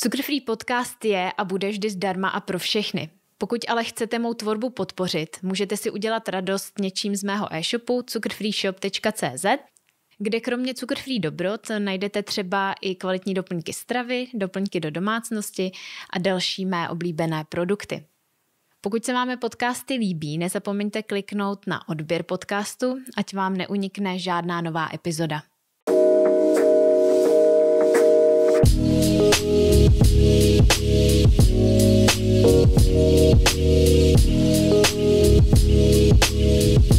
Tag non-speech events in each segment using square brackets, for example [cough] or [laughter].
Cukrfree podcast je a bude vždy zdarma a pro všechny. Pokud ale chcete mou tvorbu podpořit, můžete si udělat radost něčím z mého e-shopu cukrfreeshop.cz, kde kromě Cukrfree dobrot najdete třeba i kvalitní doplňky stravy, doplňky do domácnosti a další mé oblíbené produkty. Pokud se máme podcasty líbí, nezapomeňte kliknout na odběr podcastu, ať vám neunikne žádná nová epizoda. Thank you.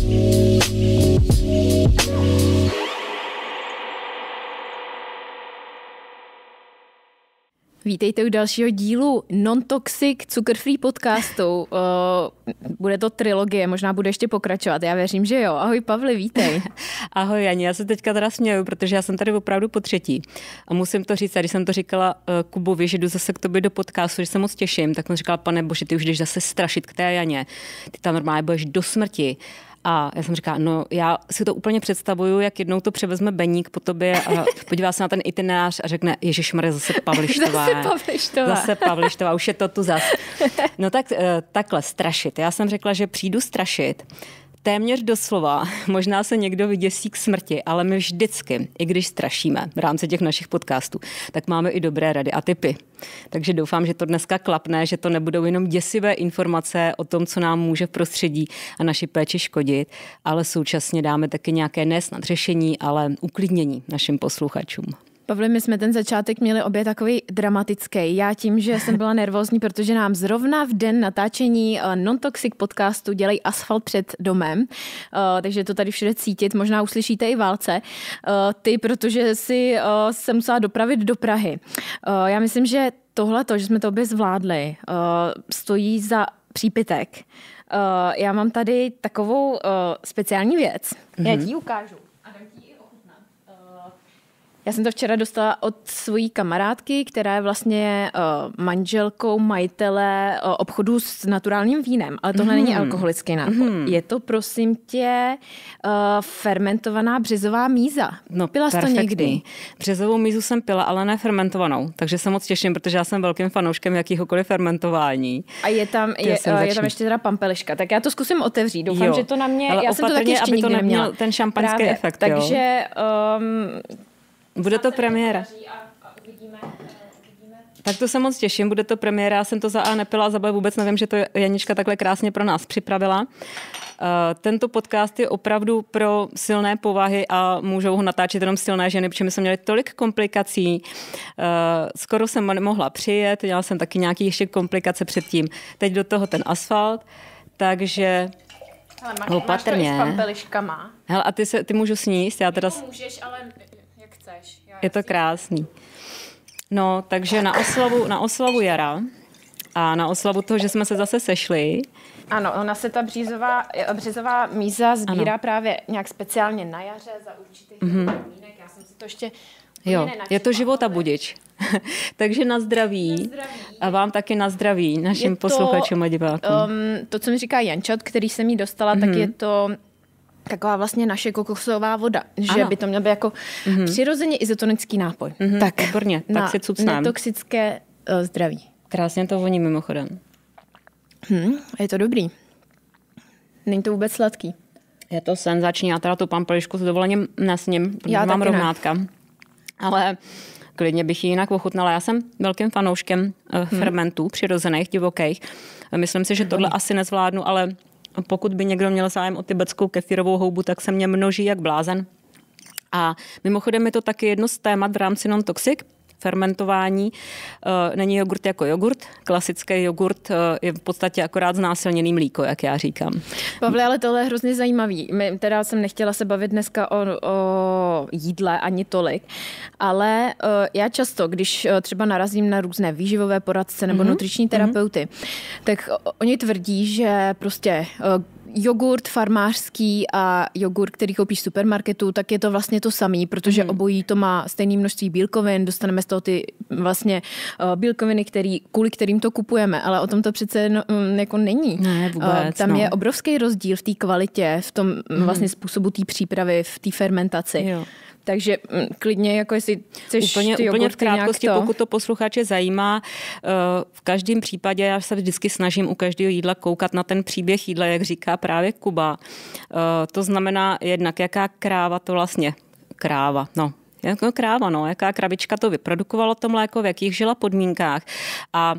Vítejte u dalšího dílu Non-Toxic Sugar Free podcastu. [laughs] Bude to trilogie, možná bude ještě pokračovat, já věřím, že jo. Ahoj Pavle, vítej. [laughs] Ahoj Janě, já se teďka teda směju, protože já jsem tady opravdu po třetí. A musím to říct, a když jsem to říkala uh, Kubovi, že jdu zase k tobě do podcastu, že se moc těším, tak on říkal, pane bože, ty už jdeš zase strašit k té Janě. Ty tam normálně budeš do smrti. A já jsem říkala, no já si to úplně představuju, jak jednou to převezme Beník po tobě a [laughs] podívá se na ten itinerář a řekne, Ježíš zase [laughs] Pavlištová. zase Pavlištová. Zase Pavlištová, už je to tu zas. No tak eh, takhle, strašit. Já jsem řekla, že přijdu strašit téměř doslova. [laughs] Možná se někdo vyděsí k smrti, ale my vždycky, i když strašíme v rámci těch našich podcastů, tak máme i dobré rady a typy. Takže doufám, že to dneska klapne, že to nebudou jenom děsivé informace o tom, co nám může v prostředí a naši péči škodit, ale současně dáme taky nějaké nesnad řešení, ale uklidnění našim posluchačům. Pavle, my jsme ten začátek měli obě takový dramatický. Já tím, že jsem byla nervózní, protože nám zrovna v den natáčení eh, non-toxic podcastu dělají asfalt před domem, eh, takže to tady všude cítit, možná uslyšíte i válce. Eh, ty, protože si se musela dopravit do Prahy. Já myslím, že tohle, to, že jsme to obě zvládli, stojí za přípitek. Já mám tady takovou speciální věc. Já mhm. ti ji ukážu. Já jsem to včera dostala od svojí kamarádky, která je vlastně uh, manželkou majitele uh, obchodu s naturálním vínem, ale tohle mm. není hmm. alkoholický nápoj. Mm. Je to, prosím tě, uh, fermentovaná březová míza. No, Pila jsi to někdy? Březovou mízu jsem pila, ale ne fermentovanou, takže se moc těším, protože já jsem velkým fanouškem jakýhokoliv fermentování. A je tam, je, je, je tam ještě teda pampeliška, tak já to zkusím otevřít. Doufám, jo. že to na mě, ale já jsem to taky ještě aby nikdy to neměla. Ten šampaňský efekt, Takže jo. Um, ehm, bude to premiéra. Tak to se moc těším, bude to premiéra, já jsem to za A nepila, za B vůbec nevím, že to Janička takhle krásně pro nás připravila. Eh, tento podcast je opravdu pro silné povahy a můžou ho natáčet jenom silné ženy, protože my jsme měli tolik komplikací. Eh, skoro jsem nemohla přijet, měla jsem taky nějaké ještě komplikace předtím. Teď do toho ten asfalt, takže ale máš, opatrně. máš to i s pampeliškama. Hele, a ty, se, ty můžu sníst? Já teda... můžeš, ale jak chceš. Já je to krásný. No, takže na oslavu, na oslavu jara a na oslavu toho, že jsme se zase sešli. Ano, ona se ta břízová, břízová míza sbírá ano. právě nějak speciálně na jaře za určitých mm-hmm. podmínek. Já jsem si to ještě Jo, je to života budič. [laughs] Takže na zdraví. na zdraví. A vám taky na zdraví, našim to, posluchačům a divákům. Um, to, co mi říká Jančat, který jsem jí dostala, mm-hmm. tak mhm. je to taková vlastně naše kokosová voda, že ano. by to měl být jako mm-hmm. přirozeně izotonický nápoj. Mm-hmm. Tak, Výborně, tak na si cucnám. netoxické uh, zdraví. Krásně to voní mimochodem. Hmm, je to dobrý. Není to vůbec sladký. Je to senzační, já teda tu pampelišku s dovolením nesním, protože já mám rovnátka. Ale klidně bych ji jinak ochutnala. Já jsem velkým fanouškem hmm. fermentů, přirozených, divokých. Myslím si, že tohle hmm. asi nezvládnu, ale pokud by někdo měl zájem o tibetskou kefírovou houbu, tak se mě množí jak blázen. A mimochodem je to taky jedno z témat v rámci non-toxic, fermentování. Eh, není jogurt jako jogurt. Klasický jogurt eh, je v podstatě akorát znásilněný mlíko, jak já říkám. Pavle, ale tohle je hrozně zajímavý. My, teda jsem nechtěla se bavit dneska o, o jídle ani tolik, ale eh, já často, když třeba narazím na různé výživové poradce nebo mm-hmm. nutriční mhm. terapeuty, mm-hmm. tak oni tvrdí, že prostě jogurt farmářský a jogurt, který koupíš v supermarketu, tak je to vlastně to samý, protože mm. obojí to má stejné množství bílkovin, dostaneme z toho ty vlastně uh, bílkoviny, který, kvůli kterým to kupujeme, ale o tom to přece no, mm, jako není. Ne, eh, vůbec, uh, Tam no. je obrovský rozdíl v té kvalitě, v tom mm. vlastně způsobu té přípravy, v té fermentaci. Jo. Takže m, mm, klidně, jako jestli chceš úplně, ty úplně v krátkosti, to... pokud to posluchače zajímá, eh, v každém případě já se vždycky snažím u každého jídla koukat na ten příběh jídla, jak říká právě Kuba. Eh, to znamená jednak, jaká kráva to vlastně kráva, no, jako kráva, no, jaká krabička to vyprodukovala to mléko, v jakých žila podmínkách. A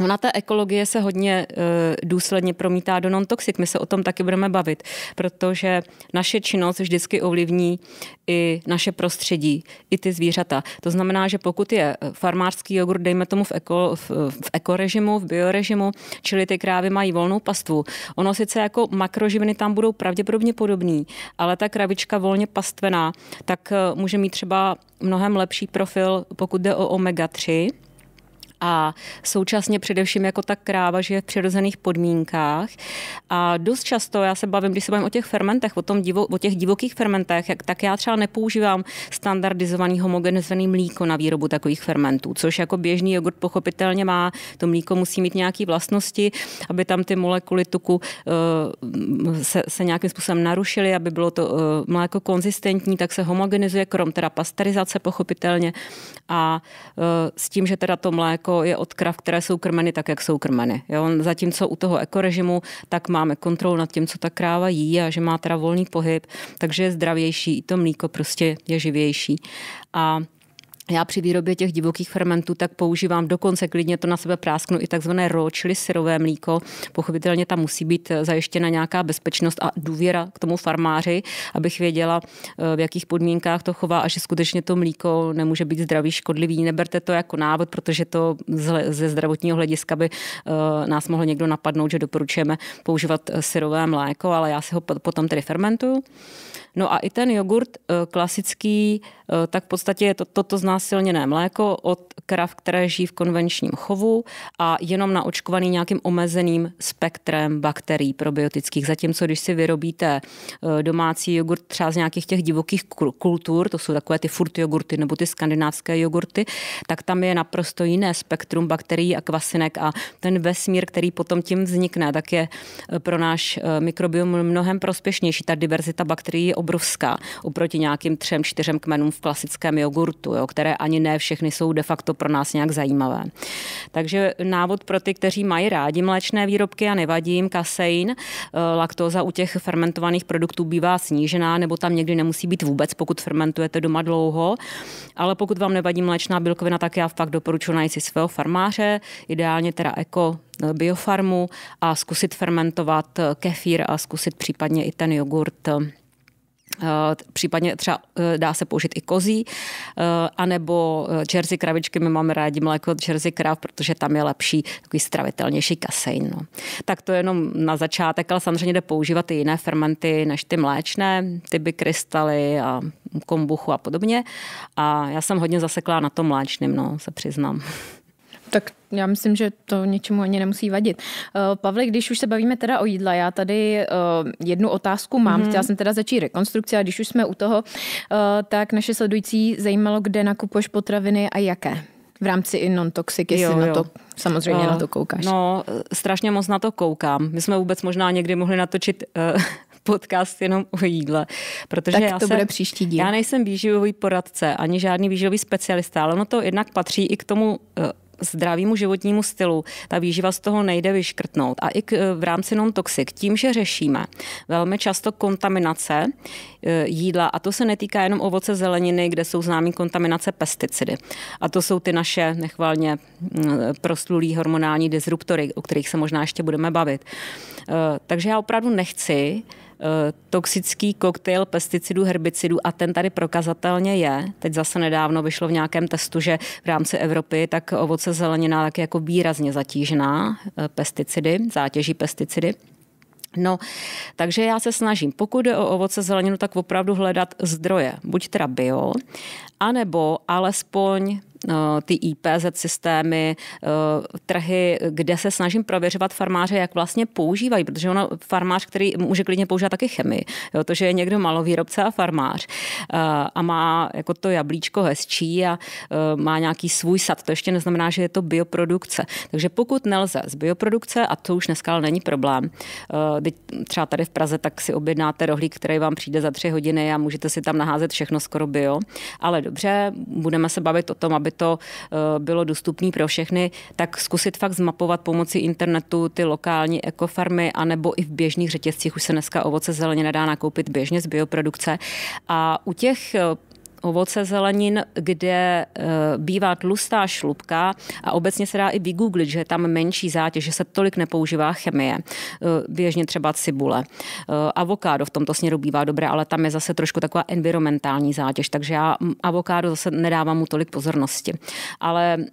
Ona no, ta ekologie se hodně uh, důsledně promítá do non-toxic. My se o tom taky budeme bavit, protože naše činnost vždycky ovlivní i naše prostředí, i ty zvířata. To znamená, že pokud je e, farmářský jogurt, dejme tomu v, eko, v, v ekorežimu, v biorežimu, čili ty krávy mají volnou pastvu. Ono sice jako makroživiny tam budou pravděpodobně podobný, ale ta kravička volně pastvená, tak e, může mít třeba mnohem lepší profil, pokud jde o omega-3, a současně především jako ta kráva žije v přirozených podmínkách. A dost často, já se bavím, když se bavím o těch fermentech, o, tom divo, o těch divokých fermentech, jak, tak já třeba nepoužívám standardizovaný homogenizovaný mlíko na výrobu takových fermentů, což jako běžný jogurt pochopitelně má. To mlíko musí mít nějaké vlastnosti, aby tam ty molekuly tuku eh, se, se nějakým způsobem narušily, aby bylo to eh, mléko konzistentní, tak se homogenizuje, krom teda pasterizace pochopitelně. A eh, s tím, že teda to mléko jako je od krav, které jsou krmeny tak, jak jsou krmeny. Jo? Zatímco u toho ekorežimu, tak máme kontrolu nad tím, co ta kráva jí a že má teda volný pohyb, takže je zdravější, i to mlíko prostě je živější. A já při výrobě těch divokých fermentů tak používám dokonce klidně to na sebe prásknu i takzvané ro, čili syrové mlíko. Pochopitelně tam musí být eh, zajištěna nějaká bezpečnost a důvěra k tomu farmáři, abych věděla, eh, v jakých podmínkách to chová a že skutečně to mlíko nemůže být zdravý, škodlivý. Neberte to jako návod, protože to ze zdravotního hlediska by eh, nás mohlo někdo napadnout, že doporučujeme používat syrové mléko, ale já si ho potom tedy fermentuju. No a i ten jogurt eh, klasický, eh, tak v podstatě je to, toto znásilněné mléko od krav, které žijí v konvenčním chovu a jenom naočkovaný nějakým omezeným spektrem bakterií probiotických. Zatímco když si vyrobíte eh, domácí jogurt třeba z nějakých těch divokých kultur, to jsou takové ty furt jogurty nebo ty skandinávské jogurty, tak tam je naprosto jiné spektrum bakterií a kvasinek a ten vesmír, který potom tím vznikne, tak je pro náš mikrobiom mnohem prospěšnější. Ta diverzita bakterií je obrovská oproti nějakým třem, čtyřem kmenům v klasickém jogurtu, jo, které ani ne všechny jsou de facto pro nás nějak zajímavé. Takže návod pro ty, kteří mají rádi mléčné výrobky a nevadí jim kasein, eh, laktóza u těch fermentovaných produktů bývá snížená nebo tam někdy nemusí být vůbec, pokud fermentujete doma dlouho. Ale pokud vám nevadí mléčná bílkovina, tak já fakt doporučuji najít si svého farmáře, ideálně teda eko eh, biofarmu a zkusit fermentovat eh, kefír a zkusit případně i ten jogurt Eh, případně třeba eh, dá se použít i kozí, eh, anebo čerzy kravičky, my máme rádi mléko od čerzy krav, protože tam je lepší takový stravitelnější kasein. No. Tak to je jenom na začátek, ale samozřejmě jde používat i jiné fermenty než ty mléčné, ty by krystaly a kombuchu a podobně. A já jsem hodně zasekla na tom mléčným, no, se přiznám. [laughs] Tak já myslím, že to něčemu ani nemusí vadit. Eh, Pavle, když už se bavíme teda o jídla, já tady eh, jednu otázku mám. Mm-hmm. Chtěla jsem teda začít rekonstrukci a když už jsme u toho, eh, tak naše sledující zajímalo, kde nakupuješ potraviny a jaké v rámci i non-toxic, jestli jo, jo. na to samozřejmě uh, na to koukáš. No, strašně moc na to koukám. My jsme vůbec možná někdy mohli natočit uh, [laughs] podcast jenom o jídle, protože tak já to jsem, bude příští díl. Já nejsem výživový poradce, ani žádný výživový specialista, ale ono to jednak patří i k tomu uh, zdravému životnímu stylu ta výživa z toho nejde vyškrtnout. A i k, eh, v rámci non-toxic, tím, že řešíme velmi často kontaminace eh, jídla, a to se netýká jenom ovoce zeleniny, kde jsou známé kontaminace pesticidy. A to jsou ty naše nechvalně mm, prostulí hormonální disruptory, o kterých se možná ještě budeme bavit. Eh, takže já opravdu nechci Eh, toxický koktejl pesticidů, herbicidů a ten tady prokazatelně je. Teď zase nedávno vyšlo v nějakém testu, že v rámci Evropy tak ovoce zelenina tak jako výrazně zatížená eh, pesticidy, zátěží pesticidy. No, takže já se snažím, pokud jde o ovoce zeleninu, tak opravdu hledat zdroje, buď teda bio, anebo alespoň Eh, ty IPZ systémy, eh, trhy, kde se snažím prověřovat farmáře, jak vlastně používají, protože ono farmář, který může klidně používat taky chemii, jo, to, že je někdo malovýrobce a farmář eh, a má jako to jablíčko hezčí a má nějaký svůj sad, to ještě neznamená, že je to bioprodukce. Takže pokud nelze z bioprodukce, a to už dneska není problém, třeba tady v Praze, tak si objednáte rohlík, který vám přijde za tři hodiny a můžete si tam naházet všechno skoro bio, ale dobře, budeme se bavit o tom, aby to eh, bylo dostupné pro všechny, tak zkusit fakt zmapovat pomocí internetu ty lokální ekofarmy, anebo i v běžných řetězcích už se dneska ovoce zeleně nedá nakoupit běžně z bioprodukce. A u těch eh, ovoce zelenin, kde eh, bývá tlustá šlubka a obecně se dá i vygooglit, že je tam menší zátěž, že se tolik nepoužívá chemie. Eh, běžně třeba cibule. Eh, avokádo v tomto směru bývá dobré, ale tam je zase trošku taková environmentální zátěž, takže já avokádo zase nedávám mu tolik pozornosti. Ale mm,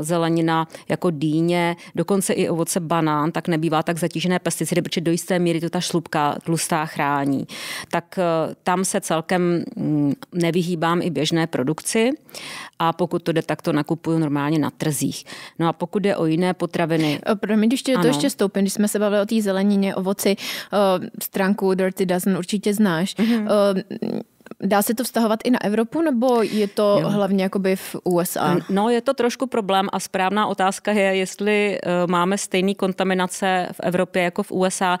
zelenina jako dýně, dokonce i ovoce banán, tak nebývá tak zatížené pesticidy, protože do jisté míry to ta šlubka tlustá chrání. Tak tam se celkem mm, nevyhýbá vyhýbám i běžné produkci a pokud to jde, tak to nakupuju normálně na trzích. No a pokud jde o jiné potraviny. Eh, promiň, když tě to ještě stoupím, když jsme se bavili o té zelenině, ovoci, eh, stránku Dirty Dozen určitě znáš. Mm-hmm. Dá se to vztahovat i na Evropu, nebo je to jo. hlavně jakoby v USA? No, je to trošku problém a správná otázka je, jestli e, máme stejný kontaminace v Evropě jako v USA. E,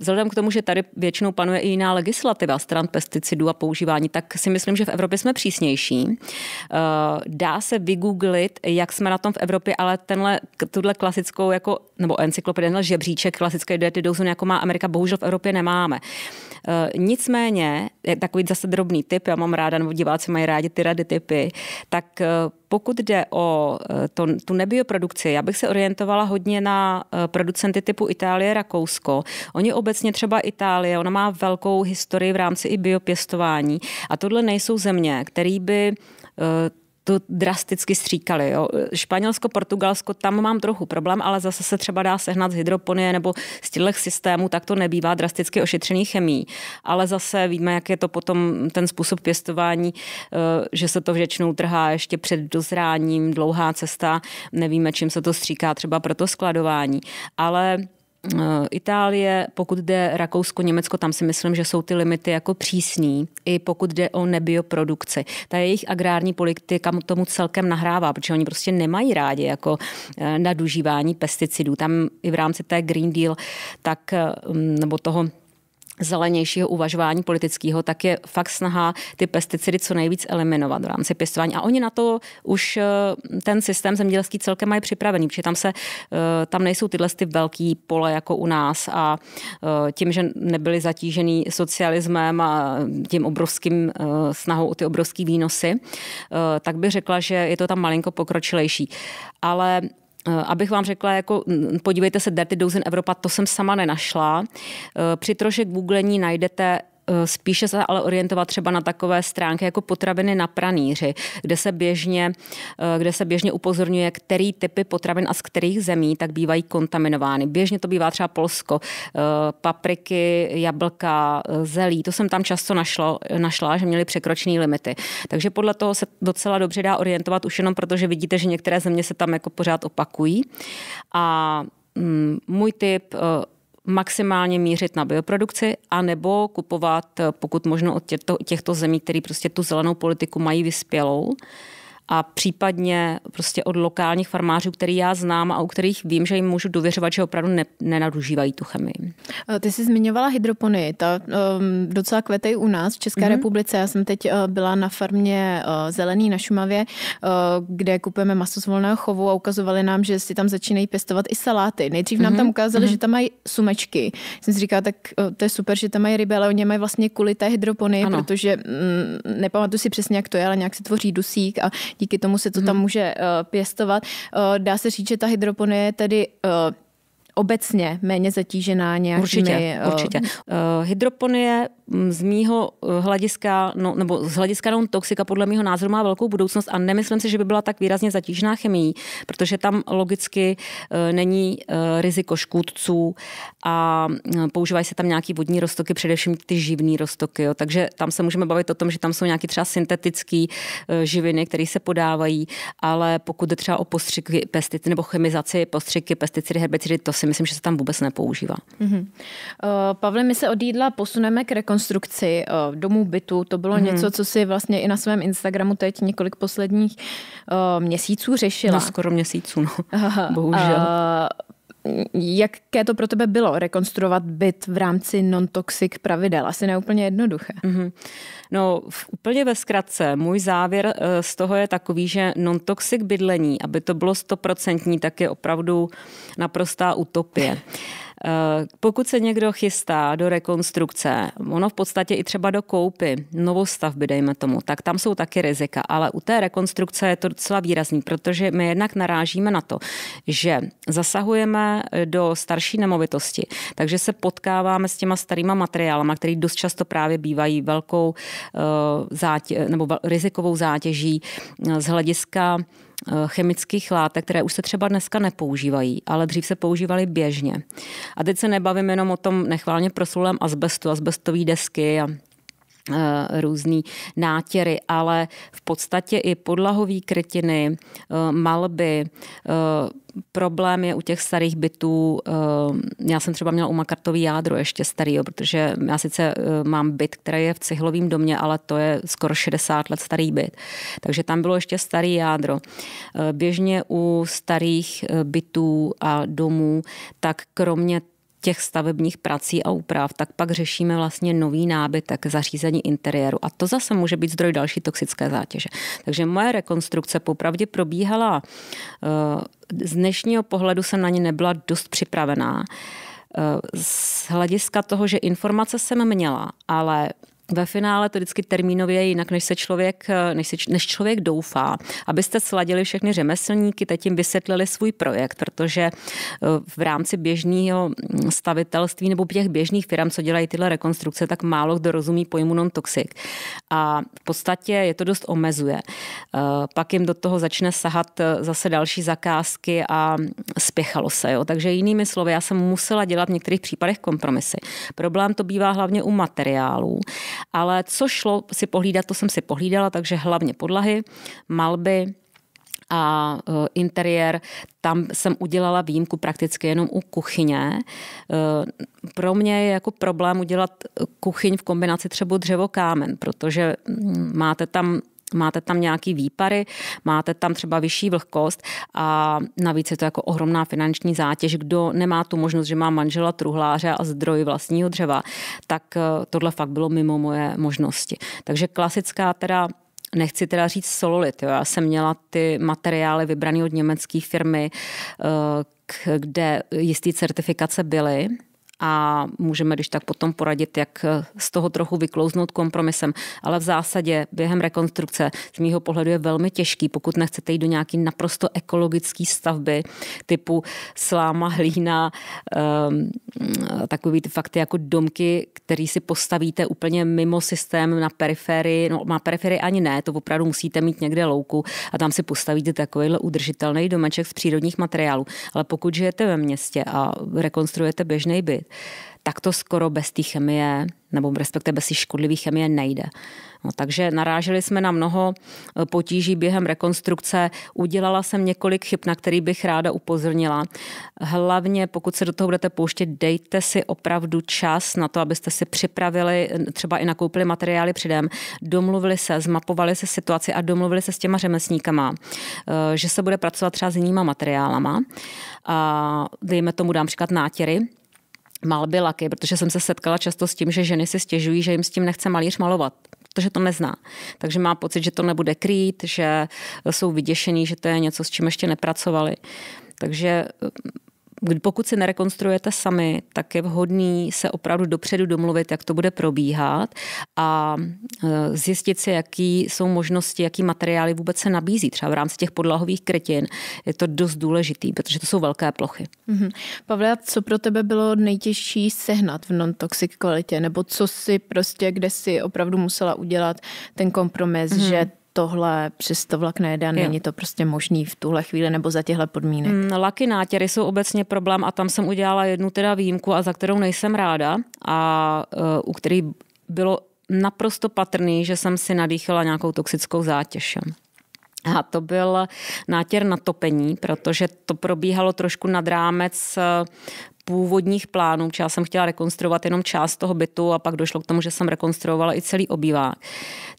vzhledem k tomu, že tady většinou panuje i jiná legislativa stran pesticidů a používání, tak si myslím, že v Evropě jsme přísnější. E, dá se vygooglit, jak jsme na tom v Evropě, ale tenhle, tuhle klasickou, jako, nebo encyklopedie, tenhle žebříček klasické diety dozu, jako má Amerika, bohužel v Evropě nemáme. Nicméně, takový zase drobný tip, já mám ráda, nebo diváci mají rádi ty rady typy, tak eh, pokud jde o eh, to, tu nebioprodukci, já bych se orientovala hodně na eh, producenty typu Itálie, Rakousko. Oni obecně třeba Itálie, ona má velkou historii v rámci i biopěstování a tohle nejsou země, které by to drasticky stříkali. Jo. Španělsko, Portugalsko, tam mám trochu problém, ale zase se třeba dá sehnat z hydroponie nebo z těchto systémů, tak to nebývá drasticky ošetřený chemí. Ale zase víme, jak je to potom ten způsob pěstování, eh, že se to většinou trhá ještě před dozráním, dlouhá cesta, nevíme, čím se to stříká třeba pro to skladování. Ale Eh, Itálie, pokud jde Rakousko, Německo, tam si myslím, že jsou ty limity jako přísný, i pokud jde o nebioprodukci. Ta jejich agrární politika tomu celkem nahrává, protože oni prostě nemají rádi jako eh, nadužívání pesticidů. Tam i v rámci té Green Deal, tak, eh, nebo toho zelenějšího uvažování politického, tak je fakt snaha ty pesticidy co nejvíc eliminovat v rámci pěstování. A oni na to už eh, ten systém zemědělský celkem mají připravený, protože tam, se, eh, tam nejsou tyhle ty velký pole jako u nás a eh, tím, že nebyli zatížený socialismem a tím obrovským snahou o ty obrovské výnosy, tak bych řekla, že je to tam malinko pokročilejší. Ale Eh, abych vám řekla, jako podívejte se Dirty Dozen Evropa, to jsem sama nenašla. Eh, při trošek googlení najdete Eh, spíše se ale orientovat třeba na takové stránky jako potraviny na pranýři, kde se běžně, eh, kde se běžně upozorňuje, který typy potravin a z kterých zemí tak bývají kontaminovány. Běžně to bývá třeba Polsko, eh, papriky, jablka, zelí. To jsem tam často našlo, našla, že měly překročené limity. Takže podle toho se docela dobře dá orientovat, už jenom protože vidíte, že některé země se tam jako pořád opakují. A mm, můj tip maximálně mířit na bioprodukci, anebo kupovat pokud možno od těchto, těchto zemí, které prostě tu zelenou politiku mají vyspělou a případně prostě od lokálních farmářů, který já znám a u kterých vím, že jim můžu dověřovat, že opravdu ne, nenadužívají tu chemii. Eh, ty jsi zmiňovala hydropony, ta um, docela kvetej u nás v České mm-hmm. republice. Já jsem teď uh, byla na farmě uh, Zelený na Šumavě, uh, kde kupujeme maso z volného chovu a ukazovali nám, že si tam začínají pěstovat i saláty. Nejdřív mm-hmm. nám tam mhm. ukázali, mm-hmm. že tam mají sumečky. Jsem si říkala, tak uh, to je super, že tam mají ryby, ale oni mají vlastně té hydropony, ano. protože mm, nepamatuju si přesně, jak to je, ale nějak se tvoří dusík a díky tomu se to hmm. tam může eh, pěstovat. Eh, dá se říct, že ta hydroponie je tedy eh, obecně méně zatížená nějakými... Určitě, eh, určitě. Uh, hydroponie mm, z mýho eh, hlediska, no, nebo z hlediska non toxika podle mýho názoru má velkou budoucnost a nemyslím si, že by byla tak výrazně zatížená chemií, protože tam logicky uh, není uh, riziko škůdců a uh, používají se tam nějaký vodní roztoky, především ty živní roztoky. Jo. Takže tam se můžeme bavit o tom, že tam jsou nějaké třeba syntetické uh, živiny, které se podávají, ale pokud jde třeba o postřiky pesticidy nebo chemizaci postřiky pesticidy, herbicidy, to se si myslím, že se tam vůbec nepoužívá. Mm-hmm. Uh, Pavle, my se od jídla posuneme k rekonstrukci uh, domů bytu. To bylo mm-hmm. něco, co si vlastně i na svém Instagramu teď několik posledních uh, měsíců řešila. No, skoro měsíců, no. Bohužel. Uh, Jaké to pro tebe bylo rekonstruovat byt v rámci non-toxic pravidel? Asi neúplně jednoduché. Mm-hmm. No úplně ve zkratce, můj závěr eh, z toho je takový, že non-toxic bydlení, aby to bylo stoprocentní, tak je opravdu naprostá utopie. Eh, pokud se někdo chystá do rekonstrukce, ono v podstatě i třeba do koupy, novostavby, dejme tomu, tak tam jsou taky rizika, ale u té rekonstrukce je to docela výrazný, protože my jednak narážíme na to, že zasahujeme do starší nemovitosti, takže se potkáváme s těma starýma materiálama, který dost často právě bývají velkou uh, eh, zátě- nebo rizikovou zátěží eh, z hlediska Eh, chemických látek, které už se třeba dneska nepoužívají, ale dřív se používaly běžně. A teď se nebavím jenom o tom nechválně proslulém azbestu, azbestové desky a Eh, různý nátěry, ale v podstatě i podlahový krytiny, eh, malby, eh, problém je u těch starých bytů, já jsem třeba měla u Makartový jádro ještě starý, protože já sice mám byt, který je v cihlovém domě, ale to je skoro 60 let starý byt. Takže tam bylo ještě starý jádro. Běžně u starých bytů a domů, tak kromě těch stavebních prací a úprav, tak pak řešíme vlastně nový nábytek, zařízení interiéru. A to zase může být zdroj další toxické zátěže. Takže moje rekonstrukce popravdě probíhala, eh, z dnešního pohledu jsem na ně nebyla dost připravená. Eh, z hlediska toho, že informace jsem měla, ale ve finále to vždycky termínově jinak, než se člověk, eh, než, se, než člověk doufá. Abyste sladili všechny řemeslníky, teď jim vysvětlili svůj projekt, protože eh, v rámci běžného mm, stavitelství nebo těch běžných firm, co dělají tyhle rekonstrukce, tak málo kdo rozumí pojmu non-toxic. A v podstatě je to dost omezuje. Eh, pak jim do toho začne sahat zase další zakázky a mm, spěchalo se. Jo. Takže jinými slovy, já jsem musela dělat v některých případech kompromisy. Problém to bývá hlavně u materiálů. Ale co šlo si pohlídat, to jsem si pohlídala, takže hlavně podlahy, malby, a eh, interiér. Tam jsem udělala výjimku prakticky jenom u kuchyně. Eh, pro mě je jako problém udělat kuchyň v kombinaci třeba dřevo kámen, protože hm, máte tam máte tam nějaký výpary, máte tam třeba vyšší vlhkost a navíc je to jako ohromná finanční zátěž. Kdo nemá tu možnost, že má manžela truhláře a zdroj vlastního dřeva, tak eh, tohle fakt bylo mimo moje možnosti. Takže klasická teda nechci teda říct sololit, jo. já jsem měla ty materiály vybrané od německé firmy, eh, kde jisté certifikace byly, a můžeme když tak potom poradit, jak eh, z toho trochu vyklouznout kompromisem. Ale v zásadě během rekonstrukce z mýho pohledu je velmi těžký, pokud nechcete jít do nějaký naprosto ekologické stavby typu sláma, hlína, ehm, eh, takový ty fakty jako domky, který si postavíte úplně mimo systém na periferii, no má periferii ani ne, to opravdu musíte mít někde louku a tam si postavíte takovýhle udržitelný domeček z přírodních materiálů. Ale pokud žijete ve městě a rekonstruujete běžný byt, vyřešit. tak to skoro bez té chemie, nebo respektive bez škodlivé chemie nejde. No, takže naráželi jsme na mnoho eh, potíží během rekonstrukce. Udělala jsem několik chyb, na který bych ráda upozornila. Hlavně pokud se do toho budete pouštět, dejte si opravdu čas na to, abyste si připravili, eh, třeba i nakoupili materiály předem, domluvili se, zmapovali se situaci a domluvili se s těma řemeslníkama, eh, že se bude pracovat třeba s jinýma materiálama. A dejme tomu dám příklad nátěry, malby laky, protože jsem se setkala často s tím, že ženy si stěžují, že jim s tím nechce malíř malovat protože to nezná. Takže má pocit, že to nebude krýt, že jsou vyděšený, že to je něco, s čím ještě nepracovali. Takže pokud si nerekonstruujete sami, tak je vhodný se opravdu dopředu domluvit, jak to bude probíhat a e, zjistit si, jaký jsou možnosti, jaký materiály vůbec se nabízí. Třeba v rámci těch podlahových krytin je to dost důležitý, protože to jsou velké plochy. Mm-hmm. Pavle, co pro tebe bylo nejtěžší sehnat v non-toxic kvalitě? Nebo co si prostě, kde si opravdu musela udělat ten kompromis, mm-hmm. že tohle přes to vlak nejde a není to prostě možný v tuhle chvíli nebo za těchto podmínek. Mm, laky nátěry jsou obecně problém a tam jsem udělala jednu teda výjimku a za kterou nejsem ráda a uh, u který bylo naprosto patrný, že jsem si nadýchala nějakou toxickou zátěž. A to byl nátěr na topení, protože to probíhalo trošku nad rámec eh, původních plánů, já jsem chtěla rekonstruovat jenom část toho bytu a pak došlo k tomu, že jsem rekonstruovala i celý obývák.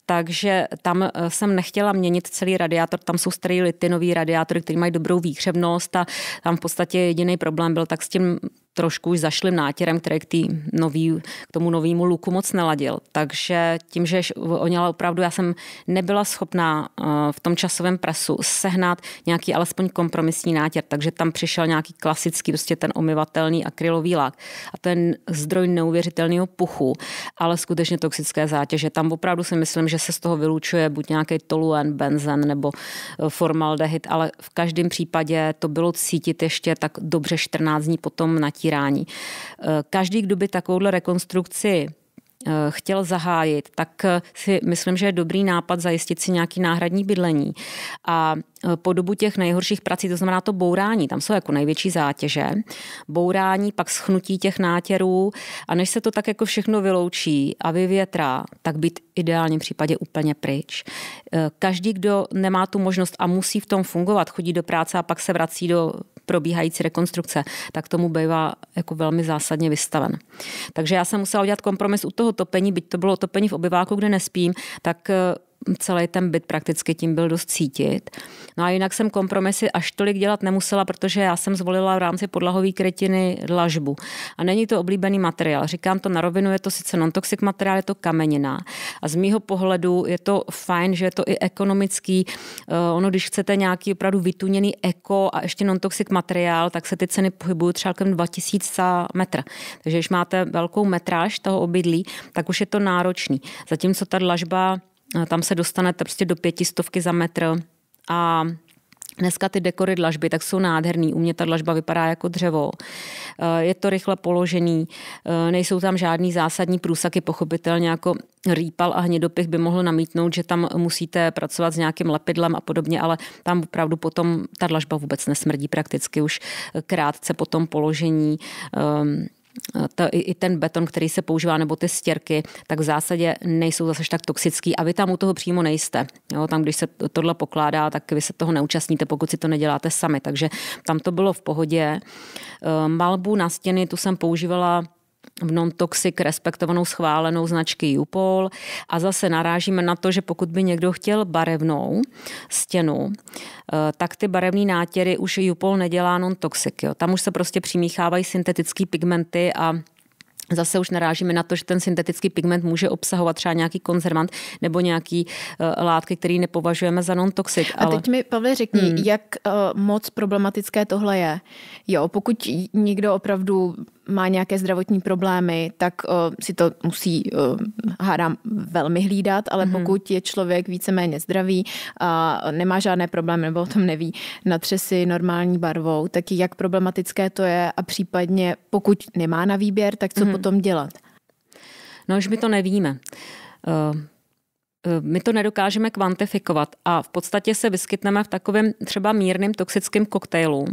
Takže tam eh, jsem nechtěla měnit celý radiátor, tam jsou starý litinový radiátory, který mají dobrou výkřevnost a tam v podstatě jediný problém byl tak s tím trošku už zašlým nátěrem, který k, tý nový, k tomu novému luku moc neladil. Takže tím, že oněla opravdu, já jsem nebyla schopná eh, v tom časovém presu sehnat nějaký alespoň kompromisní nátěr, takže tam přišel nějaký klasický, prostě ten omyvatelný akrylový lak. A ten zdroj neuvěřitelného puchu, ale skutečně toxické zátěže. Tam opravdu si myslím, že se z toho vylučuje buď nějaký toluen, benzen nebo eh, formaldehyd, ale v každém případě to bylo cítit ještě tak dobře 14 dní potom na tí potírání. Eh, každý, kdo by takovouhle rekonstrukci eh, chtěl zahájit, tak eh, si myslím, že je dobrý nápad zajistit si nějaký náhradní bydlení. A po dobu těch nejhorších prací, to znamená to bourání, tam jsou jako největší zátěže, bourání, pak schnutí těch nátěrů a než se to tak jako všechno vyloučí a vyvětrá, tak být ideálním případě úplně pryč. Každý, kdo nemá tu možnost a musí v tom fungovat, chodí do práce a pak se vrací do probíhající rekonstrukce, tak tomu bývá jako velmi zásadně vystaven. Takže já jsem musela udělat kompromis u toho topení, byť to bylo topení v obyváku, kde nespím, tak eh, celý ten byt prakticky tím byl dost cítit. No a jinak jsem kompromisy až tolik dělat nemusela, protože já jsem zvolila v rámci podlahové krytiny dlažbu. A není to oblíbený materiál. Říkám to na rovinu, je to sice non-toxic materiál, je to kamenina. A z mýho pohledu je to fajn, že je to i ekonomický. Eh, ono, když chcete nějaký opravdu vytuněný eko a ještě non-toxic materiál, tak se ty ceny pohybují třeba 2000 metr. Takže když máte velkou metráž toho obydlí, tak už je to náročný. Zatímco ta dlažba Eh, tam se dostanete prostě do pětistovky za metr a Dneska ty dekory dlažby tak jsou nádherný. U mě ta dlažba vypadá jako dřevo. Eh, je to rychle položený, eh, nejsou tam žádný zásadní průsaky, pochopitelně jako rýpal a hnědopich by mohl namítnout, že tam musíte pracovat s nějakým lepidlem a podobně, ale tam opravdu potom ta dlažba vůbec nesmrdí prakticky už krátce po tom položení. Ehm, to, i, i ten beton, který se používá, nebo ty stěrky, tak v zásadě nejsou zase tak toxický a vy tam u toho přímo nejste. Jo, tam, když se tohle pokládá, tak vy se toho neúčastníte, pokud si to neděláte sami. Takže tam to bylo v pohodě. Eh, malbu na stěny, tu jsem používala v non-toxic respektovanou schválenou značky UPOL a zase narážíme na to, že pokud by někdo chtěl barevnou stěnu, eh, tak ty barevné nátěry už UPOL nedělá non-toxic. Jo. Tam už se prostě přimíchávají syntetické pigmenty a Zase už narážíme na to, že ten syntetický pigment může obsahovat třeba nějaký konzervant nebo nějaký uh, látky, které nepovažujeme za non-toxic. A ale... teď mi, Pavle, řekni, hmm. jak uh, moc problematické tohle je. Jo, pokud někdo opravdu má nějaké zdravotní problémy, tak uh, si to musí, uh, hádám, velmi hlídat, ale mm-hmm. pokud je člověk víceméně zdravý a nemá žádné problémy nebo o tom neví, natře si normální barvou, tak jak problematické to je a případně pokud nemá na výběr, tak co mm-hmm. potom dělat? No už my to nevíme. Uh my to nedokážeme kvantifikovat a v podstatě se vyskytneme v takovém třeba mírným toxickém koktejlu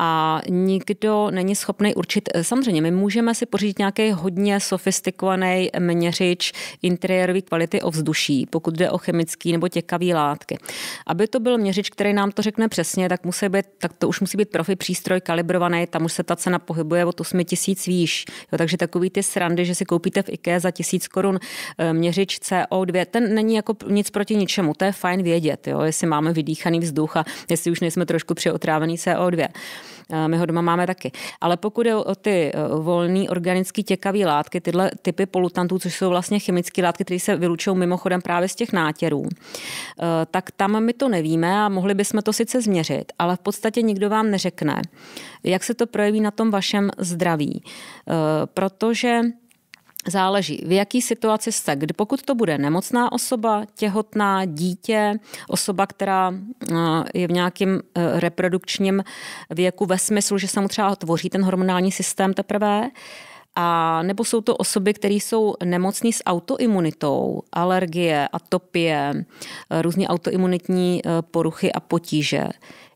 a nikdo není schopný určit. Samozřejmě, my můžeme si pořídit nějaký hodně sofistikovaný měřič interiérové kvality ovzduší, pokud jde o chemické nebo těkavé látky. Aby to byl měřič, který nám to řekne přesně, tak, musí být, tak to už musí být profi přístroj kalibrovaný, tam už se ta cena pohybuje o 8 tisíc výš. Jo, takže takový ty srandy, že si koupíte v IKEA za tisíc korun eh, měřič CO2, ten není jako nic proti ničemu, to je fajn vědět, jo, jestli máme vydýchaný vzduch a jestli už nejsme trošku přeotrávený CO2. My ho doma máme taky. Ale pokud je o ty e, volné organické těkavé látky, tyhle typy polutantů, což jsou vlastně chemické látky, které se vylučují mimochodem právě z těch nátěrů, e, tak tam my to nevíme a mohli bychom to sice změřit, ale v podstatě nikdo vám neřekne, jak se to projeví na tom vašem zdraví. E, protože záleží, v jaký situaci jste. Kdy pokud to bude nemocná osoba, těhotná, dítě, osoba, která eh, je v nějakém eh, reprodukčním věku ve smyslu, že se mu třeba tvoří ten hormonální systém teprve, a nebo jsou to osoby, které jsou nemocní s autoimunitou, alergie, atopie, eh, různé autoimunitní poruchy a potíže.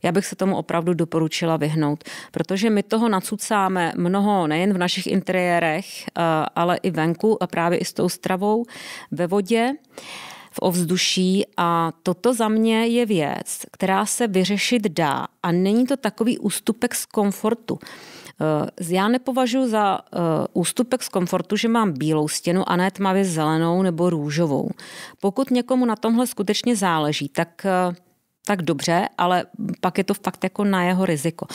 Já bych se tomu opravdu doporučila vyhnout, protože my toho nacucáme mnoho nejen v našich interiérech, eh, ale i venku a právě i s tou stravou ve vodě v ovzduší a toto za mě je věc, která se vyřešit dá a není to takový ústupek z komfortu. Eh, já nepovažuji za eh, ústupek z komfortu, že mám bílou stěnu a ne tmavě zelenou nebo růžovou. Pokud někomu na tomhle skutečně záleží, tak tak dobře, ale pak je to fakt jako na jeho riziko.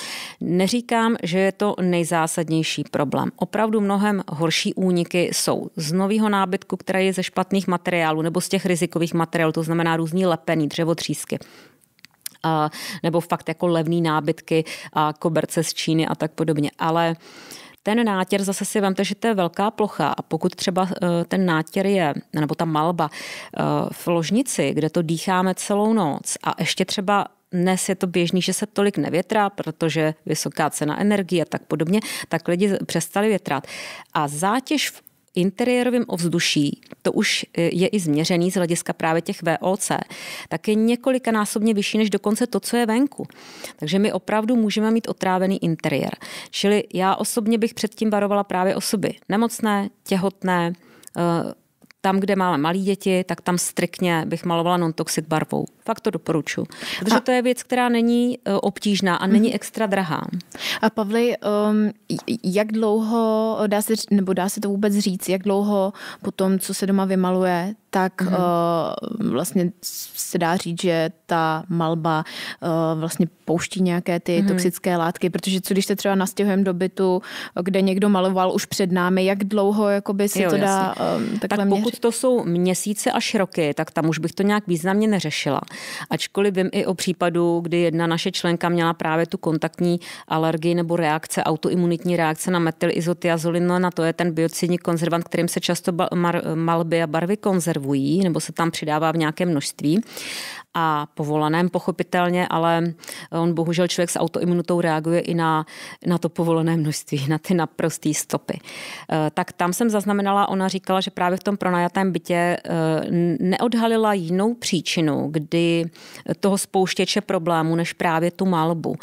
Neříkám, že je to nejzásadnější problém. Opravdu mnohem horší úniky jsou z nového nábytku, který je ze špatných materiálů nebo z těch rizikových materiálů, to znamená různý lepený, dřevotřísky nebo fakt jako levný nábytky a koberce z Číny a tak podobně. Ale uh, ten nátěr zase si vemte, že to je velká plocha a pokud třeba eh, ten nátěr je, nebo ta malba eh, v ložnici, kde to dýcháme celou noc a ještě třeba dnes je to běžný, že se tolik nevětrá, protože vysoká cena energie a tak podobně, tak lidi přestali větrat. A zátěž v interiérovém ovzduší, to už eh, je i změřený z hlediska právě těch VOC, tak je několikanásobně vyšší než dokonce to, co je venku. Takže my opravdu můžeme mít otrávený interiér. Čili já osobně bych předtím varovala právě osoby nemocné, těhotné, eh, tam, kde máme malé děti, tak tam striktně bych malovala non-toxic barvou. Fakt to doporučuji. Protože a... to je věc, která není e, obtížná a není mhm. extra drahá. A Pavli, um, jak dlouho, dá se, nebo dá se to vůbec říct, jak dlouho po tom, co se doma vymaluje, tak mm-hmm. uh, vlastně se dá říct, že ta malba uh, vlastně pouští nějaké ty mm-hmm. toxické látky, protože co když se třeba nastěhujeme do bytu, kde někdo maloval už před námi, jak dlouho jakoby se jo, to jasný. dá um, takhle tak měřit? pokud to jsou měsíce až roky, tak tam už bych to nějak významně neřešila. Ačkoliv vím i o případu, kdy jedna naše členka měla právě tu kontaktní alergii nebo reakce, autoimunitní reakce na metylizotiazolin, no na to je ten biocidní konzervant, kterým se často malby a barvy konzervují, nebo se tam přidává v nějakém množství a povoleném pochopitelně, ale eh, on bohužel člověk s autoimunitou reaguje i na, na to povolené množství, na ty naprosté stopy. Eh, tak tam jsem zaznamenala, ona říkala, že právě v tom pronajatém bytě eh, neodhalila jinou příčinu, kdy toho spouštěče problému, než právě tu malbu.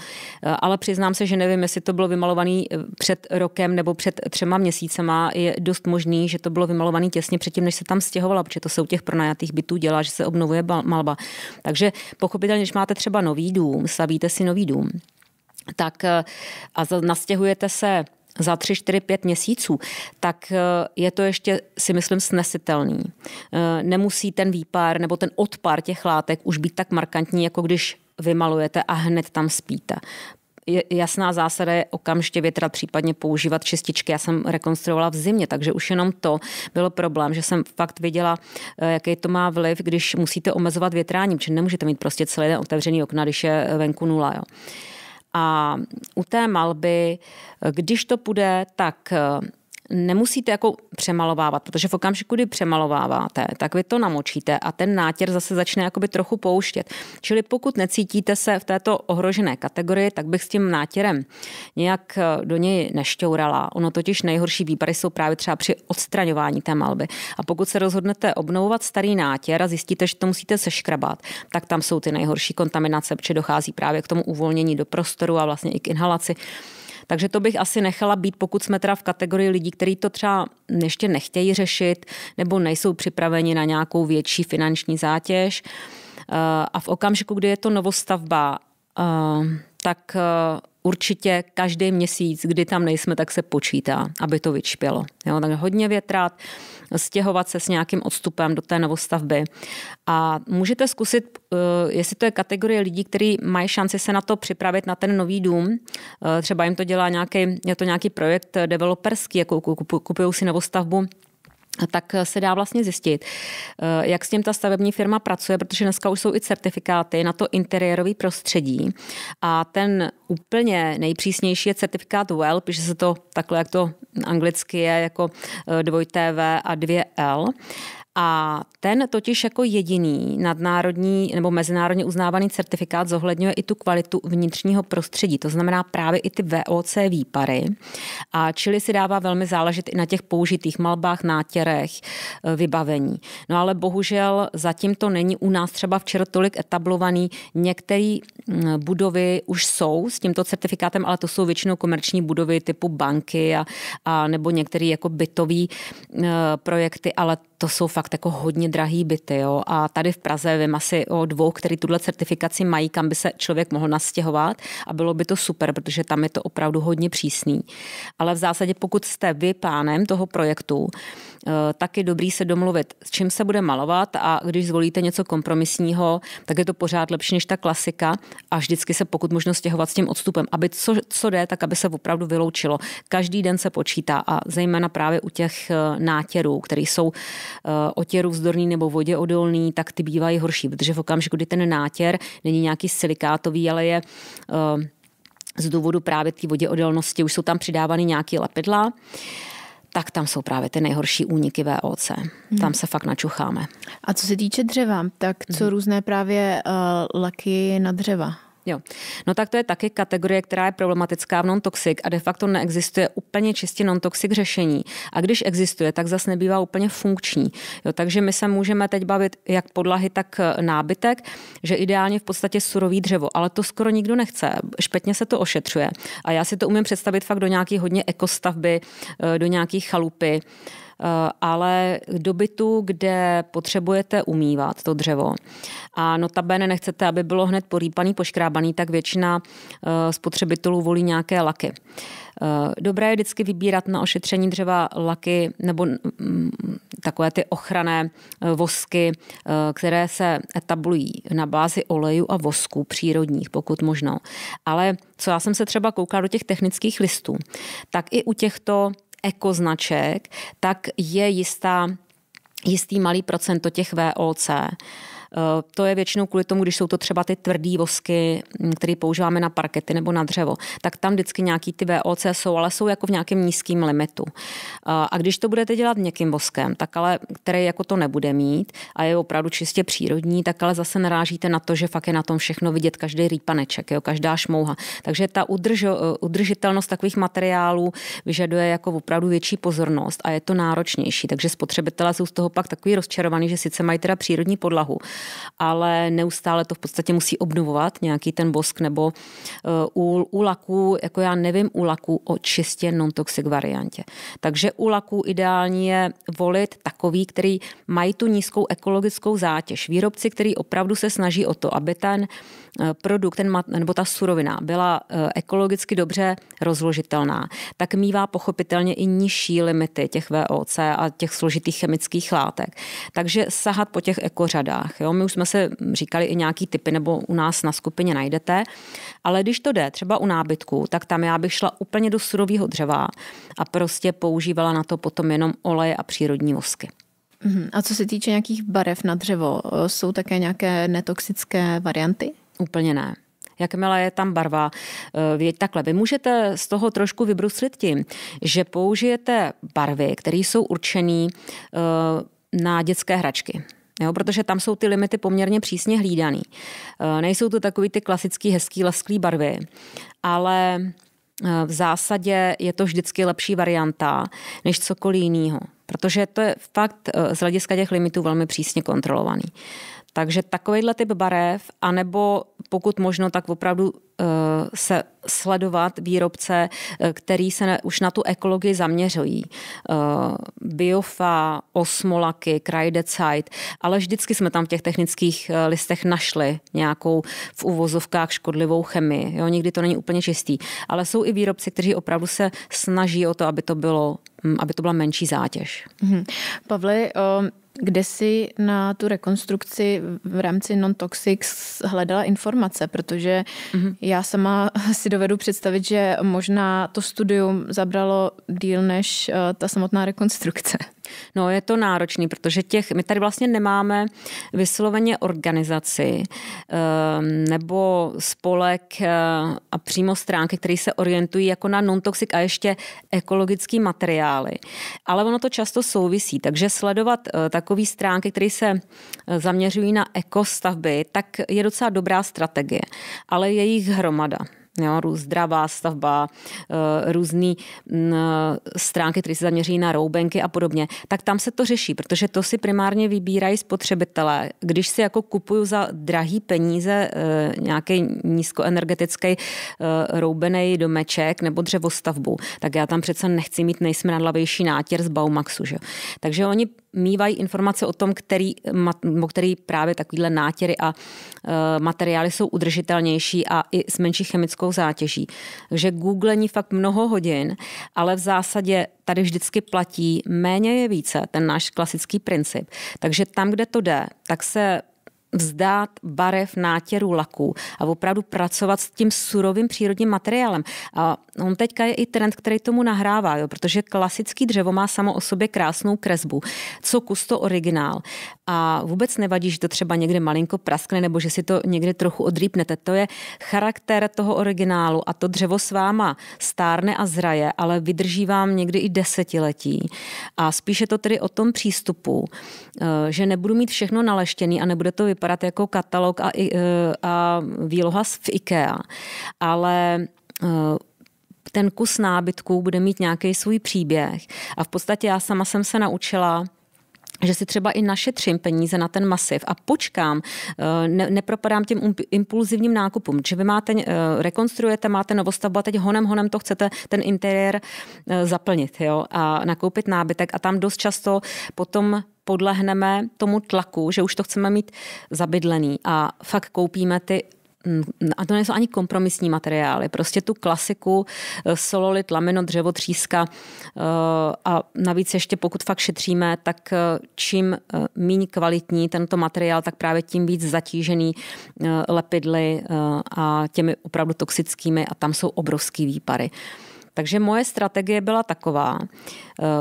Ale přiznám se, že nevím, jestli to bylo vymalovaný před rokem nebo před třema měsícema. Je dost možný, že to bylo vymalovaný těsně předtím, než se tam stěhovala, protože to se u těch pronajatých bytů dělá, že se obnovuje malba. Takže pochopitelně, když máte třeba nový dům, stavíte si nový dům, tak eh, a nastěhujete se za 3, 4, 5 měsíců, tak eh, je to ještě, si myslím, snesitelný. Eh, nemusí ten výpár nebo ten odpár těch látek už být tak markantní, jako když vymalujete a hned tam spíte jasná zásada je okamžitě větrat, případně používat čističky. Já jsem rekonstruovala v zimě, takže už jenom to bylo problém, že jsem fakt viděla, eh, jaký to má vliv, když musíte omezovat větráním, protože nemůžete mít prostě celý den otevřený okna, když je eh, venku nula. Jo. A u té malby, eh, když to půjde, tak nemusíte jako přemalovávat, protože v okamžiku, kdy přemalováváte, tak vy to namočíte a ten nátěr zase začne jakoby trochu pouštět. Čili pokud necítíte se v této ohrožené kategorii, tak bych s tím nátěrem nějak eh, do něj nešťourala. Ono totiž nejhorší výpady jsou právě třeba při odstraňování té malby. A pokud se rozhodnete obnovovat starý nátěr a zjistíte, že to musíte seškrabat, tak tam jsou ty nejhorší kontaminace, protože dochází právě k tomu uvolnění do prostoru a vlastně i k inhalaci. Takže to bych asi nechala být, pokud jsme teda v kategorii lidí, kteří to třeba ještě nechtějí řešit nebo nejsou připraveni na nějakou větší finanční zátěž. Eh, a v okamžiku, kdy je to novostavba, eh, tak eh, určitě každý měsíc, kdy tam nejsme, tak se počítá, aby to vyčpělo. Jo, tak hodně větrat, stěhovat se s nějakým odstupem do té novostavby. A můžete zkusit, eh, jestli to je kategorie lidí, kteří mají šanci se na to připravit na ten nový dům. Eh, třeba jim to dělá nějaký, je to nějaký projekt eh, developerský, jako kupují si novostavbu tak se dá vlastně zjistit, eh, jak s tím ta stavební firma pracuje, protože dneska už jsou i certifikáty na to interiérové prostředí. A ten úplně nejpřísnější je certifikát WELL, píše se to takhle, jak to anglicky je, jako eh, tv a 2L. A ten totiž jako jediný nadnárodní nebo mezinárodně uznávaný certifikát zohledňuje i tu kvalitu vnitřního prostředí, to znamená právě i ty VOC výpary. A čili si dává velmi záležet i na těch použitých malbách, nátěrech, eh, vybavení. No ale bohužel zatím to není u nás třeba včera tolik etablovaný. Některé mm, budovy už jsou s tímto certifikátem, ale to jsou většinou komerční budovy typu banky a, a nebo některé jako bytové eh, projekty, ale to jsou fakt jako hodně drahý byty. Jo. A tady v Praze vím asi o dvou, který tuhle certifikaci mají, kam by se člověk mohl nastěhovat a bylo by to super, protože tam je to opravdu hodně přísný. Ale v zásadě, pokud jste vy pánem toho projektu, Eh, je dobrý se domluvit, s čím se bude malovat a když zvolíte něco kompromisního, tak je to pořád lepší než ta klasika a vždycky se pokud možno stěhovat s tím odstupem, aby co, co jde, tak aby se opravdu vyloučilo. Každý den se počítá a zejména právě u těch eh, nátěrů, které jsou eh, otěru vzdorný nebo vodě odolný, tak ty bývají horší, protože v okamžiku, kdy ten nátěr není nějaký silikátový, ale je z důvodu právě té voděodolnosti už jsou tam přidávány nějaké lepidla tak tam jsou právě ty nejhorší úniky VOC. Hmm. Tam se fakt načucháme. A co se týče dřeva, tak co hmm. různé právě uh, eh, laky na dřeva? Jo. No tak to je taky kategorie, která je problematická v non-toxic a de facto neexistuje úplně čistě non-toxic řešení. A když existuje, tak zase nebývá úplně funkční. Jo, takže my se můžeme teď bavit jak podlahy, tak eh, nábytek, že ideálně v podstatě surový dřevo, ale to skoro nikdo nechce. Špetně se to ošetřuje. A já si to umím představit fakt do nějaké hodně ekostavby, eh, do nějaké chalupy. Eh, ale do bytu, kde potřebujete umývat to dřevo a notabene nechcete, aby bylo hned porýpaný, poškrábaný, tak většina eh, spotřebitelů volí nějaké laky. Eh, dobré je vždycky vybírat na ošetření dřeva laky nebo mm, takové ty ochranné vosky, které se etablují na bázi olejů a vosků přírodních, pokud možno. Ale co já jsem se třeba koukala do těch technických listů, tak i u těchto ekoznaček, tak je jistá jistý malý procento těch VOC. Eh, to je většinou kvůli tomu, když jsou to třeba ty tvrdý vosky, mm, které používáme na parkety nebo na dřevo, tak tam vždycky nějaký ty VOC jsou, ale jsou jako v nějakém nízkém limitu. Eh, a když to budete dělat někým voskem, tak ale který jako to nebude mít a je opravdu čistě přírodní, tak ale zase narážíte na to, že fakt je na tom všechno vidět, každý rýpaneček, jo, každá šmouha. Takže ta udržo, eh, udržitelnost takových materiálů vyžaduje jako opravdu větší pozornost a je to náročnější. Takže spotřebitelé jsou z toho pak takový rozčarovaný, že sice mají teda přírodní podlahu, ale neustále to v podstatě musí obnovovat nějaký ten bosk nebo eh, u, u laku, jako já nevím u laku o čistě non-toxic variantě. Takže u laku ideální je volit takový, který mají tu nízkou ekologickou zátěž. Výrobci, který opravdu se snaží o to, aby ten eh, produkt ten, nebo ta surovina byla eh, ekologicky dobře rozložitelná, tak mývá pochopitelně i nižší limity těch VOC a těch složitých chemických látek. Takže sahat po těch ekořadách. Jo? My už jsme se říkali i nějaký typy, nebo u nás na skupině najdete. Ale když to jde, třeba u nábytku, tak tam já bych šla úplně do surového dřeva a prostě používala na to potom jenom oleje a přírodní vosky. Mhm. A co se týče nějakých barev na dřevo, jsou také nějaké netoxické varianty? Úplně ne jakmile je tam barva. E, Věď takhle, vy můžete z toho trošku vybruslit tím, že použijete barvy, které jsou určené e, na dětské hračky jo? protože tam jsou ty limity poměrně přísně hlídaný. Eh, nejsou to takový ty klasický hezký lesklý barvy, ale eh, v zásadě je to vždycky lepší varianta než cokoliv jiného, protože to je fakt eh, z hlediska těch limitů velmi přísně kontrolovaný. Takže takovýhle typ barev, anebo pokud možno, tak opravdu Eh, se sledovat výrobce, eh, který se už na tu ekologii zaměřují. Eh, Biofa, osmolaky, Krajdecite, ale vždycky jsme tam v těch technických listech našli nějakou v uvozovkách škodlivou chemii. Jo, nikdy to není úplně čistý. Ale jsou i výrobci, kteří opravdu se snaží o to, aby to, bylo, hm, aby to byla menší zátěž. hmm Pavle, um kde jsi na tu rekonstrukci v rámci Non-Toxics hledala informace, protože mm-hmm já sama [laughs] si dovedu představit, že možná to studium zabralo díl než eh, ta samotná rekonstrukce. No je to náročný, protože těch, my tady vlastně nemáme vysloveně organizaci ehm, nebo spolek eh, a přímo stránky, které se orientují jako na non-toxic a ještě ekologický materiály. Ale ono to často souvisí, takže sledovat eh, takové stránky, které se eh, zaměřují na ekostavby, tak je docela dobrá strategie, ale je jich hromada. Jo, růz zdravá stavba, eh, různé mm, eh, stránky, které se zaměří na roubenky a podobně, tak tam se to řeší, protože to si primárně vybírají spotřebitelé. Když si jako kupuju za drahý peníze eh, nějaký nízkoenergetický roubený domeček nebo dřevostavbu, tak já tam přece nechci mít nejsmradlavější nátěr z Baumaxu. Že? Takže oni mývají informace o tom, který, mat, který právě takovýhle nátěry a eh, materiály jsou udržitelnější a i s menší chemickou zátěží. Takže googlení fakt mnoho hodin, ale v zásadě tady vždycky platí méně je více, ten náš klasický princip. Takže tam, kde to jde, tak se vzdát barev, nátěru, laků a opravdu pracovat s tím surovým přírodním materiálem. A on teďka je i trend, který tomu nahrává, jo, protože klasický dřevo má samo o sobě krásnou kresbu, co kus to originál. A vůbec nevadí, že to třeba někde malinko praskne nebo že si to někde trochu odrýpnete. To je charakter toho originálu a to dřevo s váma stárne a zraje, ale vydrží vám někdy i desetiletí. A spíše to tedy o tom přístupu, eh, že nebudu mít všechno naleštěný a nebude to vypadat vypadat jako katalog a, e, a výloha v IKEA, ale e, ten kus nábytků bude mít nějaký svůj příběh. A v podstatě já sama jsem se naučila že si třeba i našetřím peníze na ten masiv a počkám, e, ne, nepropadám těm impulzivním nákupům. Že vy máte, rekonstruujete, máte novostavbu a teď honem, honem to chcete ten interiér zaplnit jo, a nakoupit nábytek a tam dost často potom podlehneme tomu tlaku, že už to chceme mít zabydlený a fakt koupíme ty mm, a to nejsou ani kompromisní materiály, prostě tu klasiku eh, sololit, lamino, dřevo, tříska eh, a navíc ještě pokud fakt šetříme, tak eh, čím méně kvalitní tento materiál, tak právě tím víc zatížený lepidly a těmi opravdu toxickými a tam jsou obrovský výpary. Takže moje strategie byla taková,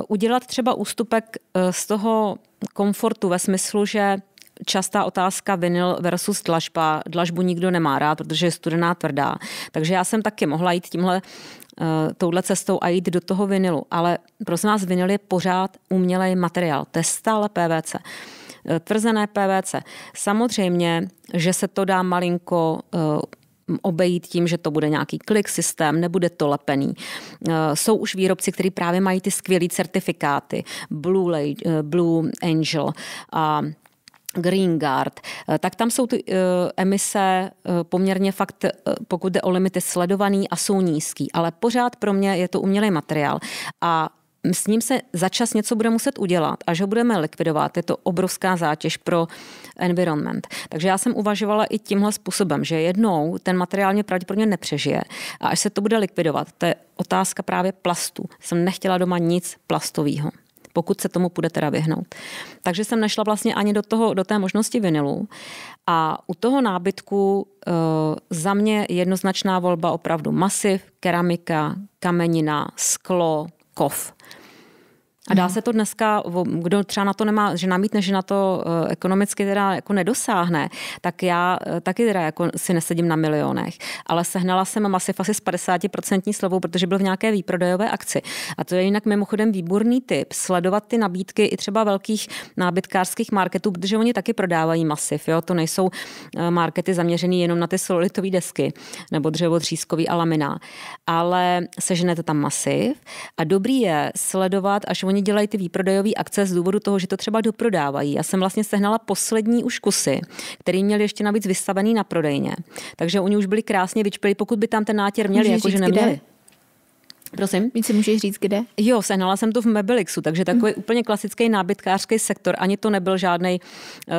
udělat třeba ústupek z toho komfortu ve smyslu, že častá otázka vinyl versus dlažba. Dlažbu nikdo nemá rád, protože je studená tvrdá. Takže já jsem taky mohla jít tímhle eh, touhle cestou a jít do toho vinilu. Ale prosím vás, vinyl je pořád umělej materiál. To je stále PVC. Eh, tvrzené PVC. Samozřejmě, že se to dá malinko eh, obejít tím, že to bude nějaký klik systém, nebude to lepený. Eh, jsou už výrobci, kteří právě mají ty skvělé certifikáty, Blue, eh, Blue Angel a Green Guard, eh, tak tam jsou ty emise poměrně fakt, pokud jde o limity, sledovaný a jsou nízký, ale pořád pro mě je to umělý materiál a s ním se začas něco bude muset udělat. Až ho budeme likvidovat, je to obrovská zátěž pro uh, environment. Takže já jsem uvažovala i tímhle způsobem, že jednou ten materiálně pravděpodobně nepřežije a až se to bude likvidovat, to je otázka právě plastu. Jsem nechtěla doma nic plastového pokud se tomu půjde teda vyhnout. Takže jsem nešla vlastně ani do, toho, do té možnosti vinilu. A u toho nábytku e, za mě jednoznačná volba opravdu masiv, keramika, kamenina, sklo, kov. A dá mhm. se to dneska, kdo třeba na to nemá, že namítne, že na to eh, ekonomicky teda jako nedosáhne, tak já eh, taky teda jako si nesedím na milionech, ale sehnala jsem masiv asi s 50% slovou, protože byl v nějaké výprodejové akci. A to je jinak mimochodem výborný tip, sledovat ty nabídky i třeba velkých nábytkářských marketů, protože oni taky prodávají masiv, jo? to nejsou eh, markety zaměřený jenom na ty solitové desky nebo dřevo třískový a lamina ale seženete tam masiv a dobrý je sledovat, až oni dělají ty výprodejové akce z důvodu toho, že to třeba doprodávají. Já jsem vlastně sehnala poslední už kusy, který měl ještě navíc vystavený na prodejně. Takže oni už byli krásně vyčpili, pokud by tam ten nátěr měli, jakože neměli. Kde? Prosím, víc si můžeš říct, kde? Jo, sehnala jsem to v Mebelixu, takže takový mm. úplně klasický nábytkářský sektor. Ani to nebyl žádný uh, eh,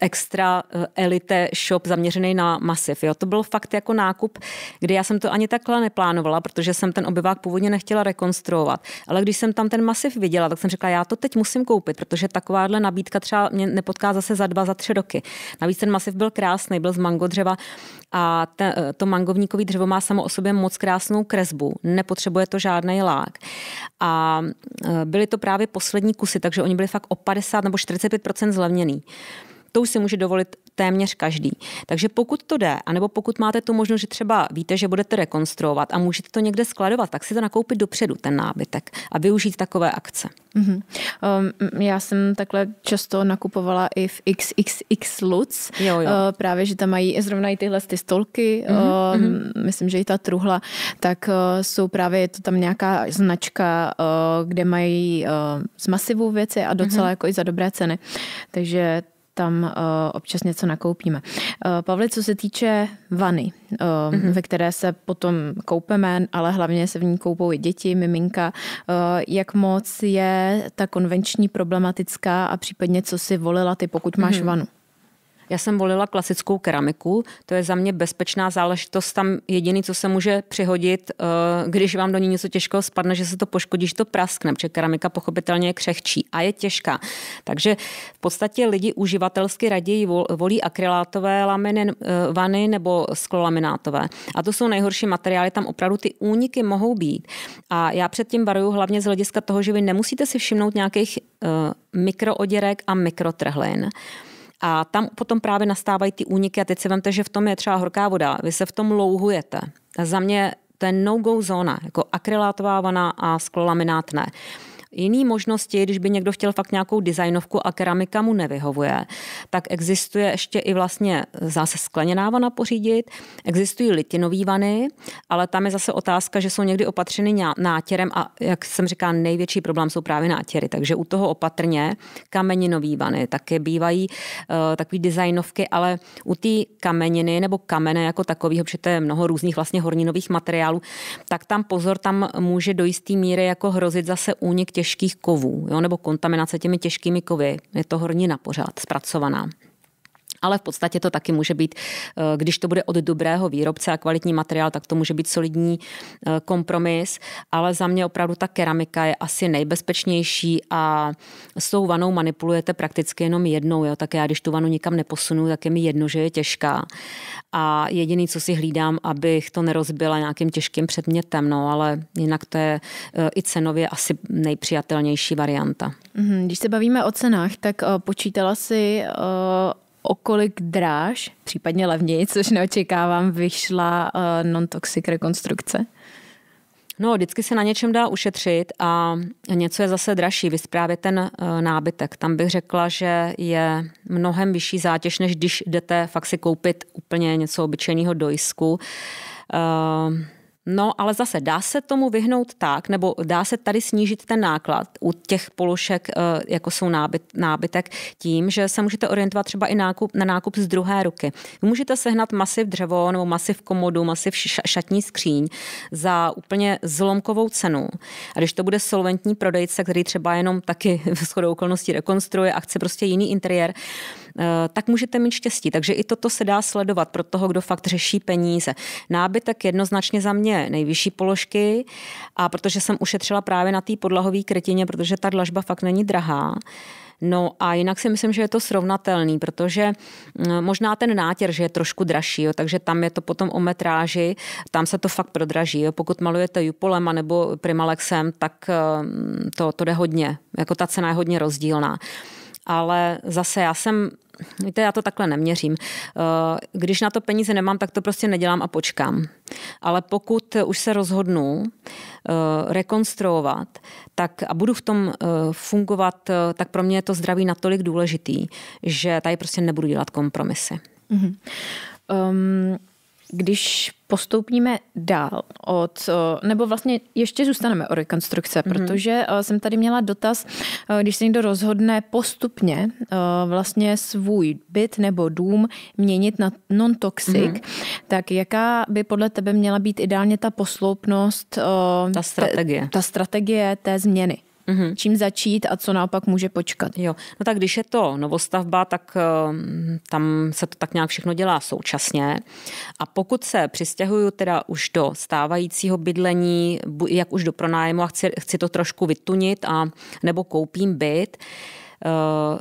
extra uh, elite shop zaměřený na masiv. Jo, to byl fakt jako nákup, kdy já jsem to ani takhle neplánovala, protože jsem ten obyvák původně nechtěla rekonstruovat. Ale když jsem tam ten masiv viděla, tak jsem řekla, já to teď musím koupit, protože takováhle nabídka třeba mě nepotká zase za dva, za tři roky. Navíc ten masiv byl krásný, byl z mango dřeva a te, eh, to mangovníkový dřevo má samo o sobě moc krásnou kresbu. Nepotřebuje to žádný lák. A e, byly to právě poslední kusy, takže oni byli fakt o 50 nebo 45 zlevněný to už si může dovolit téměř každý. Takže pokud to jde, anebo pokud máte tu možnost, že třeba víte, že budete rekonstruovat a můžete to někde skladovat, tak si to nakoupit dopředu, ten nábytek, a využít takové akce. Mm-hmm. Um, já jsem takhle často nakupovala i v XXX Lutz, jo, jo. Uh, právě, že tam mají zrovna i tyhle ty stolky, mm-hmm. uh, myslím, že i ta truhla, tak uh, jsou právě, je to tam nějaká značka, uh, kde mají uh, z masivu věci a docela mm-hmm. jako i za dobré ceny. Takže tam eh, občas něco nakoupíme. Eh, Pavli, co se týče vany, mm-hmm. ve které se potom koupeme, ale hlavně se v ní koupou i děti, miminka, jak moc je ta konvenční problematická a případně co si volila ty, pokud máš mm-hmm. vanu? Já jsem volila klasickou keramiku, to je za mě bezpečná záležitost, tam jediný, co se může přihodit, eh, když vám do ní něco těžkého spadne, že se to poškodí, že to praskne, protože keramika pochopitelně je křehčí a je těžká. Takže v podstatě lidi uživatelsky raději volí akrylátové laminy, eh, vany nebo sklolaminátové. A to jsou nejhorší materiály, tam opravdu ty úniky mohou být. A já předtím varuju hlavně z hlediska toho, že vy nemusíte si všimnout nějakých eh, mikrooděrek a mikrotrhlin. A tam potom právě nastávají ty úniky a teď si vemte, že v tom je třeba horká voda. Vy se v tom louhujete. Za mě to je no-go zóna, jako akrylátová vana a sklolaminát ne. Jiný možnosti, když by někdo chtěl fakt nějakou designovku a keramika mu nevyhovuje, tak existuje ještě i vlastně zase skleněná vana pořídit, existují litinové vany, ale tam je zase otázka, že jsou někdy opatřeny nátěrem a jak jsem říká, největší problém jsou právě nátěry, takže u toho opatrně kameninové vany také bývají uh, eh, takové designovky, ale u té kameniny nebo kamene jako takového, protože to je mnoho různých vlastně horninových materiálů, tak tam pozor, tam může do jisté míry jako hrozit zase únik těžkých kovů, jo, nebo kontaminace těmi těžkými kovy. Je to hornina pořád, zpracovaná ale v podstatě to taky může být, eh, když to bude od dobrého výrobce a kvalitní materiál, tak to může být solidní eh, kompromis, ale za mě opravdu ta keramika je asi nejbezpečnější a s tou vanou manipulujete prakticky jenom jednou, jo? tak já když tu vanu nikam neposunu, tak je mi jedno, že je těžká a jediný, co si hlídám, abych to nerozbila nějakým těžkým předmětem, no ale jinak to je eh, i cenově asi nejpřijatelnější varianta. Mhm, když se bavíme o cenách, tak počítala si okolik dráž, případně levněji, což neočekávám, vyšla uh, non-toxic rekonstrukce? No, vždycky se na něčem dá ušetřit a něco je zase dražší. Vy právě ten eh, nábytek. Tam bych řekla, že je mnohem vyšší zátěž, než když jdete fakt si koupit úplně něco obyčejného dojsku. Uh, eh, No, ale zase dá se tomu vyhnout tak, nebo dá se tady snížit ten náklad u těch položek, eh, jako jsou nábyt, nábytek, tím, že se můžete orientovat třeba i nákup, na nákup z druhé ruky. Vy můžete sehnat masiv dřevo nebo masiv komodu, masiv šatní skříň za úplně zlomkovou cenu. A když to bude solventní prodejce, který třeba jenom taky v [laughs] shodou okolností rekonstruuje a chce prostě jiný interiér, Eh, tak můžete mít štěstí. Takže i toto se dá sledovat pro toho, kdo fakt řeší peníze. Nábytek jednoznačně za mě nejvyšší položky a protože jsem ušetřila právě na té podlahové krytině, protože ta dlažba fakt není drahá, No a jinak si myslím, že je to srovnatelný, protože mm, možná ten nátěr, že je trošku dražší, jo, takže tam je to potom o metráži, tam se to fakt prodraží. Jo. Pokud malujete Jupolem nebo Primalexem, tak eh, to, to jde hodně. Jako ta cena je hodně rozdílná ale zase já jsem Víte, já to takhle neměřím. Eh, když na to peníze nemám, tak to prostě nedělám a počkám. Ale pokud už se rozhodnu eh, rekonstruovat, tak a budu v tom eh, fungovat, tak pro mě je to zdraví natolik důležitý, že tady prostě nebudu dělat kompromisy. Mm-hmm. Um, když postoupíme dál od, eh, nebo vlastně ještě zůstaneme o rekonstrukce, mm-hmm. protože eh, jsem tady měla dotaz, eh, když se někdo rozhodne postupně vlastně svůj byt nebo dům měnit na non-toxic, mm-hmm. tak jaká by podle tebe měla být ideálně ta posloupnost, ta strategie, ta, ta strategie té změny? mm-hmm. čím začít a co naopak může počkat. Jo, no tak když je to novostavba, tak ehm, tam se to tak nějak všechno dělá současně. A pokud se přistěhuju teda už do stávajícího bydlení, jak už do pronájmu a chci, chci to trošku vytunit a nebo koupím byt, eh,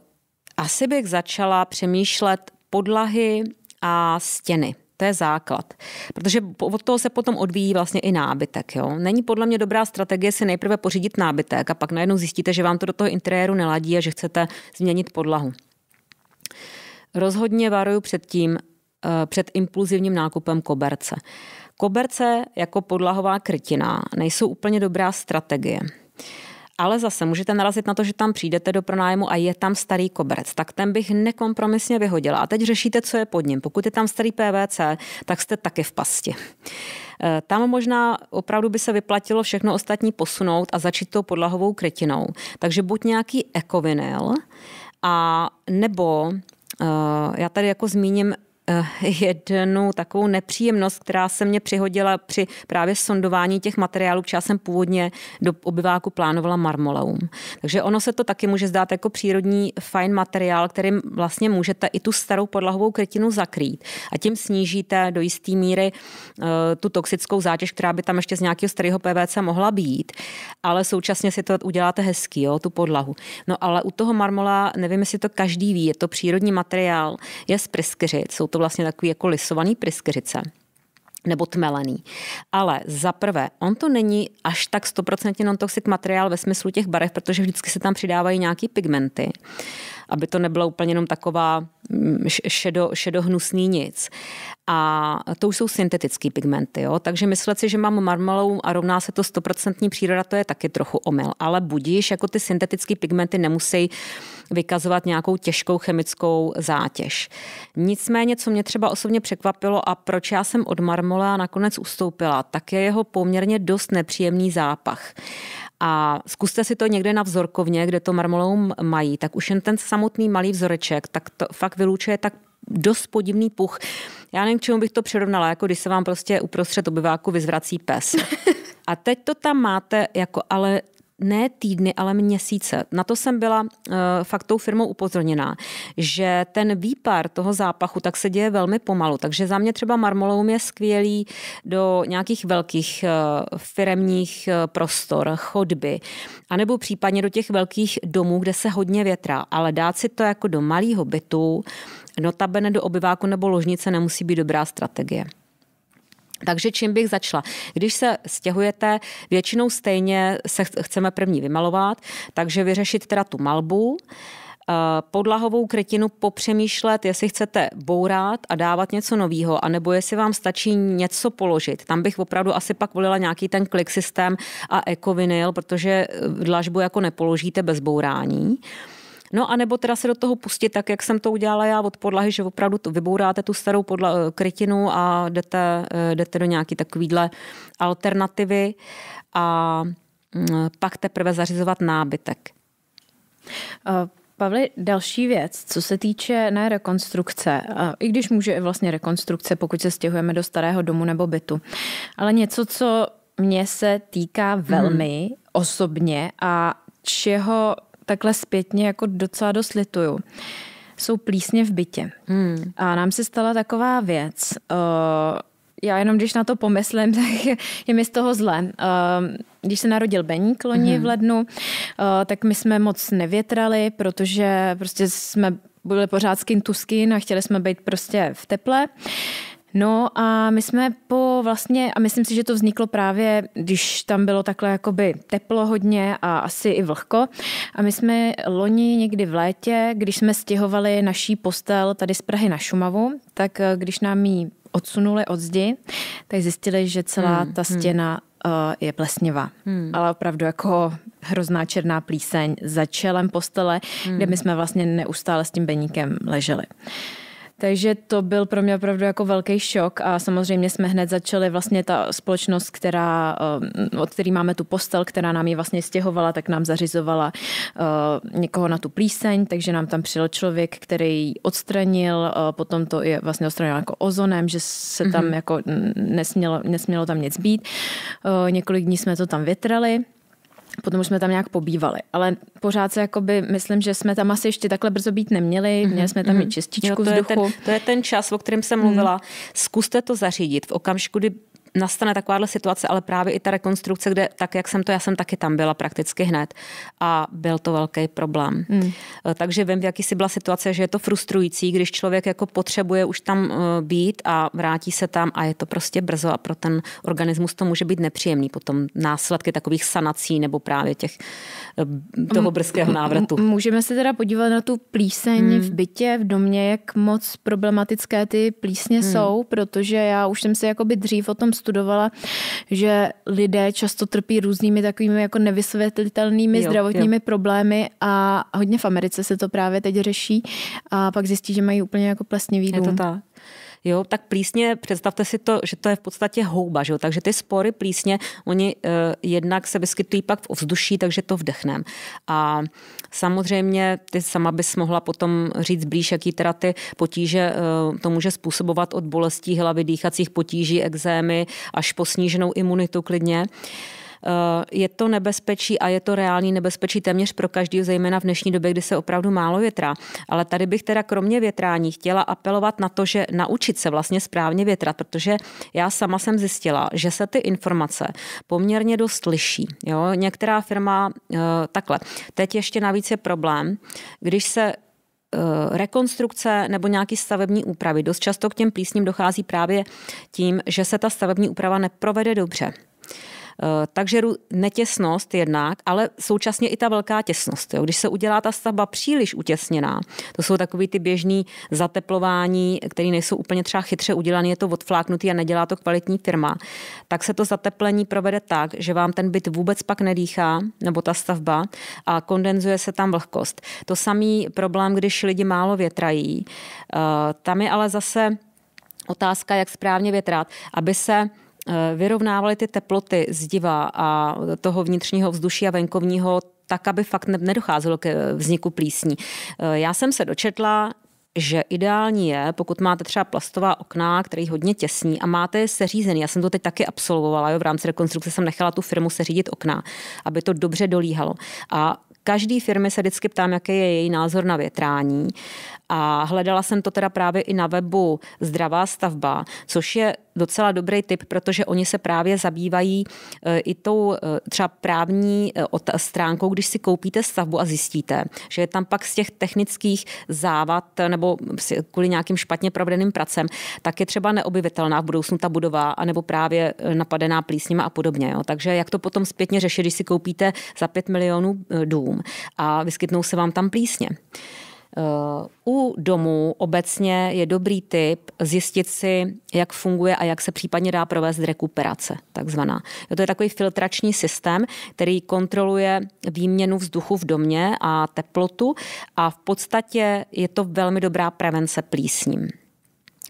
asi bych začala přemýšlet podlahy a stěny. To je základ. Protože od toho se potom odvíjí vlastně i nábytek. Jo? Není podle mě dobrá strategie si nejprve pořídit nábytek a pak najednou zjistíte, že vám to do toho interiéru neladí a že chcete změnit podlahu. Rozhodně varuju před tím, eh, před impulzivním nákupem koberce. Koberce jako podlahová krytina nejsou úplně dobrá strategie ale zase můžete narazit na to, že tam přijdete do pronájmu a je tam starý koberec, tak ten bych nekompromisně vyhodila. A teď řešíte, co je pod ním. Pokud je tam starý PVC, tak jste taky v pasti. Eh, tam možná opravdu by se vyplatilo všechno ostatní posunout a začít tou podlahovou krytinou. Takže buď nějaký ekovinyl, a nebo eh, já tady jako zmíním Eh, jednu takovou nepříjemnost, která se mě přihodila při právě sondování těch materiálů, která jsem původně do obyváku plánovala marmoleum. Takže ono se to taky může zdát jako přírodní fajn materiál, kterým vlastně můžete i tu starou podlahovou krytinu zakrýt a tím snížíte do jisté míry eh, tu toxickou zátěž, která by tam ještě z nějakého starého PVC mohla být, ale současně si to uděláte hezky, jo, tu podlahu. No ale u toho marmola, nevím, jestli to každý ví, je to přírodní materiál, je z pryskyřic, jsou to to vlastně takový jako lisovaný pryskyřice nebo tmelený. Ale za prvé, on to není až tak 100% non-toxic materiál ve smyslu těch barev, protože vždycky se tam přidávají nějaký pigmenty, aby to nebylo úplně jenom taková mm, šedo, šedohnusný nic a to už jsou syntetické pigmenty. Jo? Takže myslet si, že mám marmelou a rovná se to stoprocentní příroda, to je taky trochu omyl. Ale budíš, jako ty syntetické pigmenty nemusí vykazovat nějakou těžkou chemickou zátěž. Nicméně, co mě třeba osobně překvapilo a proč já jsem od a nakonec ustoupila, tak je jeho poměrně dost nepříjemný zápach. A zkuste si to někde na vzorkovně, kde to marmolou mají, tak už jen ten samotný malý vzoreček, tak to fakt vylučuje tak dost podivný puch. Já nevím, k čemu bych to přirovnala, jako když se vám prostě uprostřed obyváku vyzvrací pes. [laughs] A teď to tam máte jako ale ne týdny, ale měsíce. Na to jsem byla uh, fakt tou firmou upozorněná, že ten výpar toho zápachu tak se děje velmi pomalu. Takže za mě třeba marmolou je skvělý do nějakých velkých uh, firemních uh, prostor, chodby, anebo případně do těch velkých domů, kde se hodně větrá. Ale dát si to jako do malého bytu, uh, Notabene do obyváku nebo ložnice nemusí být dobrá strategie. Takže čím bych začala? Když se stěhujete, většinou stejně se chceme první vymalovat, takže vyřešit teda tu malbu, eh, podlahovou krytinu popřemýšlet, jestli chcete bourat a dávat něco nového, anebo jestli vám stačí něco položit. Tam bych opravdu asi pak volila nějaký ten klik systém a ekovinyl, protože eh, dlažbu jako nepoložíte bez bourání. No a nebo teda se do toho pustit tak, jak jsem to udělala já od podlahy, že opravdu to vybouráte tu starou podla, eh, krytinu a jdete, eh, jdete do nějaký takovýhle alternativy a mm, pak teprve zařizovat nábytek. Uh. Pavli, další věc, co se týče ne rekonstrukce, i když může i vlastně rekonstrukce, pokud se stěhujeme do starého domu nebo bytu, ale něco, co mě se týká mhm. velmi hmm. osobně a čeho takhle zpětně jako docela dost lituju, jsou plísně v bytě. Hmm. A nám se stala taková věc, uh, já jenom když na to pomyslím, [laughs] tak je mi z toho zle. Eh, když se narodil Beník loni hmm v lednu, eh, tak my jsme moc nevětrali, protože prostě jsme byli pořád skin to skin a chtěli jsme být prostě v teple. Uh, No a my jsme po vlastně, a myslím si, že to vzniklo právě, když tam bylo takhle jakoby teplo hodně a asi i vlhko. A my jsme loni někdy v létě, když jsme stěhovali naší postel tady z Prahy na Šumavu, tak eh, když nám ji odsunuli od zdi, tak zjistili, že celá hmm, ta hmm. stěna hmm je plesnivá, hmm. ale opravdu jako hrozná černá plíseň za čelem postele, hmm. kde my jsme vlastně neustále s tím beníkem leželi. Takže to byl pro mě opravdu jako velký šok a samozřejmě jsme hned začali vlastně ta společnost, která, eh, od který máme tu postel, která nám ji vlastně stěhovala, tak nám zařizovala eh, někoho na tu plíseň, takže nám tam přijel člověk, který ji odstranil, eh, potom to je vlastně odstranil jako ozonem, že se tam mm-hmm. jako nesmělo, nesmělo tam nic být. Několik dní jsme to tam větrali Potom už jsme tam nějak pobývali, ale pořád se jakoby, myslím, že jsme tam asi ještě takhle brzo být neměli, mhm, měli jsme tam mm-hmm. i čističku jo, to vzduchu. Je ten, to je ten čas, o kterém jsem mluvila. Mm. Zkuste to zařídit v okamžiku, kdy nastane takováhle situace, ale právě i ta rekonstrukce, kde tak, jak jsem to, já jsem taky tam byla prakticky hned a byl to velký problém. Hmm. Eh, takže vím, v jaký si byla situace, že je to frustrující, když člověk jako potřebuje už tam eh, být a vrátí se tam a je to prostě brzo a pro ten organismus to může být nepříjemný potom následky takových sanací nebo právě těch eh, toho brzkého návratu. Můžeme se teda podívat na tu plíseň hmm. v bytě, v domě, jak moc problematické ty plísně hmm. jsou, protože já už jsem se jakoby dřív o tom studovala, že lidé často trpí různými takovými jako nevysvětlitelnými jo, zdravotními jo. problémy a hodně v Americe se to právě teď řeší a pak zjistí, že mají úplně jako plesnivý dům. Je to tak jo, tak plísně, představte si to, že to je v podstatě houba, že jo, takže ty spory plísně, oni uh, jednak se vyskytují pak v ovzduší, takže to vdechneme. A samozřejmě ty sama bys mohla potom říct blíž, jaký teda ty potíže uh, to může způsobovat od bolestí hlavy, dýchacích potíží, exémy až po sníženou imunitu klidně. Uh, Eh, je to nebezpečí a je to reálný nebezpečí téměř pro každého, zejména v dnešní době, kdy se opravdu málo větrá. Ale tady bych teda kromě větrání chtěla apelovat na to, že naučit se vlastně správně větrat, protože já sama jsem zjistila, že se ty informace poměrně dost liší. Jo? Některá firma eh, takhle. Teď ještě navíc je problém, když se eh, rekonstrukce nebo nějaký stavební úpravy. Dost často k těm plísním dochází právě tím, že se ta stavební úprava neprovede dobře. Eh, takže netěsnost jednak, ale současně i ta velká těsnost. Jo. Když se udělá ta stavba příliš utěsněná, to jsou takový ty běžný zateplování, které nejsou úplně třeba chytře udělané, je to odfláknutý a nedělá to kvalitní firma, tak se to zateplení provede tak, že vám ten byt vůbec pak nedýchá, nebo ta stavba, a kondenzuje se tam vlhkost. To samý problém, když lidi málo větrají. Eh, tam je ale zase otázka, jak správně větrat, aby se vyrovnávali ty teploty zdiva a toho vnitřního vzduší a venkovního tak, aby fakt nedocházelo ke vzniku plísní. Eh, já jsem se dočetla, že ideální je, pokud máte třeba plastová okna, který je hodně těsní a máte je seřízený. Já jsem to teď taky absolvovala, jo, v rámci rekonstrukce jsem nechala tu firmu seřídit okna, aby to dobře dolíhalo. A každý firmy se vždycky ptám, jaký je její názor na větrání. A hledala jsem to teda právě i na webu Zdravá stavba, což je docela dobrý tip, protože oni se právě zabývají eh, i tou eh, třeba právní eh, stránkou, když si koupíte stavbu a zjistíte, že je tam pak z těch technických závad nebo kvůli nějakým špatně provedeným pracem, tak je třeba neobyvitelná v budoucnu ta budova, anebo právě napadená plísněma a podobně. Jo. Takže jak to potom zpětně řešit, když si koupíte za 5 milionů dům a vyskytnou se vám tam plísně. Eh, u domů obecně je dobrý tip zjistit si, jak funguje a jak se případně dá provést rekuperace, takzvaná. To je takový filtrační systém, který kontroluje výměnu vzduchu v domě a teplotu a v podstatě je to velmi dobrá prevence plísním.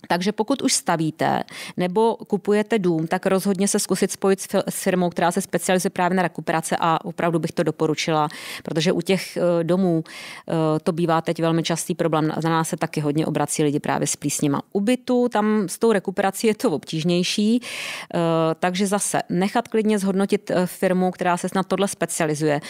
Takže pokud už stavíte nebo kupujete dům, tak rozhodně se zkusit spojit s firmou, která se specializuje právě na rekuperace a opravdu bych to doporučila, protože u těch eh, domů eh, to bývá teď velmi častý problém. Za nás se taky hodně obrací lidi právě s plísněma ubytu, tam s tou rekuperací je to obtížnější, eh, takže zase nechat klidně zhodnotit firmu, která se na tohle specializuje,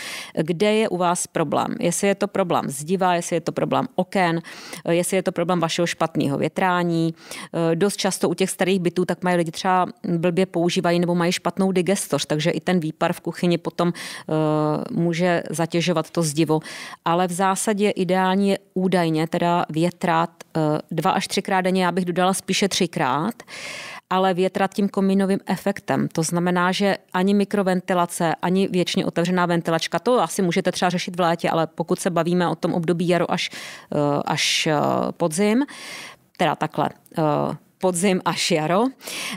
kde je u vás problém. Jestli je to problém zdiva, jestli je to problém oken, jestli je to problém vašeho špatného větrání, Eh, dost často u těch starých bytů, tak mají lidi třeba blbě používají nebo mají špatnou digestoř, takže i ten výpar v kuchyni potom eh, může zatěžovat to zdivo. Ale v zásadě ideálně údajně teda větrat eh, dva až třikrát denně, já bych dodala spíše třikrát ale větrat tím komínovým efektem. To znamená, že ani mikroventilace, ani věčně otevřená ventilačka, to asi můžete třeba řešit v létě, ale pokud se bavíme o tom období jaro až, až podzim, teda takhle, eh, podzim až jaro,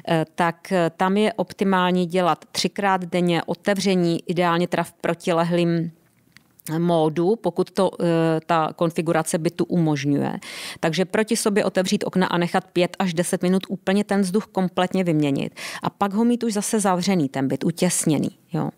eh, tak eh, tam je optimální dělat třikrát denně otevření, ideálně teda v protilehlým módu, pokud to eh, ta konfigurace bytu umožňuje. Takže proti sobě otevřít okna a nechat 5 až 10 minut úplně ten vzduch kompletně vyměnit. A pak ho mít už zase zavřený ten byt, utěsněný. Jo.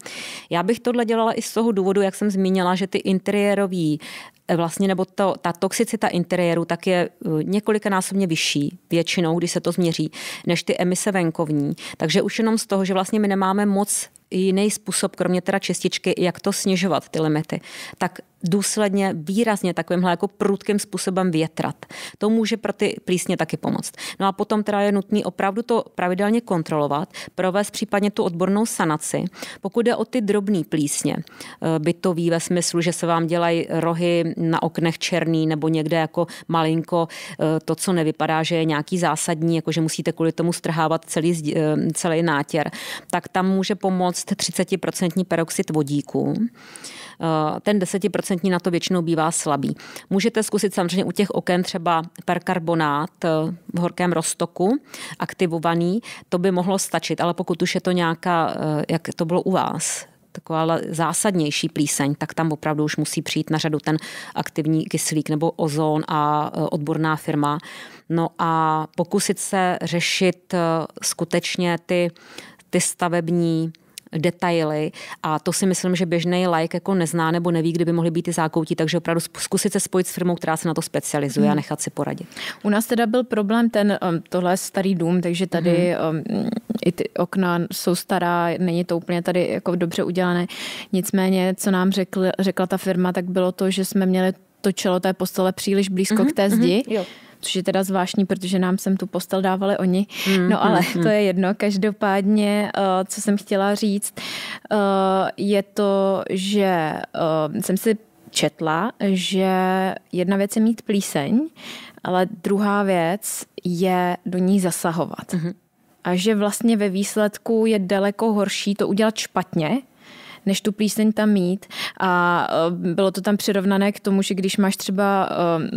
Já bych tohle dělala i z toho důvodu, jak jsem zmínila, že ty interiérový eh, vlastně, nebo to, ta toxicita interiéru tak je eh, několikanásobně vyšší většinou, když se to změří, než ty emise venkovní. Takže už jenom z toho, že vlastně my nemáme moc jiný způsob, kromě teda čističky, jak to snižovat, ty limity. Tak důsledně, výrazně takovýmhle jako prudkým způsobem větrat. To může pro ty plísně taky pomoct. No a potom teda je nutný, opravdu to pravidelně kontrolovat, provést případně tu odbornou sanaci. Pokud jde o ty drobné plísně, eh, ví ve smyslu, že se vám dělají rohy na oknech černý nebo někde jako malinko eh, to, co nevypadá, že je nějaký zásadní, jako že musíte kvůli tomu strhávat celý, eh, celý nátěr, tak tam může pomoct 30% peroxid vodíku. Eh, ten desetiprocentní na to většinou bývá slabý. Můžete zkusit samozřejmě u těch oken třeba perkarbonát eh, v horkém roztoku, aktivovaný, to by mohlo stačit, ale pokud už je to nějaká, eh, jak to bylo u vás, taková zásadnější plíseň, tak tam opravdu už musí přijít na řadu ten aktivní kyslík nebo ozon a odborná firma. No a pokusit se řešit skutečně ty, ty stavební detaily a to si myslím, že běžný like jako nezná nebo neví, kdyby mohly být ty zákoutí, takže opravdu zkusit se spojit s firmou, která se na to specializuje hmm. a nechat si poradit. U nás teda byl problém ten, um, tohle je starý dům, takže tady hmm. Um, i ty okna jsou stará, není to úplně tady jako dobře udělané. Nicméně, co nám řekl, řekla ta firma, tak bylo to, že jsme měli to čelo té postele příliš blízko mm-hmm, k té mhm, zdi. Mm-hmm, jo což je teda zvláštní, protože nám sem tu postel dávali oni. Mm, no ale mhm, to je mhm. jedno. Každopádně, uh, co jsem chtěla říct, uh, je to, že uh, jsem si četla, že jedna věc je mít plíseň, ale druhá věc je do ní zasahovat. Mm-hmm. A že vlastně ve výsledku je daleko horší to udělat špatně, než tu plíseň tam mít. A eh, bylo to tam přirovnané k tomu, že když máš třeba, eh,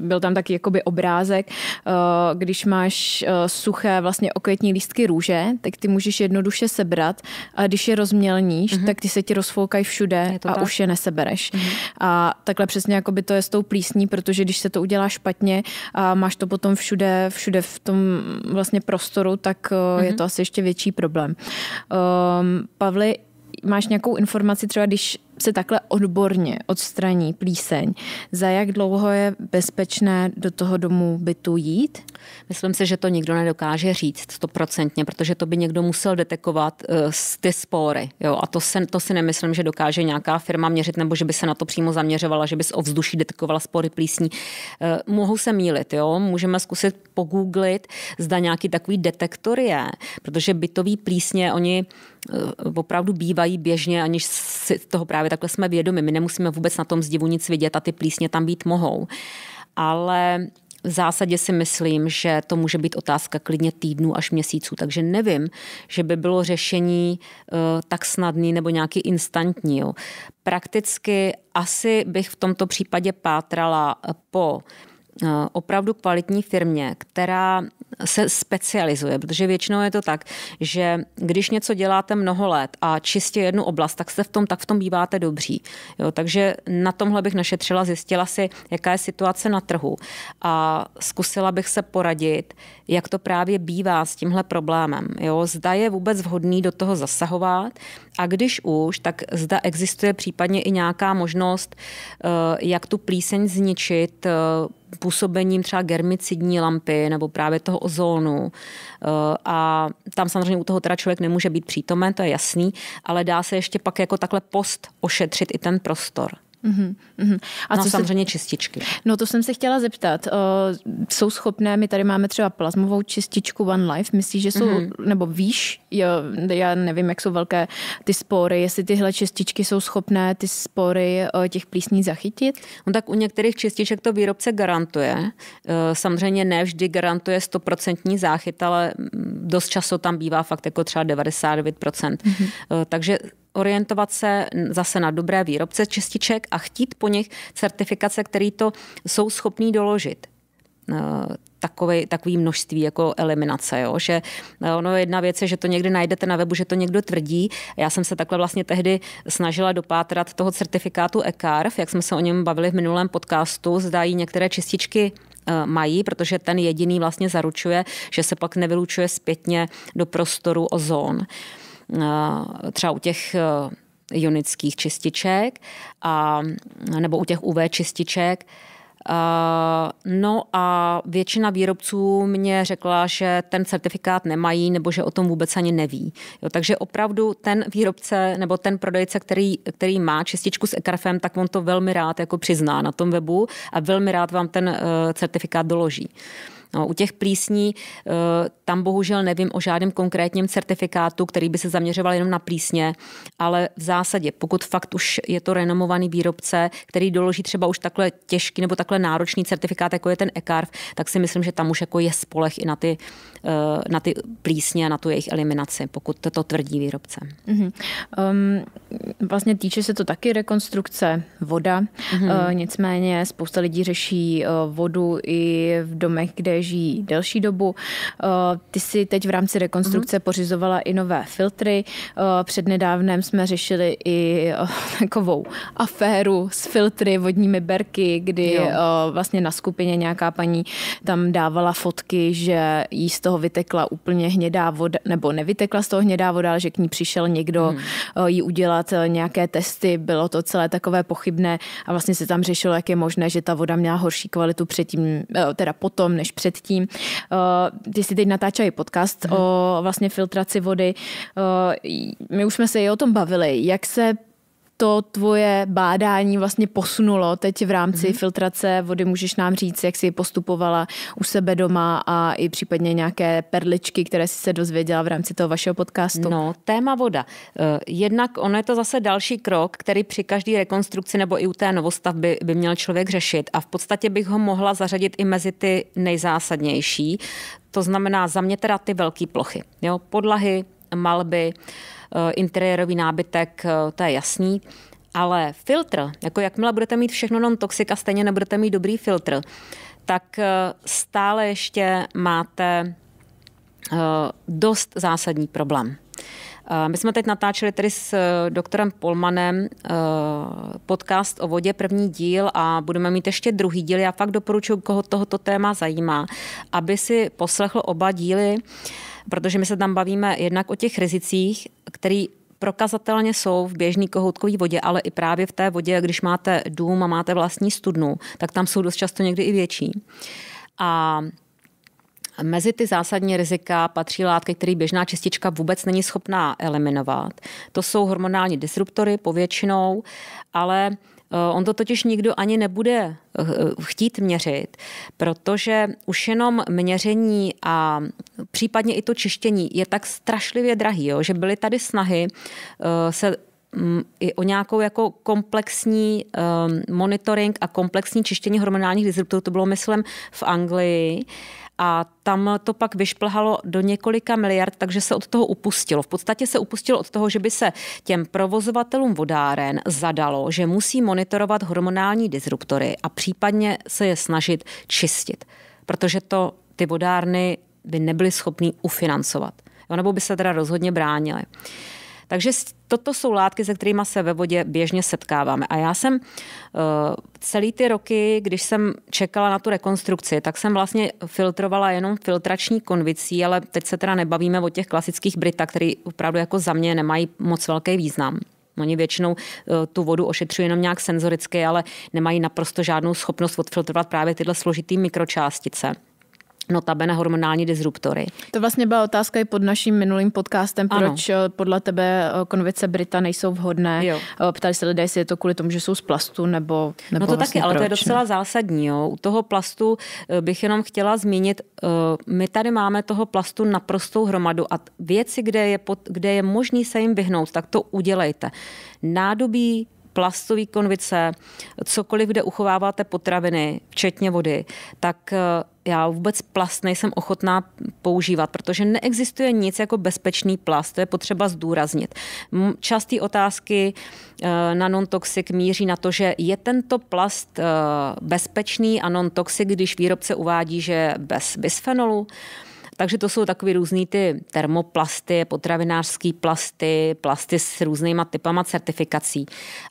byl tam taky jakoby obrázek, eh, když máš suché vlastně okvětní lístky růže, tak ty můžeš jednoduše sebrat a když je rozmělníš, mm-hmm. tak ty se ti rozfoukají všude a tak? už je nesebereš. Mm-hmm. A takhle přesně jako by to je s tou plísní, protože když se to udělá špatně a máš to potom všude, všude v tom vlastně prostoru, tak mm-hmm. je mhm. to asi ještě větší problém. Um, Pavli, máš nějakou informaci, třeba když se takhle odborně odstraní plíseň, za jak dlouho je bezpečné do toho domu bytu jít? Myslím si, že to nikdo nedokáže říct stoprocentně, protože to by někdo musel detekovat uh, ty spory. Jo? A to, se, to si nemyslím, že dokáže nějaká firma měřit, nebo že by se na to přímo zaměřovala, že by z ovzduší detekovala spory plísní. Uh, eh, mohou se mílit, jo? můžeme zkusit pogooglit, zda nějaký takový detektor je, protože bytový plísně, oni Eh, opravdu bývají běžně, aniž si toho právě takhle jsme vědomi. My nemusíme vůbec na tom zdivu nic vidět a ty plísně tam být mohou. Ale v zásadě si myslím, že to může být otázka klidně týdnů až měsíců, takže nevím, že by bylo řešení uh, tak snadný nebo nějaký instantní. Jo. Prakticky asi bych v tomto případě pátrala po eh, opravdu kvalitní firmě, která se specializuje, protože většinou je to tak, že když něco děláte mnoho let a čistě jednu oblast, tak se v tom, tak v tom býváte dobří. Jo, takže na tomhle bych našetřila, zjistila si, jaká je situace na trhu a zkusila bych se poradit, jak to právě bývá s tímhle problémem. Jo, zda je vůbec vhodný do toho zasahovat a když už, tak zda existuje případně i nějaká možnost, eh, jak tu plíseň zničit, eh, působením třeba germicidní lampy nebo právě toho ozónu. Eh, a tam samozřejmě u toho teda člověk nemůže být přítomen, to je jasný, ale dá se ještě pak jako takhle post ošetřit i ten prostor. Mm-hmm, mm-hmm. A no, co samozřejmě se... čističky. No to jsem se chtěla zeptat. Uh, jsou schopné, my tady máme třeba plazmovou čističku One Life, myslíš, že jsou, mm-hmm. nebo víš, já, já nevím, jak jsou velké ty spory, jestli tyhle čističky jsou schopné ty spory uh, těch plísní zachytit? No tak u některých čističek to výrobce garantuje. Uh, samozřejmě ne vždy garantuje stoprocentní záchyt, ale mm, dost často tam bývá fakt jako třeba 99%. Mm-hmm. Uh, takže orientovat se zase na dobré výrobce čističek a chtít po nich certifikace, které to jsou schopní doložit eh, takový, takový množství jako eliminace. Jo? Že eh, ono jedna věc je, že to někdy najdete na webu, že to někdo tvrdí. Já jsem se takhle vlastně tehdy snažila dopátrat toho certifikátu ECARF, jak jsme se o něm bavili v minulém podcastu, zdají některé čističky eh, mají, protože ten jediný vlastně zaručuje, že se pak nevylučuje zpětně do prostoru ozón. zón. Eh, třeba u těch ionických eh, čističek a, nebo u těch UV čističek. Eh, no a většina výrobců mě řekla, že ten certifikát nemají nebo že o tom vůbec ani neví. Jo, takže opravdu ten výrobce nebo ten prodejce, který, který má čističku s ekarfem, tak on to velmi rád jako přizná na tom webu a velmi rád vám ten certifikát doloží. No, u těch plísní eh, tam bohužel nevím o žádném konkrétním certifikátu, který by se zaměřoval jenom na plísně, ale v zásadě, pokud fakt už je to renomovaný výrobce, který doloží třeba už takhle těžký nebo takhle náročný certifikát, jako je ten ECARF, tak si myslím, že tam už jako je spolech i na ty, eh, na ty plísně a na tu jejich eliminaci, pokud to tvrdí výrobce. Mm-hmm. Um, vlastně týče se to taky rekonstrukce voda, mm-hmm. E, nicméně spousta lidí řeší eh, vodu i v domech, kde žijí delší dobu. E, ty si teď v rámci rekonstrukce mm-hmm. pořizovala i nové filtry. Před nedávnem jsme řešili i [laughs] takovou aféru s filtry vodními berky, kdy jo. vlastně na skupině nějaká paní tam dávala fotky, že jí z toho vytekla úplně hnědá voda, nebo nevytekla z toho hnědá voda, ale že k ní přišel někdo mm. jí hmm udělat dělat eh, nějaké testy, bylo to celé takové pochybné a vlastně se tam řešilo, jak je možné, že ta voda měla horší kvalitu předtím, eh, teda potom než předtím. Eh, ty si teď natáčají podcast hmm. o vlastně filtraci vody. My už jsme se i o tom bavili, jak se to tvoje bádání vlastně posunulo teď v rámci mm-hmm. filtrace vody? Můžeš nám říct, jak jsi postupovala u sebe doma a i případně nějaké perličky, které jsi se dozvěděla v rámci toho vašeho podcastu? No, téma voda. Eh, jednak ono je to zase další krok, který při každé rekonstrukci nebo i u té novostavby by měl člověk řešit a v podstatě bych ho mohla zařadit i mezi ty nejzásadnější. To znamená za mě teda ty velké plochy. Jo? Podlahy, malby, uh, Eh, interiérový nábytek, eh, to je jasný. Ale filtr, jako jakmile budete mít všechno non-toxic a stejně nebudete mít dobrý filtr, tak eh, stále ještě máte dost zásadní problém. My jsme teď natáčeli tedy s doktorem Polmanem podcast o vodě, první díl a budeme mít ještě druhý díl. Já fakt doporučuji, koho tohoto téma zajímá, aby si poslechl oba díly protože my se tam bavíme jednak o těch rizicích, který prokazatelně jsou v běžný kohoutkové vodě, ale i právě v té vodě, když máte dům a máte vlastní studnu, tak tam jsou dost často někdy i větší. A Mezi ty zásadní rizika patří látky, které běžná čistička vůbec není schopná eliminovat. To jsou hormonální disruptory povětšinou, ale Eh, on to totiž nikdo ani nebude eh, eh, chtít měřit, protože už jenom měření a případně i to čištění je tak strašlivě drahý, jo, že byly tady snahy se Mm, i o nějakou jako komplexní um, monitoring a komplexní čištění hormonálních disruptorů. To bylo myslím v Anglii. A tam to pak vyšplhalo do několika miliard, takže se od toho upustilo. V podstatě se upustilo od toho, že by se těm provozovatelům vodáren zadalo, že musí monitorovat hormonální disruptory a případně se je snažit čistit, protože to ty vodárny by nebyly schopný ufinancovat. Jo, nebo by se teda rozhodně bránily. Uh, takže toto jsou látky, se kterými se ve vodě běžně setkáváme. A já jsem eh, celý ty roky, když jsem čekala na tu rekonstrukci, tak jsem vlastně filtrovala jenom filtrační konvicí, ale teď se teda nebavíme o těch klasických Brita, který opravdu jako za mě nemají moc velký význam. Oni většinou eh, tu vodu ošetřují jenom nějak senzoricky, ale nemají naprosto žádnou schopnost odfiltrovat právě tyhle složitý mikročástice notabene hormonální disruptory. To vlastně byla otázka i pod naším minulým podcastem, proč ano. Eh, podle tebe eh, konvice Brita nejsou vhodné. Jo. Eh, ptali se lidé, jestli je to kvůli tomu, že jsou z plastu nebo, nebo No to vlastně taky, proč, ale to je docela zásadní. Jo. U toho plastu bych jenom chtěla zmínit, my tady máme toho plastu naprostou hromadu a věci, kde je, pod, kde je možný se jim vyhnout, tak to udělejte. Nádobí plastové konvice, cokoliv, kde uchováváte potraviny, včetně vody, tak eh, já vůbec plast nejsem ochotná používat, protože neexistuje nic jako bezpečný plast, to je potřeba zdůraznit. Časté otázky eh, na non-toxic míří na to, že je tento plast eh, bezpečný a non-toxic, když výrobce uvádí, že bez bisfenolu. Takže to jsou takové různé ty termoplasty, potravinářské plasty, plasty s různýma typama certifikací.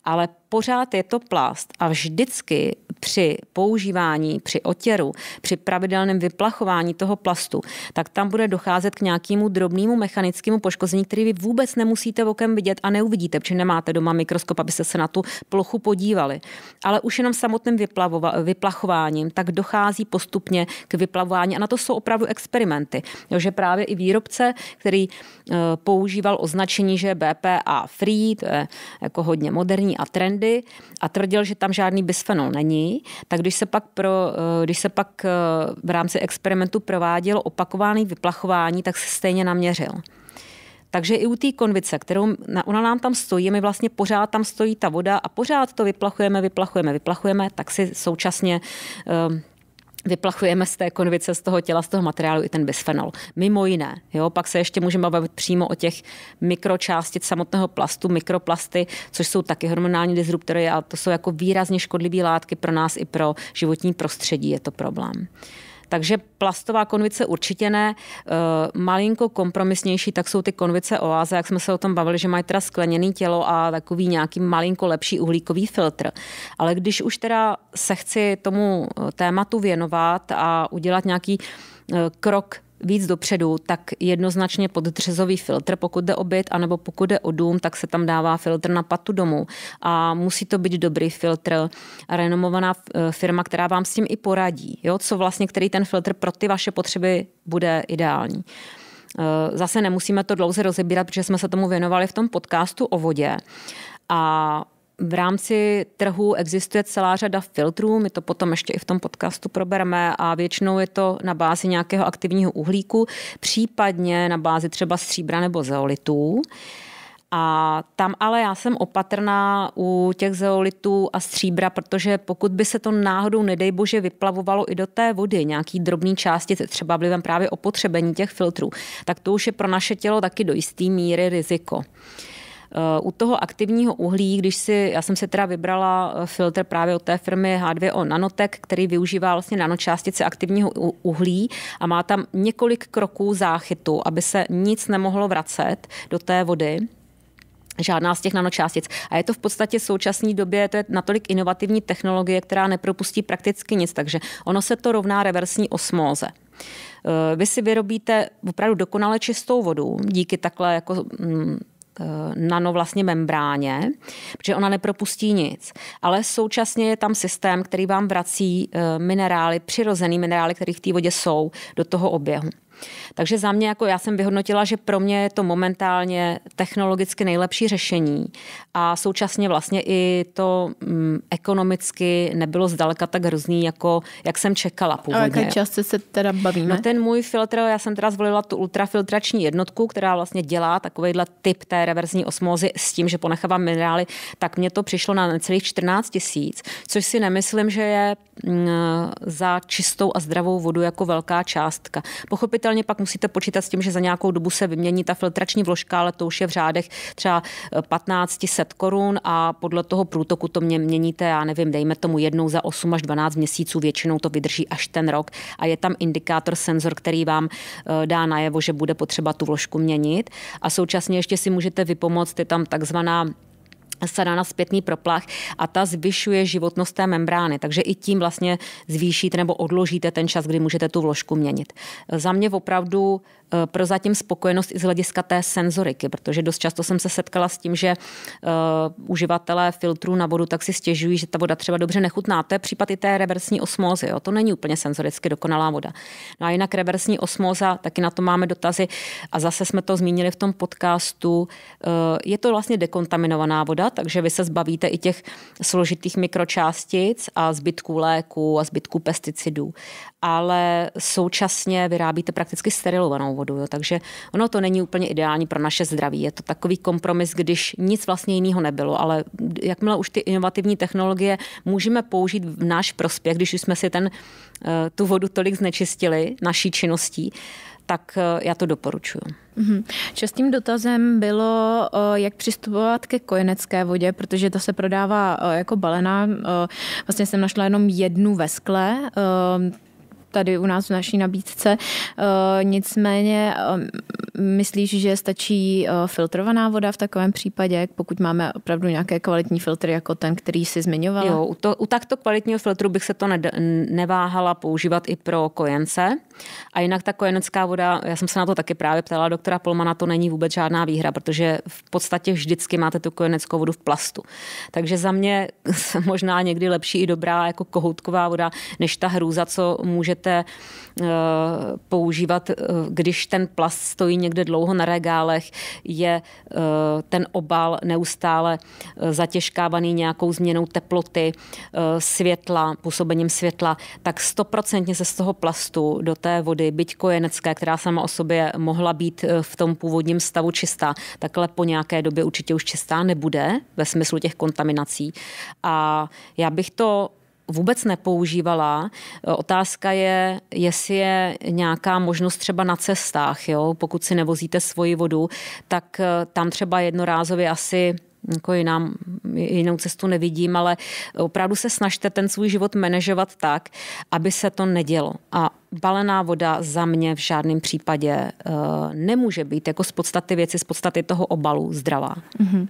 Ale pořád je to plast a vždycky při používání, při otěru, při pravidelném vyplachování toho plastu, tak tam bude docházet k nějakému drobnému mechanickému poškození, který vy vůbec nemusíte okem vidět a neuvidíte, protože nemáte doma mikroskop, abyste se na tu plochu podívali. Ale už jenom samotným vyplavova- vyplachováním tak dochází postupně k vyplavování a na to jsou opravdu experimenty. Jo, že právě i výrobce, který e, používal označení, že BPA free, to je jako hodně moderní a trendy, Rwandy a tvrdil, že tam žádný bisfenol není, tak když se pak, pro, eh, když se pak eh, v rámci experimentu provádělo opakované vyplachování, tak se stejně naměřil. Takže i u té konvice, kterou ona nám tam stojí, my vlastně pořád tam stojí ta voda a pořád to vyplachujeme, vyplachujeme, vyplachujeme, tak si současně eh, vyplachujeme z té konvice, z toho těla, z toho materiálu i ten bisfenol. Mimo jiné, jo, pak se ještě můžeme bavit přímo o těch mikročástic samotného plastu, mikroplasty, což jsou taky hormonální disruptory a to jsou jako výrazně škodlivé látky pro nás i pro životní prostředí, je to problém. Takže plastová konvice určitě ne. Eh, malinko kompromisnější, tak jsou ty konvice oáze, jak jsme se o tom bavili, že mají teda skleněné tělo a takový nějaký malinko lepší uhlíkový filtr. Ale když už teda se chci tomu eh, tématu věnovat a udělat nějaký eh, krok víc dopředu, tak jednoznačně pod dřezový filtr, pokud jde o byt, anebo pokud jde o dům, tak se tam dává filtr na patu domu. A musí to být dobrý filtr renomovaná eh, firma, která vám s tím i poradí, jo? co vlastně, který ten filtr pro ty vaše potřeby bude ideální. Eh, zase nemusíme to dlouze rozebírat, protože jsme se tomu věnovali v tom podcastu o vodě. A v rámci trhu existuje celá řada filtrů, my to potom ještě i v tom podcastu probereme a většinou je to na bázi nějakého aktivního uhlíku, případně na bázi třeba stříbra nebo zeolitů. A tam ale já jsem opatrná u těch zeolitů a stříbra, protože pokud by se to náhodou, nedej bože, vyplavovalo i do té vody nějaký drobný částice, třeba vlivem právě opotřebení těch filtrů, tak to už je pro naše tělo taky do jisté míry riziko. Eh, u toho aktivního uhlí, když si, já jsem se teda vybrala eh, filtr právě od té firmy H2O Nanotech, který využívá vlastně nanočástice aktivního uhlí a má tam několik kroků záchytu, aby se nic nemohlo vracet do té vody žádná z těch nanočástic. A je to v podstatě v současné době, to je natolik inovativní technologie, která nepropustí prakticky nic, takže ono se to rovná reversní osmóze. Eh, vy si vyrobíte opravdu dokonale čistou vodu díky takhle jako mm, Eh, nano vlastně membráně, protože ona nepropustí nic. Ale současně je tam systém, který vám vrací eh, minerály, přirozený minerály, které v té vodě jsou, do toho oběhu. Takže za mě, jako já jsem vyhodnotila, že pro mě je to momentálně technologicky nejlepší řešení a současně vlastně i to mm, ekonomicky nebylo zdaleka tak hrozný, jako jak jsem čekala původně. A jaké části se teda bavíme? No ten můj filtr, já jsem teda zvolila tu ultrafiltrační jednotku, která vlastně dělá takovýhle typ té reverzní osmózy s tím, že ponechávám minerály, tak mě to přišlo na necelých 14 tisíc, což si nemyslím, že je mm, za čistou a zdravou vodu jako velká částka. Pochopitelně pochopitelně pak musíte počítat s tím, že za nějakou dobu se vymění ta filtrační vložka, ale to už je v řádech třeba 1500 eh, korun a podle toho průtoku to mě měníte, já nevím, dejme tomu jednou za 8 až 12 měsíců, většinou to vydrží až ten rok a je tam indikátor senzor, který vám eh, dá najevo, že bude potřeba tu vložku měnit a současně ještě si můžete vypomoct, je tam takzvaná se dá na zpětný proplach a ta zvyšuje životnost té membrány, takže i tím vlastně zvýšíte nebo odložíte ten čas, kdy můžete tu vložku měnit. Za mě opravdu Eh, prozatím spokojenost i z hlediska té senzoriky, protože dost často jsem se setkala s tím, že uh, uživatelé filtrů na vodu tak si stěžují, že ta voda třeba dobře nechutná. To je případ i té reversní osmózy. Jo. To není úplně senzoricky dokonalá voda. No a jinak reversní osmóza, taky na to máme dotazy a zase jsme to zmínili v tom podcastu. Uh, je to vlastně dekontaminovaná voda, takže vy se zbavíte i těch složitých mikročástic a zbytků léků a zbytků pesticidů ale současně vyrábíte prakticky sterilovanou vodu, jo, takže ono to není úplně ideální pro naše zdraví. Je to takový kompromis, když nic vlastně jiného nebylo, ale jakmile už ty inovativní technologie můžeme použít v náš prospěch, když už jsme si ten, eh, tu vodu tolik znečistili naší činností, tak eh, já to doporučuji. Mm-hmm. Častým dotazem bylo, eh, jak přistupovat ke kojenecké vodě, protože ta se prodává jako balená. Vlastně jsem našla jenom jednu ve skle tady u nás v naší nabídce. Eh, nicméně eh, myslíš, že stačí eh, filtrovaná voda v takovém případě, pokud máme opravdu nějaké kvalitní filtry, jako ten, který si zmiňoval? Jo, u, to, u takto kvalitního filtru bych se to ne, neváhala používat i pro kojence. A jinak ta kojenecká voda, já jsem se na to taky právě ptala doktora Polmana, to není vůbec žádná výhra, protože v podstatě vždycky máte tu kojeneckou vodu v plastu. Takže za mě [laughs] možná někdy lepší i dobrá jako kohoutková voda, než ta hrůza, co můžete Eh, používat, eh, když ten plast stojí někde dlouho na regálech, je eh, ten obal neustále zatěžkávaný nějakou změnou teploty, světla, působením světla, tak stoprocentně se z toho plastu do té vody, byť kojenecké, která sama o sobě mohla být v tom původním stavu čistá, takhle po nějaké době určitě už čistá nebude ve smyslu těch kontaminací. A já bych to vůbec nepoužívala. Eh, otázka je, jestli je nějaká možnost třeba na cestách, jo? pokud si nevozíte svoji vodu, tak eh, tam třeba jednorázově asi jako jinám, jinou cestu nevidím, ale opravdu se snažte ten svůj život manažovat tak, aby se to nedělo. A balená voda za mě v žádném případě uh, nemůže být jako z podstaty věci, z podstaty toho obalu zdravá. Mm-hmm.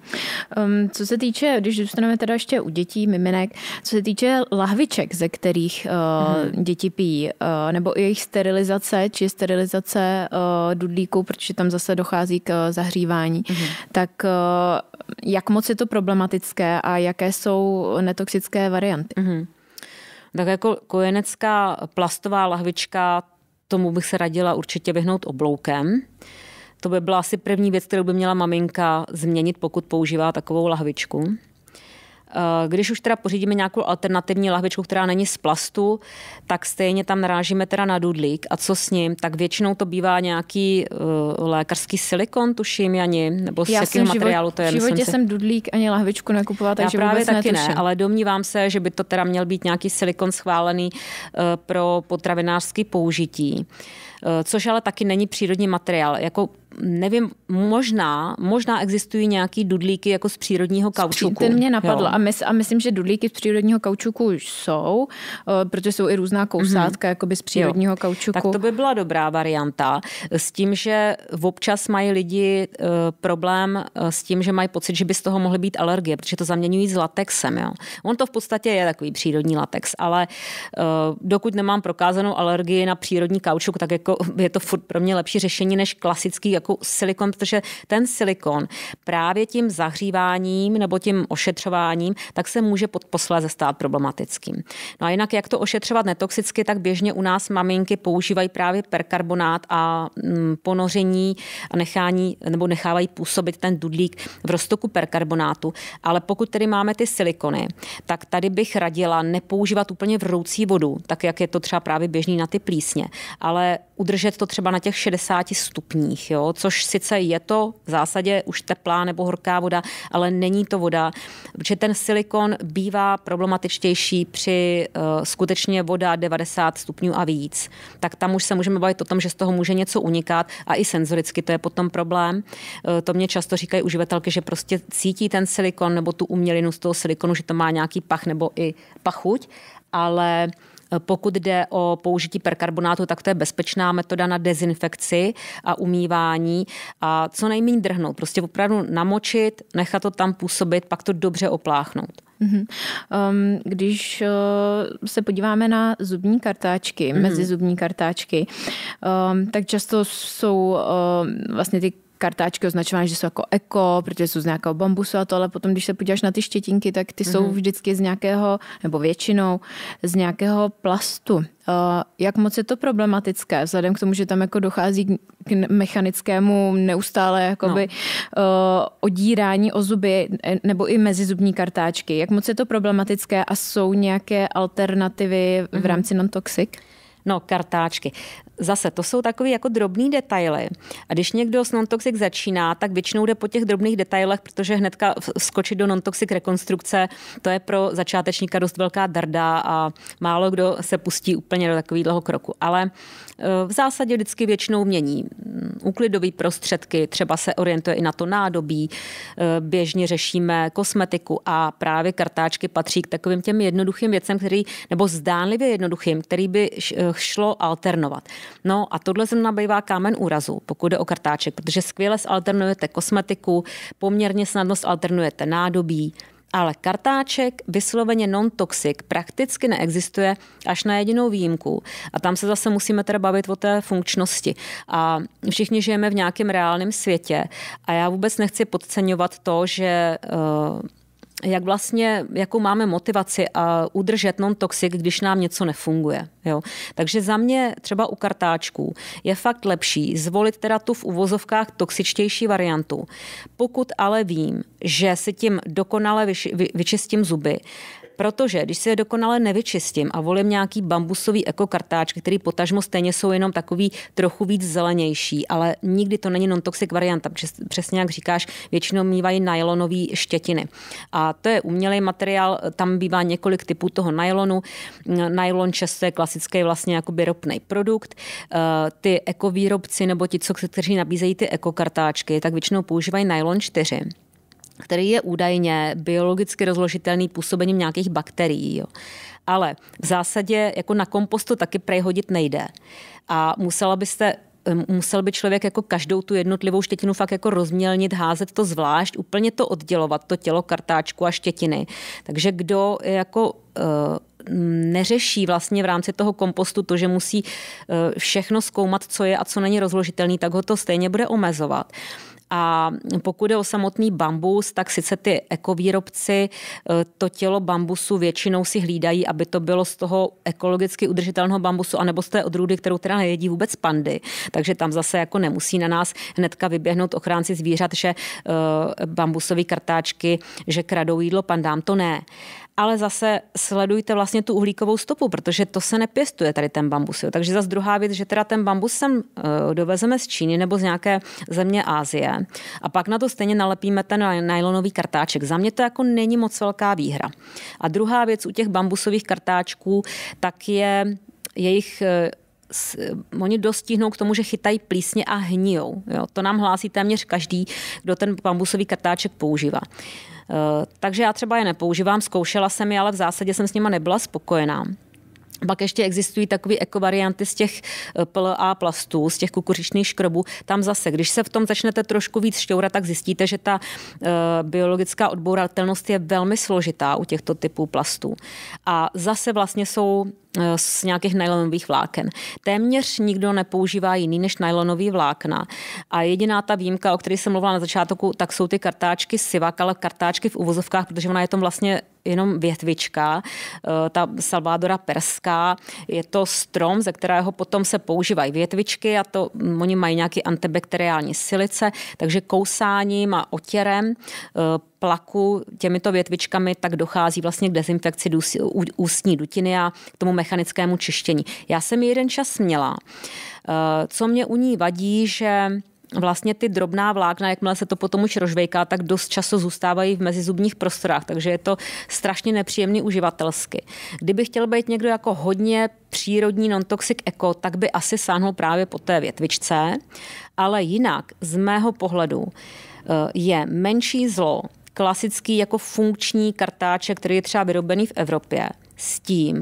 Um, co se týče, když dostaneme teda ještě u dětí, miminek, co se týče lahviček, ze kterých uh, mm-hmm. děti pijí, uh, nebo i jejich sterilizace, či sterilizace uh, dudlíků, protože tam zase dochází k uh, zahřívání, mm-hmm. tak uh, jak moc je to problematické a jaké jsou netoxické varianty? Mm-hmm tak jako kojenecká plastová lahvička, tomu bych se radila určitě vyhnout obloukem. To by byla asi první věc, kterou by měla maminka změnit, pokud používá takovou lahvičku. Eh, když už teda pořídíme nějakou alternativní lahvičku, která není z plastu, tak stejně tam narážíme teda na dudlík. A co s ním? Tak většinou to bývá nějaký uh, lékařský silikon, tuším, Jani, nebo z jakého materiálu to je. V životě myslím si... jsem dudlík ani lahvičku nekupovala, takže Já právě vůbec taky netuším. ne, ale domnívám se, že by to teda měl být nějaký silikon schválený uh, pro potravinářské použití. což ale taky není přírodní materiál. Jako nevím, možná, možná existují nějaký dudlíky jako z přírodního kaučuku. Ten mě napadl a, mys, a myslím, že dudlíky z přírodního kaučuku už jsou, uh, protože jsou i různá mhm. kousátka mm-hmm. z přírodního jo. kaučuku. Tak to by byla dobrá varianta s tím, že občas mají lidi uh, problém uh, s tím, že mají pocit, že by z toho mohly být alergie, protože to zaměňují s latexem. Jo. On to v podstatě je takový přírodní latex, ale uh, dokud nemám prokázanou alergii na přírodní kaučuk, tak jako [laughs] je to furt pro mě lepší řešení než klasický jako silikon, protože ten silikon právě tím zahříváním nebo tím ošetřováním, tak se může posléze stát problematickým. No a jinak, jak to ošetřovat netoxicky, tak běžně u nás maminky používají právě perkarbonát a mm, ponoření a nechání nebo nechávají působit ten dudlík v roztoku perkarbonátu. Ale pokud tedy máme ty silikony, tak tady bych radila nepoužívat úplně vroucí vodu, tak jak je to třeba právě běžný na ty plísně, ale udržet to třeba na těch 60 stupních, jo, což sice je to v zásadě už teplá nebo horká voda, ale není to voda, protože ten silikon bývá problematičtější při uh, skutečně voda 90 stupňů a víc. Tak tam už se můžeme bavit o tom, že z toho může něco unikat a i senzoricky to je potom problém. Uh, to mě často říkají uživatelky, že prostě cítí ten silikon nebo tu umělinu z toho silikonu, že to má nějaký pach nebo i pachuť, ale pokud jde o použití perkarbonátu, tak to je bezpečná metoda na dezinfekci a umývání a co nejméně drhnout. Prostě opravdu namočit, nechat to tam působit, pak to dobře opláchnout. Mhm. Ehm, když eh, se podíváme na zubní kartáčky, mm-hmm. mezi zubní kartáčky, ehm, tak často jsou eh, vlastně ty kartáčky označovány, že jsou jako eko, protože jsou z nějakého bambusu a to, ale potom, když se podíváš na ty štětinky, tak ty mm-hmm. jsou mhm. vždycky z nějakého, nebo většinou, z nějakého plastu. Uh, jak moc je to problematické, vzhledem k tomu, že tam jako dochází k mechanickému neustále jakoby, no. uh, odírání o zuby e, nebo i mezizubní kartáčky. Jak moc je to problematické a jsou nějaké alternativy mm-hmm. v mhm. rámci non-toxic? No, kartáčky zase to jsou takové jako drobné detaily. A když někdo s non-toxic začíná, tak většinou jde po těch drobných detailech, protože hnedka skočit do non-toxic rekonstrukce, to je pro začátečníka dost velká darda a málo kdo se pustí úplně do takového kroku. Ale Eh, v zásadě vždycky většinou mění mm, úklidové prostředky, třeba se orientuje i na to nádobí, eh, běžně řešíme kosmetiku a právě kartáčky patří k takovým těm jednoduchým věcem, který, nebo zdánlivě jednoduchým, který by eh, šlo alternovat. No a tohle se nabývá kámen úrazu, pokud jde o kartáček, protože skvěle alternujete kosmetiku, poměrně snadno alternujete nádobí, ale kartáček vysloveně non-toxic prakticky neexistuje až na jedinou výjimku. A tam se zase musíme teda bavit o té funkčnosti. A všichni žijeme v nějakém reálném světě a já vůbec nechci podceňovat to, že uh, jak vlastně, jakou máme motivaci a udržet non-toxic, když nám něco nefunguje. Jo? Takže za mě třeba u kartáčků je fakt lepší zvolit teda tu v uvozovkách toxičtější variantu. Pokud ale vím, že se tím dokonale vyčistím zuby, Protože když se je dokonale nevyčistím a volím nějaký bambusový ekokartáč, který potažmo stejně jsou jenom takový trochu víc zelenější, ale nikdy to není non-toxic varianta, přesně jak říkáš, většinou mývají nylonové štětiny. A to je umělý materiál, tam bývá několik typů toho nylonu. Nylon často je klasický vlastně jakoby ropný produkt. E, ty ekovýrobci nebo ti, co, kteří nabízejí ty ekokartáčky, tak většinou používají nylon 4 který je údajně biologicky rozložitelný působením nějakých bakterií. Jo. Ale v zásadě jako na kompostu taky prejhodit nejde. A musela byste musel by člověk jako každou tu jednotlivou štětinu fakt jako rozmělnit, házet to zvlášť, úplně to oddělovat, to tělo, kartáčku a štětiny. Takže kdo jako eh, neřeší vlastně v rámci toho kompostu to, že musí eh, všechno zkoumat, co je a co není rozložitelný, tak ho to stejně bude omezovat. A pokud je o samotný bambus, tak sice ty ekovýrobci e, to tělo bambusu většinou si hlídají, aby to bylo z toho ekologicky udržitelného bambusu, anebo z té odrůdy, kterou teda nejedí vůbec pandy. Takže tam zase jako nemusí na nás hnedka vyběhnout ochránci zvířat, že e, bambusové kartáčky, že kradou jídlo pandám, to ne ale zase sledujte vlastně tu uhlíkovou stopu, protože to se nepěstuje tady ten bambus. Jo. Takže zase druhá věc, že teda ten bambus sem eh, dovezeme z Číny nebo z nějaké země Ázie a pak na to stejně nalepíme ten nylonový kartáček. Za mě to jako není moc velká výhra. A druhá věc u těch bambusových kartáčků, tak je jejich eh, oni dostihnou k tomu, že chytají plísně a hníjou. Jo? To nám hlásí téměř každý, kdo ten bambusový kartáček používá. Eh, takže já třeba je nepoužívám, zkoušela jsem je, ale v zásadě jsem s nima nebyla spokojená. Pak ještě existují takové ekovarianty z těch eh, PLA plastů, z těch kukuřičných škrobů. Tam zase, když se v tom začnete trošku víc šťourat, tak zjistíte, že ta e, biologická odbouratelnost je velmi složitá u těchto typů plastů. A zase vlastně jsou Eh, z nějakých nylonových vláken. Téměř nikdo nepoužívá jiný než nylonový vlákna. A jediná ta výjimka, o které jsem mluvila na začátku, tak jsou ty kartáčky sivak, ale kartáčky v uvozovkách, protože ona je tam vlastně jenom větvička, eh, ta Salvadora perská, je to strom, ze kterého potom se používají větvičky a to mm, oni mají nějaký antibakteriální silice, takže kousáním a otěrem eh, plaku těmito větvičkami, tak dochází vlastně k dezinfekci ústní dutiny a k tomu mechanickému čištění. Já jsem ji jeden čas měla. Eh, co mě u ní vadí, že vlastně ty drobná vlákna, jakmile se to potom už rozvejká, tak dost času zůstávají v mezizubních prostorách, takže je to strašně nepříjemný uživatelsky. Kdyby chtěl být někdo jako hodně přírodní non-toxic eco, tak by asi sáhnul právě po té větvičce, ale jinak z mého pohledu eh, je menší zlo klasický jako funkční kartáček, který je třeba vyrobený v Evropě, s tím,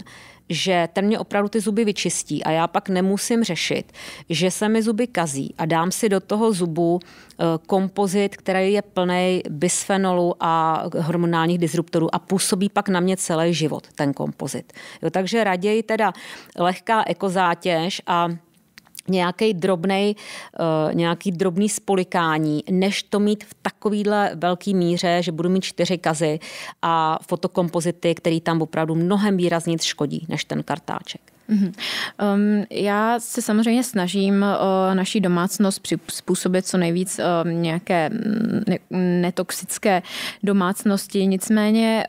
že ten mě opravdu ty zuby vyčistí a já pak nemusím řešit, že se mi zuby kazí a dám si do toho zubu eh, kompozit, který je plný bisfenolu a hormonálních disruptorů a působí pak na mě celý život ten kompozit. Jo, takže raději teda lehká ekozátěž a nějaký drobnej, eh, nějaký drobný spolikání, než to mít v takovýhle velký míře, že budu mít čtyři kazy a fotokompozity, který tam opravdu mnohem výrazně škodí než ten kartáček. Um, já se samozřejmě snažím uh, naší domácnost přizpůsobit co nejvíc uh, nějaké mm, ne- netoxické domácnosti, nicméně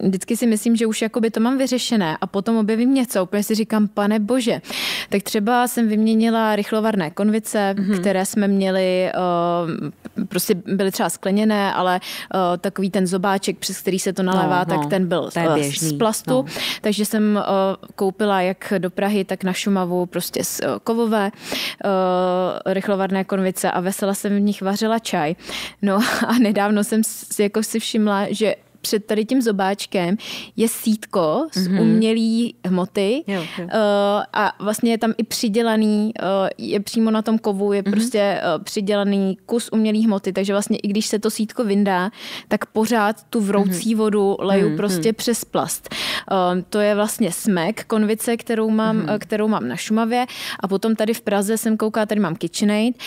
uh, vždycky si myslím, že už jakoby to mám vyřešené a potom objevím něco, úplně si říkám, pane bože, tak třeba jsem vyměnila rychlovarné konvice, mm-hmm. které jsme měli, uh, prostě byly třeba skleněné, ale uh, takový ten zobáček, přes který se to nalévá, no, tak no. ten byl z plastu, no. takže jsem uh, koupila jak jak do Prahy, tak na Šumavu, prostě z eh, kovové eh, rychlovarné konvice a vesela jsem v nich vařila čaj. No [laughs] a nedávno jsem si, jako si všimla, že před tady tím zobáčkem je sítko z mm-hmm. umělý hmoty jo, jo. Eh, a vlastně je tam i přidělaný, eh, je přímo na tom kovu, je mm-hmm. prostě eh, přidělaný kus umělý hmoty, takže vlastně i když se to sítko vyndá, tak pořád tu mhm. vroucí mm-hmm. vodu leju mm-hmm. prostě mhm. přes plast. To je vlastně smek, konvice, kterou mám, mm-hmm. kterou mám na Šumavě a potom tady v Praze jsem kouká, tady mám KitchenAid,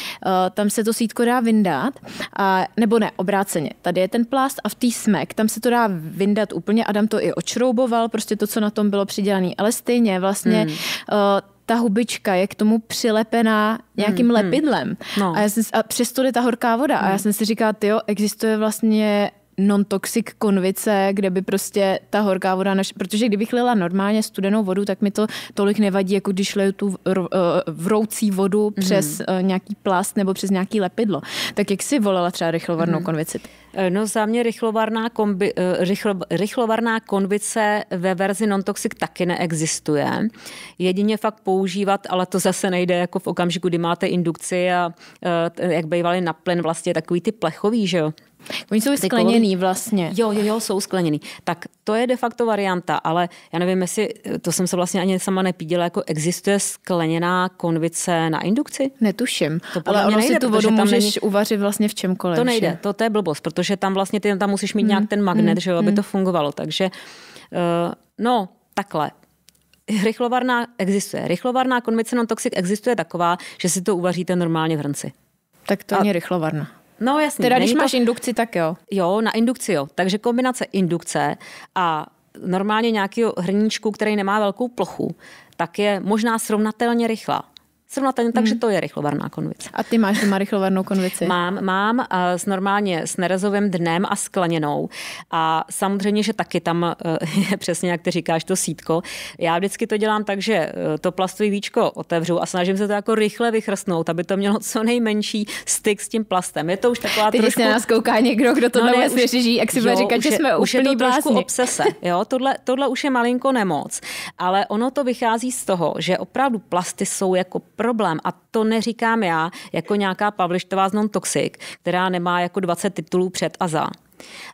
tam se to sítko dá vyndat a nebo ne, obráceně. Tady je ten plast a v té smek, tam se to dá vyndat úplně. Adam to i očrouboval, prostě to, co na tom bylo přidělané. Ale stejně vlastně hmm. uh, ta hubička je k tomu přilepená nějakým hmm, hmm. lepidlem. No. A, já jsem, a přesto jde ta horká voda. Hmm. A já hmm. jsem si říkala, jo, existuje vlastně non-toxic konvice, kde by prostě ta horká voda, naš... protože kdybych lila normálně studenou vodu, tak mi to tolik nevadí, jako když liju tu eh, vroucí vodu mm-hmm. přes eh, nějaký plast nebo přes nějaký lepidlo. Tak jak si volala třeba rychlovarnou mm-hmm. konvici? Eh, no za mě rychlovarná, kombi, rychlo, rychlovarná konvice ve verzi non-toxic taky neexistuje. Jedině fakt používat, ale to zase nejde jako v okamžiku, kdy máte indukci a jak bývaly na plyn vlastně takový ty plechový, že jo? Oni jsou skleněný vlastně. Jo, jo, jo, jsou skleněný. Tak to je de facto varianta, ale já nevím, jestli, eh, to jsem se vlastně ani sama nepídila, jako existuje skleněná konvice na indukci? Netuším, to ale ono nejde, si tu vodu můžeš není... uvařit vlastně v čemkoliv. To nejde, to, to je blbost, protože tam vlastně ty tam musíš mít hmm. nějak mm, ten magnet, hmm. že jo, aby hmm. to mm. fungovalo. Takže, uh, no, takhle. Rychlovarná existuje. Rychlovarná konvice non-toxic existuje taková, že si to uvaříte normálně v hrnci. Tak to A... rychlovarná. No jasně. Teda když to... máš indukci, tak jo. Jo, na indukci jo. Takže kombinace indukce a normálně nějakého hrníčku, který nemá velkou plochu, tak je možná srovnatelně rychlá. Zrovna ten, takže hmm. to je rychlovarná konvice. A ty máš doma rychlovarnou konvici? [laughs] Mám, mám uh, s normálně s nerezovým dnem a skleněnou. A samozřejmě, že taky tam uh, [laughs] je přesně, jak ty říkáš, to sítko. Já vždycky to dělám tak, že eh, to plastový víčko otevřu a snažím se to jako rychle vychrstnout, aby to mělo co nejmenší styk s tím plastem. Je to už taková Teď trošku... nás kouká někdo, kdo to no, ne, už... řeží, jak si bude říkat, že jsme už je to blázni. trošku obsese. [laughs] Jo? Tohle, tohle už je malinko nemoc. Ale ono to vychází z toho, že opravdu plasty jsou jako pr problém, a to neříkám já, jako nějaká Pavlištová z Non-Toxic, která nemá jako 20 titulů před a za,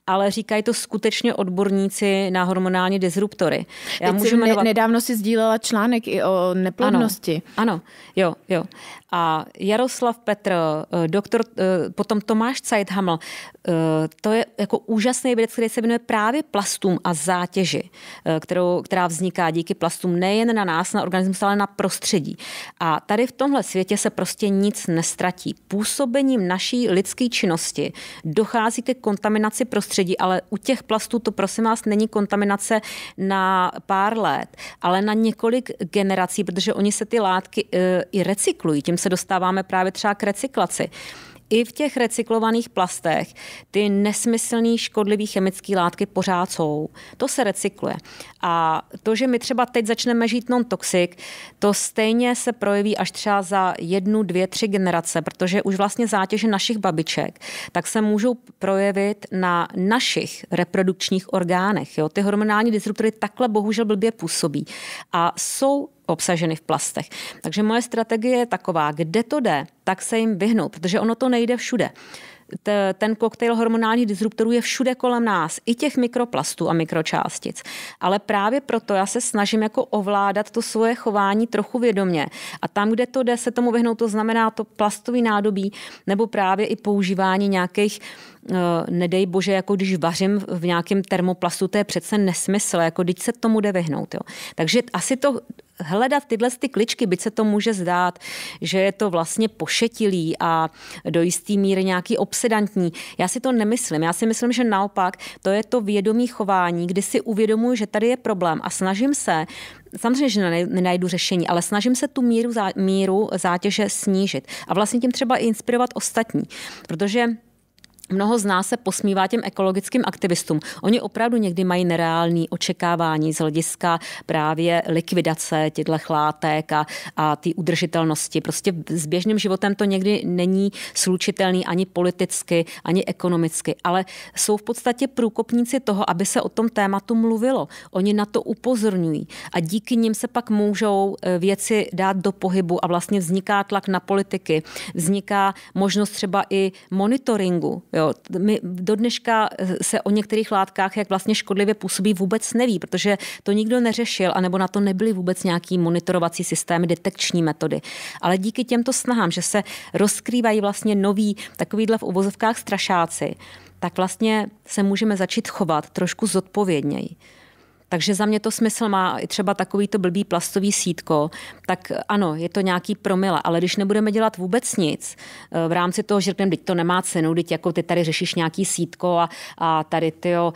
ale říkají to skutečně odborníci na hormonální disruptory. Já Teď můžu jmenovat... Nedávno si sdílela článek i o neplodnosti. Ano, ano, jo, jo. A Jaroslav Petr, eh, doktor, eh, potom Tomáš Zeithaml, eh, to je jako úžasný vědec, který se jmenuje právě plastům a zátěži, kterou, která vzniká díky plastům nejen na nás, na organismus, ale na prostředí. A tady v tomhle světě se prostě nic nestratí. Působením naší lidské činnosti dochází ke kontaminaci kontaminaci prostředí, ale u těch plastů to prosím vás není kontaminace na pár let, ale na několik generací, protože oni se ty látky eh, i recyklují, tím se dostáváme právě třeba k recyklaci i v těch recyklovaných plastech ty nesmyslné škodlivé chemické látky pořád jsou. To se recykluje. A to, že my třeba teď začneme žít non-toxic, to stejně se projeví až třeba za jednu, dvě, tři generace, protože už vlastně zátěže našich babiček, tak se můžou projevit na našich reprodukčních orgánech. Jo? Ty hormonální disruptory takhle bohužel blbě působí. A jsou obsaženy v plastech. Takže moje strategie je taková, kde to jde, tak se jim vyhnu, protože ono to nejde všude ten koktejl hormonálních disruptorů je všude kolem nás, i těch mikroplastů a mikročástic. Ale právě proto já se snažím jako ovládat to svoje chování trochu vědomě. A tam, kde to jde, se tomu vyhnout, to znamená to plastový nádobí nebo právě i používání nějakých eh, nedej bože, jako když vařím v nějakém termoplastu, to je přece nesmysl, jako když se tomu jde vyhnout. Jo. Takže asi to hledat tyhle ty kličky, byť se to může zdát, že je to vlastně pošetilý a do jisté míry nějaký obsedantní. Já si to nemyslím. Já si myslím, že naopak to je to vědomí chování, kdy si uvědomuji, že tady je problém a snažím se samozřejmě, že nenajdu řešení, ale snažím se tu míru, zá, míru zátěže snížit. A vlastně tím třeba i inspirovat ostatní, protože mnoho z nás se posmívá těm ekologickým aktivistům. Oni opravdu někdy mají nereální očekávání z hlediska právě likvidace těchto látek a, a ty udržitelnosti. Prostě s běžným životem to někdy není slučitelný ani politicky, ani ekonomicky, ale jsou v podstatě průkopníci toho, aby se o tom tématu mluvilo. Oni na to upozorňují a díky nim se pak můžou eh, věci dát do pohybu a vlastně vzniká tlak na politiky, vzniká možnost třeba i monitoringu. Jo? Jo. My do dneška eh, se o některých látkách, jak vlastně škodlivě působí, vůbec neví, protože to nikdo neřešil, anebo na to nebyly vůbec nějaký monitorovací systémy, detekční metody. Ale díky těmto snahám, že se rozkrývají vlastně noví takovýhle v uvozovkách strašáci, tak vlastně se můžeme začít chovat trošku zodpovědněji. Takže za mě to smysl má i třeba takový to blbý plastový sítko, tak ano, je to nějaký promile, ale když nebudeme dělat vůbec nic eh, v rámci toho, že řekneme, teď to nemá cenu, teď jako ty tady řešíš nějaký sítko a, a tady ty uh,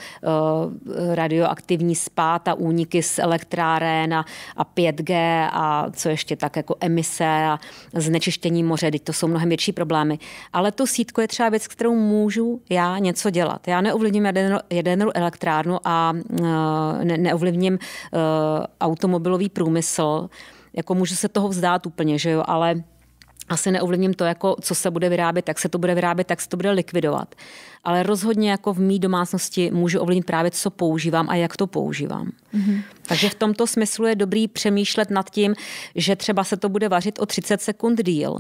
eh, radioaktivní spát a úniky z elektráren a, a 5G a co ještě tak jako emise a znečištění moře, teď to jsou mnohem větší problémy. Ale to sítko je třeba věc, kterou můžu já něco dělat. Já neovlivním jadernou elektrárnu a uh, ne, neovlivním uh, automobilový průmysl, jako může se toho vzdát úplně, že jo, ale asi neovlivním to, jako co se bude vyrábět, jak se to bude vyrábět, tak se to bude likvidovat. Ale rozhodně jako v mý domácnosti můžu ovlivnit právě, co používám a jak to používám. Mm-hmm. Takže v tomto smyslu je dobrý přemýšlet nad tím, že třeba se to bude vařit o 30 sekund díl,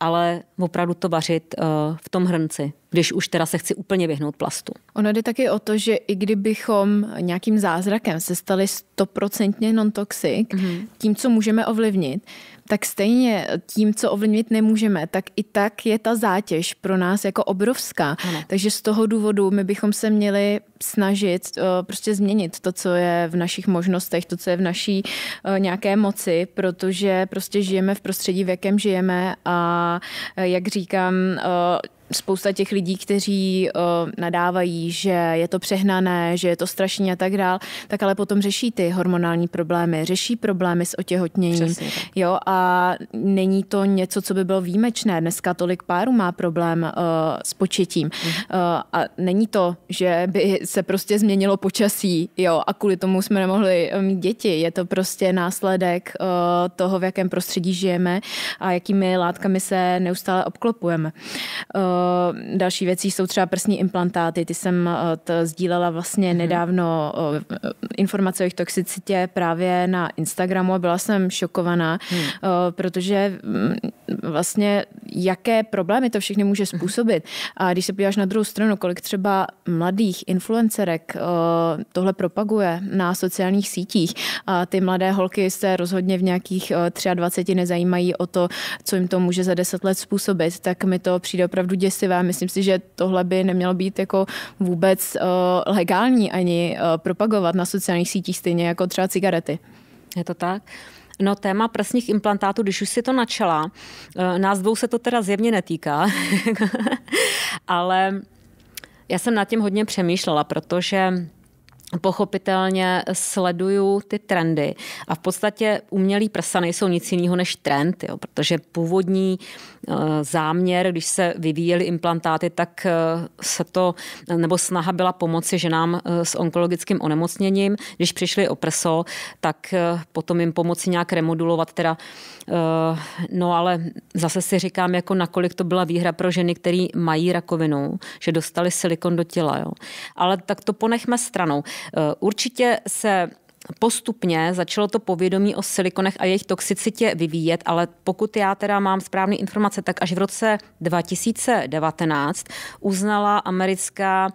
ale opravdu to vařit uh, v tom hrnci, když už teda se chci úplně vyhnout plastu. Ono jde taky o to, že i kdybychom nějakým zázrakem se stali stoprocentně non-toxic, mm-hmm. tím, co můžeme ovlivnit, tak stejně tím, co ovlivnit nemůžeme, tak i tak je ta zátěž pro nás jako obrovská. Ano. Takže z toho důvodu my bychom se měli snažit eh, prostě změnit to, co je v našich možnostech, to, co je v naší eh, nějaké moci, protože prostě žijeme v prostředí, v jakém žijeme a eh, jak říkám, spousta těch lidí, kteří uh, nadávají, že je to přehnané, že je to strašně a tak dál, tak ale potom řeší ty hormonální problémy, řeší problémy s otěhotněním. Přesně. Jo, a není to něco, co by bylo výjimečné. Dneska tolik párů má problém uh, s početím. Uh, a není to, že by se prostě změnilo počasí, jo, a kvůli tomu jsme nemohli mít děti. Je to prostě následek uh, toho, v jakém prostředí žijeme a jakými látkami se neustále obklopujeme. Uh, Eh, další věcí jsou třeba prsní implantáty. Ty jsem eh, to sdílela vlastně mm-hmm. nedávno eh, informace o jejich toxicitě právě na Instagramu a byla jsem šokovaná, hmm. mm. protože vlastně jaké problémy to všechny může způsobit. A když se podíváš na druhou stranu, kolik třeba mladých influencerek tohle propaguje na sociálních sítích, a ty mladé holky se rozhodně v nějakých 23 nezajímají o to, co jim to může za 10 let způsobit, tak mi to přijde opravdu dělat děsivé. Myslím si, že tohle by nemělo být jako vůbec uh, legální ani uh, propagovat na sociálních sítích stejně jako třeba cigarety. Je to tak? No téma prsních implantátů, když už si to načala, eh, nás dvou se to teda zjevně netýká, [laughs] ale já jsem nad tím hodně přemýšlela, protože pochopitelně sleduju ty trendy a v podstatě umělý prsa nejsou nic jiného než trend, jo, protože původní uh, Eh, záměr, když se vyvíjely implantáty, tak eh, se to, nebo snaha byla pomoci ženám eh, s onkologickým onemocněním. Když přišli o prso, tak potom jim pomoci nějak remodulovat. Teda, no ale zase si říkám, jako nakolik to byla výhra pro ženy, které mají rakovinu, že dostali silikon do těla. Jo. Ale tak to ponechme stranou. Určitě se postupně začalo to povědomí o silikonech a jejich toxicitě vyvíjet, ale pokud já teda mám správné informace, tak až v roce 2019 uznala americká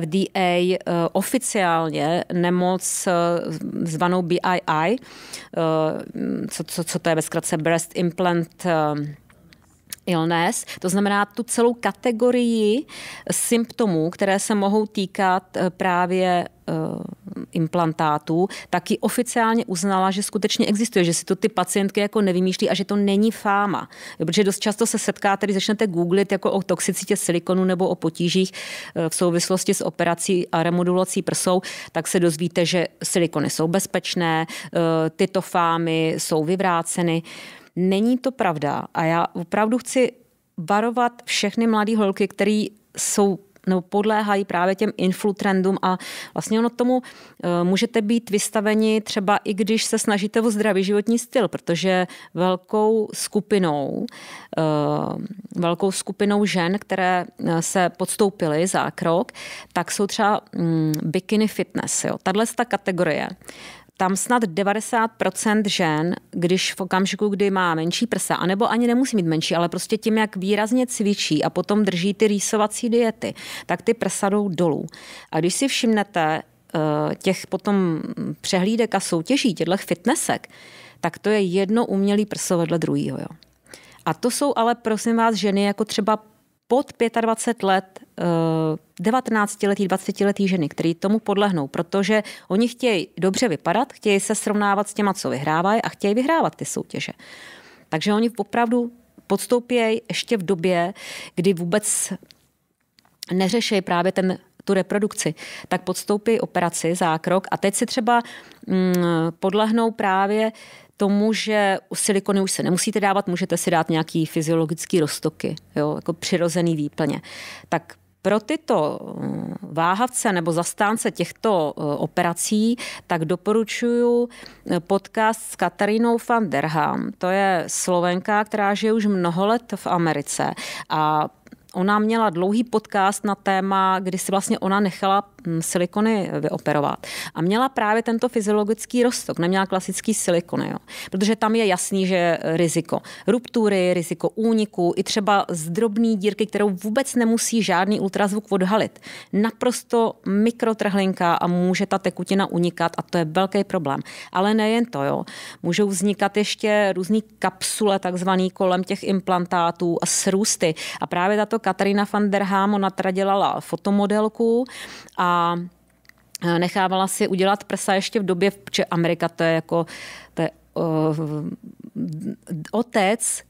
FDA eh, eh, oficiálně nemoc eh, zvanou BII, co, co, co to je ve zkratce Breast Implant illness, to znamená tu celou kategorii symptomů, které se mohou týkat eh, právě eh, implantátů, taky oficiálně uznala, že skutečně existuje, že si to ty pacientky jako nevymýšlí a že to není fáma. Protože dost často se setká, když začnete googlit jako o toxicitě silikonu nebo o potížích eh, v souvislosti s operací a remodulací prsou, tak se dozvíte, že silikony jsou bezpečné, tyto fámy jsou vyvráceny. Není to pravda a já opravdu chci varovat všechny mladé holky, které jsou nebo podléhají právě těm influtrendům a vlastně ono tomu eh, můžete být vystaveni třeba i když se snažíte o zdravý životní styl, protože velkou skupinou, eh, velkou skupinou žen, které eh, se podstoupily za krok, tak jsou třeba mm, bikini fitness. Jo. Tahle ta kategorie tam snad 90% žen, když v okamžiku, kdy má menší prsa, anebo ani nemusí mít menší, ale prostě tím, jak výrazně cvičí a potom drží ty rýsovací diety, tak ty prsa jdou dolů. A když si všimnete eh, těch potom přehlídek a soutěží, těchto fitnessek, tak to je jedno umělý prso vedle druhého. A to jsou ale, prosím vás, ženy jako třeba pod 25 let 19-letý, eh, 20-letý ženy, který tomu podlehnou, protože oni chtějí dobře vypadat, chtějí se srovnávat s těma, co vyhrávají a chtějí vyhrávat ty soutěže. Takže oni opravdu podstoupějí ještě v době, kdy vůbec neřeší právě ten tu reprodukci, tak podstoupí operaci, zákrok a teď si třeba mm, podlehnou právě tomu, že u silikony už se nemusíte dávat, můžete si dát nějaký fyziologický roztoky, jo, jako přirozený výplně. Tak pro tyto eh, váhavce nebo zastánce těchto eh, operací, tak doporučuji eh, podcast s Katarínou van der Ham. To je Slovenka, která žije už mnoho let v Americe a Ona měla dlouhý podcast na téma, kdy si vlastně ona nechala Mm, silikony vyoperovat. A měla právě tento fyziologický rostok, neměla klasický silikony, jo? protože tam je jasný, že riziko ruptury, riziko úniku, i třeba zdrobný dírky, kterou vůbec nemusí žádný ultrazvuk odhalit. Naprosto mikrotrhlinka a může ta tekutina unikat a to je velký problém. Ale nejen to, jo. Můžou vznikat ještě různé kapsule, takzvané kolem těch implantátů a srůsty. A právě tato Katarina van der Ham, ona teda dělala fotomodelku a a e, nechávala si udělat prsa ještě v době, že Amerika to je jako to je, uh, otec e,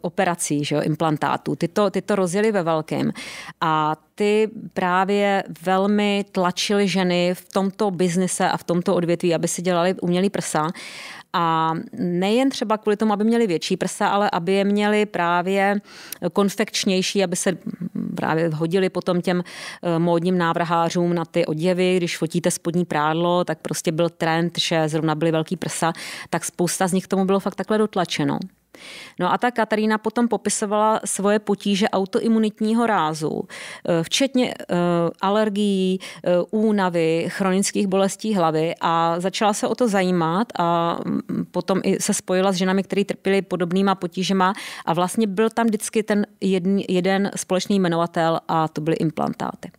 operací, že jo, implantátů. Ty to, ty to rozjeli ve velkém. A ty právě velmi tlačily ženy v tomto biznise a v tomto odvětví, aby si dělali umělý prsa. Uh, a nejen třeba kvůli tomu, aby měli větší prsa, ale aby je měli právě konfekčnější, aby se právě hodili potom těm eh, módním návrhářům na ty oděvy. Když fotíte spodní prádlo, tak prostě byl trend, že zrovna byly velký prsa, tak spousta z nich tomu bylo fakt takhle dotlačeno. No a ta Katarína potom popisovala svoje potíže autoimunitního rázu, eh, včetně eh, alergií, eh, únavy, chronických bolestí hlavy a začala se o to zajímat a mm, potom i se spojila s ženami, které trpěly podobnýma potížema a vlastně byl tam vždycky ten jeden, společný jmenovatel a to byly implantáty.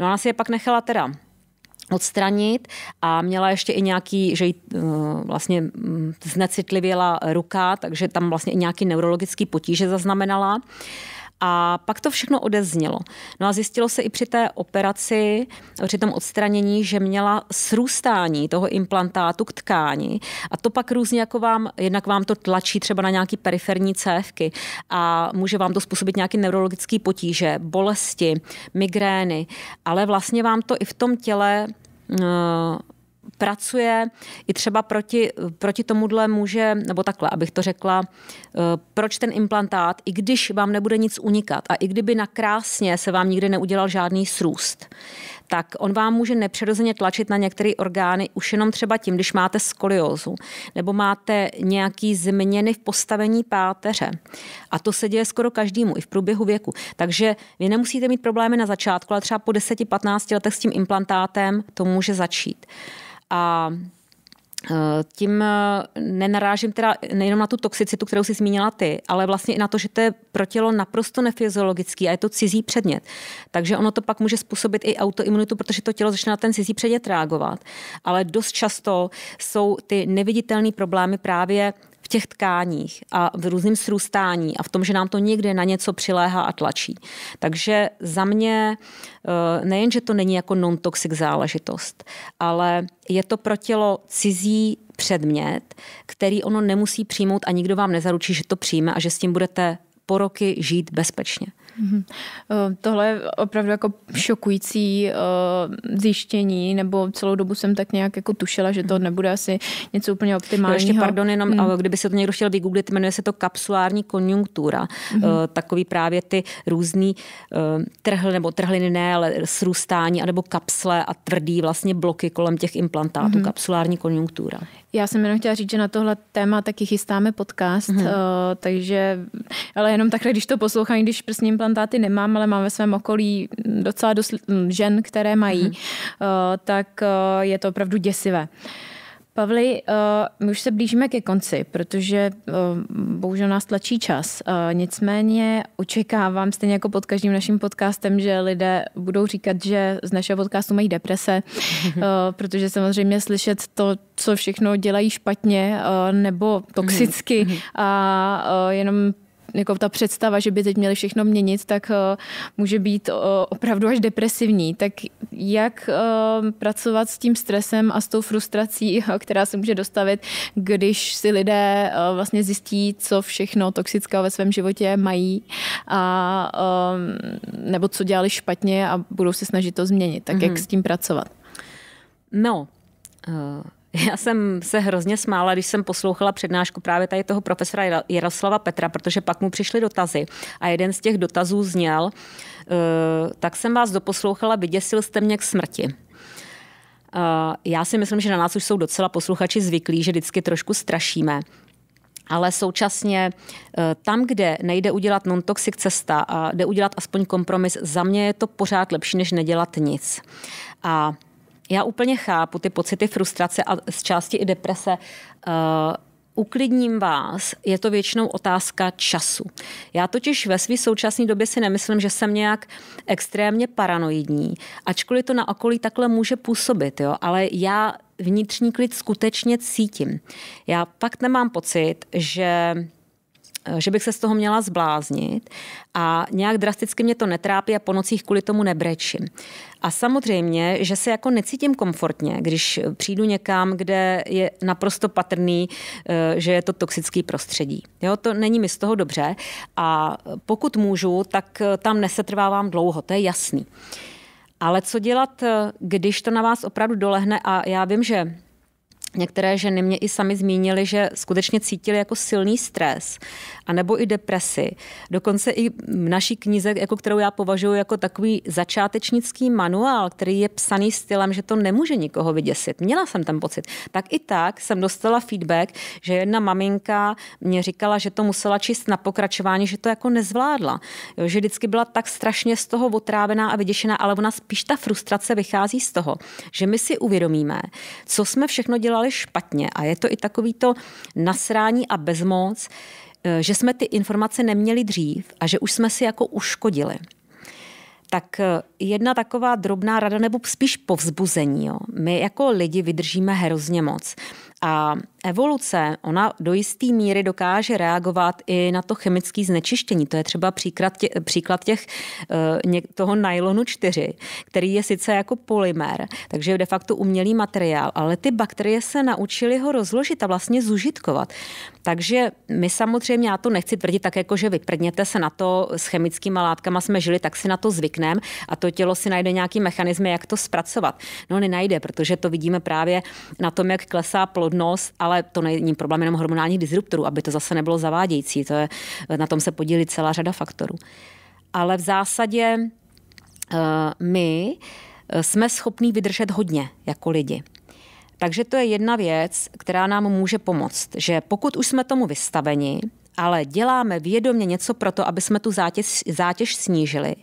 No a ona si je pak nechala teda odstranit a měla ještě i nějaký, že jí eh, vlastně mm, znecitlivěla ruka, takže tam vlastně i nějaký neurologický potíže zaznamenala. A pak to všechno odeznělo. No a zjistilo se i při té operaci, při tom odstranění, že měla srůstání toho implantátu k tkání. A to pak různě jako vám, jednak vám to tlačí třeba na nějaké periferní cévky a může vám to způsobit nějaké neurologické potíže, bolesti, migrény, ale vlastně vám to i v tom těle uh, pracuje i třeba proti, proti tomuhle může, nebo takhle, abych to řekla, eh, proč ten implantát, i když vám nebude nic unikat a i kdyby na krásně se vám nikdy neudělal žádný srůst, tak on vám může nepřirozeně tlačit na některé orgány už jenom třeba tím, když máte skoliózu nebo máte nějaký změny v postavení páteře. A to se děje skoro každému i v průběhu věku. Takže vy nemusíte mít problémy na začátku, ale třeba po 10-15 letech s tím implantátem to může začít. A eh, tím eh, nenarážím teda nejenom na tu toxicitu, kterou si zmínila ty, ale vlastně i na to, že to je pro tělo naprosto nefyziologický a je to cizí předmět. Takže ono to pak může způsobit i autoimunitu, protože to tělo začne na ten cizí předmět reagovat. Ale dost často jsou ty neviditelné problémy právě v těch tkáních a v různém srůstání a v tom, že nám to někde na něco přiléhá a tlačí. Takže za mě eh, nejen, že to není jako non-toxic záležitost, ale je to pro tělo cizí předmět, který ono nemusí přijmout a nikdo vám nezaručí, že to přijme a že s tím budete po roky žít bezpečně. Mhm. Eh, tohle je opravdu jako šokující eh, zjištění, nebo celou dobu jsem tak nějak jako tušila, že to mhm. nebude asi něco úplně optimálního. Ještě pardon, jenom hmm. kdyby se to někdo chtěl vygooglit, jmenuje se to kapsulární konjunktura. Hmm. Takový právě ty různý trhl nebo trhliny ne, ale srůstání, anebo kapsle a tvrdý vlastně bloky kolem těch implantátů, hmm. kapsulární konjunktura. Já jsem jenom chtěla říct, že na tohle téma taky chystáme podcast, hmm. takže ale jenom takhle, když to poslouchám, když prsním implantáty nemám, ale mám ve svém okolí docela dost žen, které mají, mm-hmm. Uh, tak uh, je to opravdu děsivé. Pavli, uh, my už se blížíme ke konci, protože bohužel nás tlačí čas. Nicméně očekávám, stejně jako pod každým naším podcastem, že lidé budou říkat, že z našeho podcastu mají deprese, [laughs] protože samozřejmě slyšet to, co všechno dělají špatně nebo toxicky mhm. Mhm. a jenom jako ta představa, že by teď měli všechno měnit, tak eh, může být eh, opravdu až depresivní. Tak jak eh, pracovat s tím stresem a s tou frustrací, [laughs] která se může dostavit, když si lidé vlastně zjistí, co všechno toxického ve svém životě mají a nebo co dělali špatně a budou se snažit to změnit. Tak mm-hmm. jak mhm. s tím pracovat? No, uh já jsem se hrozně smála, když jsem poslouchala přednášku právě tady toho profesora Jaroslava Petra, protože pak mu přišly dotazy a jeden z těch dotazů zněl, eh, tak jsem vás doposlouchala, vyděsil jste mě k smrti. Eh, já si myslím, že na nás už jsou docela posluchači zvyklí, že vždycky trošku strašíme. Ale současně eh, tam, kde nejde udělat non-toxic cesta a jde udělat aspoň kompromis, za mě je to pořád lepší, než nedělat nic. A já úplně chápu ty pocity frustrace a z části i deprese. Uh, uklidním vás, je to většinou otázka času. Já totiž ve své současné době si nemyslím, že jsem nějak extrémně paranoidní, ačkoliv to na okolí takhle může působit, jo? ale já vnitřní klid skutečně cítím. Já fakt nemám pocit, že Eh, že bych se z toho měla zbláznit a nějak drasticky mě to netrápí a po nocích kvůli tomu nebrečím. A samozřejmě, že se jako necítím komfortně, když přijdu někam, kde je naprosto patrný, eh, že je to toxický prostředí. Jo, to není mi z toho dobře a pokud můžu, tak eh, tam nesetrvávám dlouho, to je jasný. Ale co dělat, když to na vás opravdu dolehne a já vím, že Některé ženy mě i sami zmínily, že skutečně cítili jako silný stres, anebo i depresi. Dokonce i v naší knize, jako kterou já považuji jako takový začátečnický manuál, který je psaný stylem, že to nemůže nikoho vyděsit. Měla jsem ten pocit. Tak i tak jsem dostala feedback, že jedna maminka mě říkala, že to musela číst na pokračování, že to jako nezvládla. Jo, že vždycky byla tak strašně z toho otrávená a vyděšená, ale ona spíš ta frustrace vychází z toho, že my si uvědomíme, co jsme všechno dělali udělali špatně. A je to i takový to nasrání a bezmoc, eh, že jsme ty informace neměli dřív a že už jsme si jako uškodili. Tak eh, jedna taková drobná rada, nebo spíš povzbuzení. Jo. My jako lidi vydržíme hrozně moc. A evoluce, ona do jisté míry dokáže reagovat i na to chemické znečištění. To je třeba příklad, tě, příklad těch, eh, toho nylonu 4, který je sice jako polymer, takže je de facto umělý materiál, ale ty bakterie se naučily ho rozložit a vlastně zužitkovat. Takže my samozřejmě, já to nechci tvrdit tak, jako že vyprdněte se na to, s chemickými látkami. jsme žili, tak si na to zvykneme a to tělo si najde nějaký mechanismy, jak to zpracovat. No nenajde, protože to vidíme právě na tom, jak klesá plodnost, ale ale to není problém jenom hormonálních disruptorů, aby to zase nebylo zavádějící. To je, na tom se podílí celá řada faktorů. Ale v zásadě uh, my eh, jsme schopní vydržet hodně jako lidi. Takže to je jedna věc, která nám může pomoct, že pokud už jsme tomu vystaveni, ale děláme vědomě něco pro to, aby jsme tu zátěž, zátěž snížili,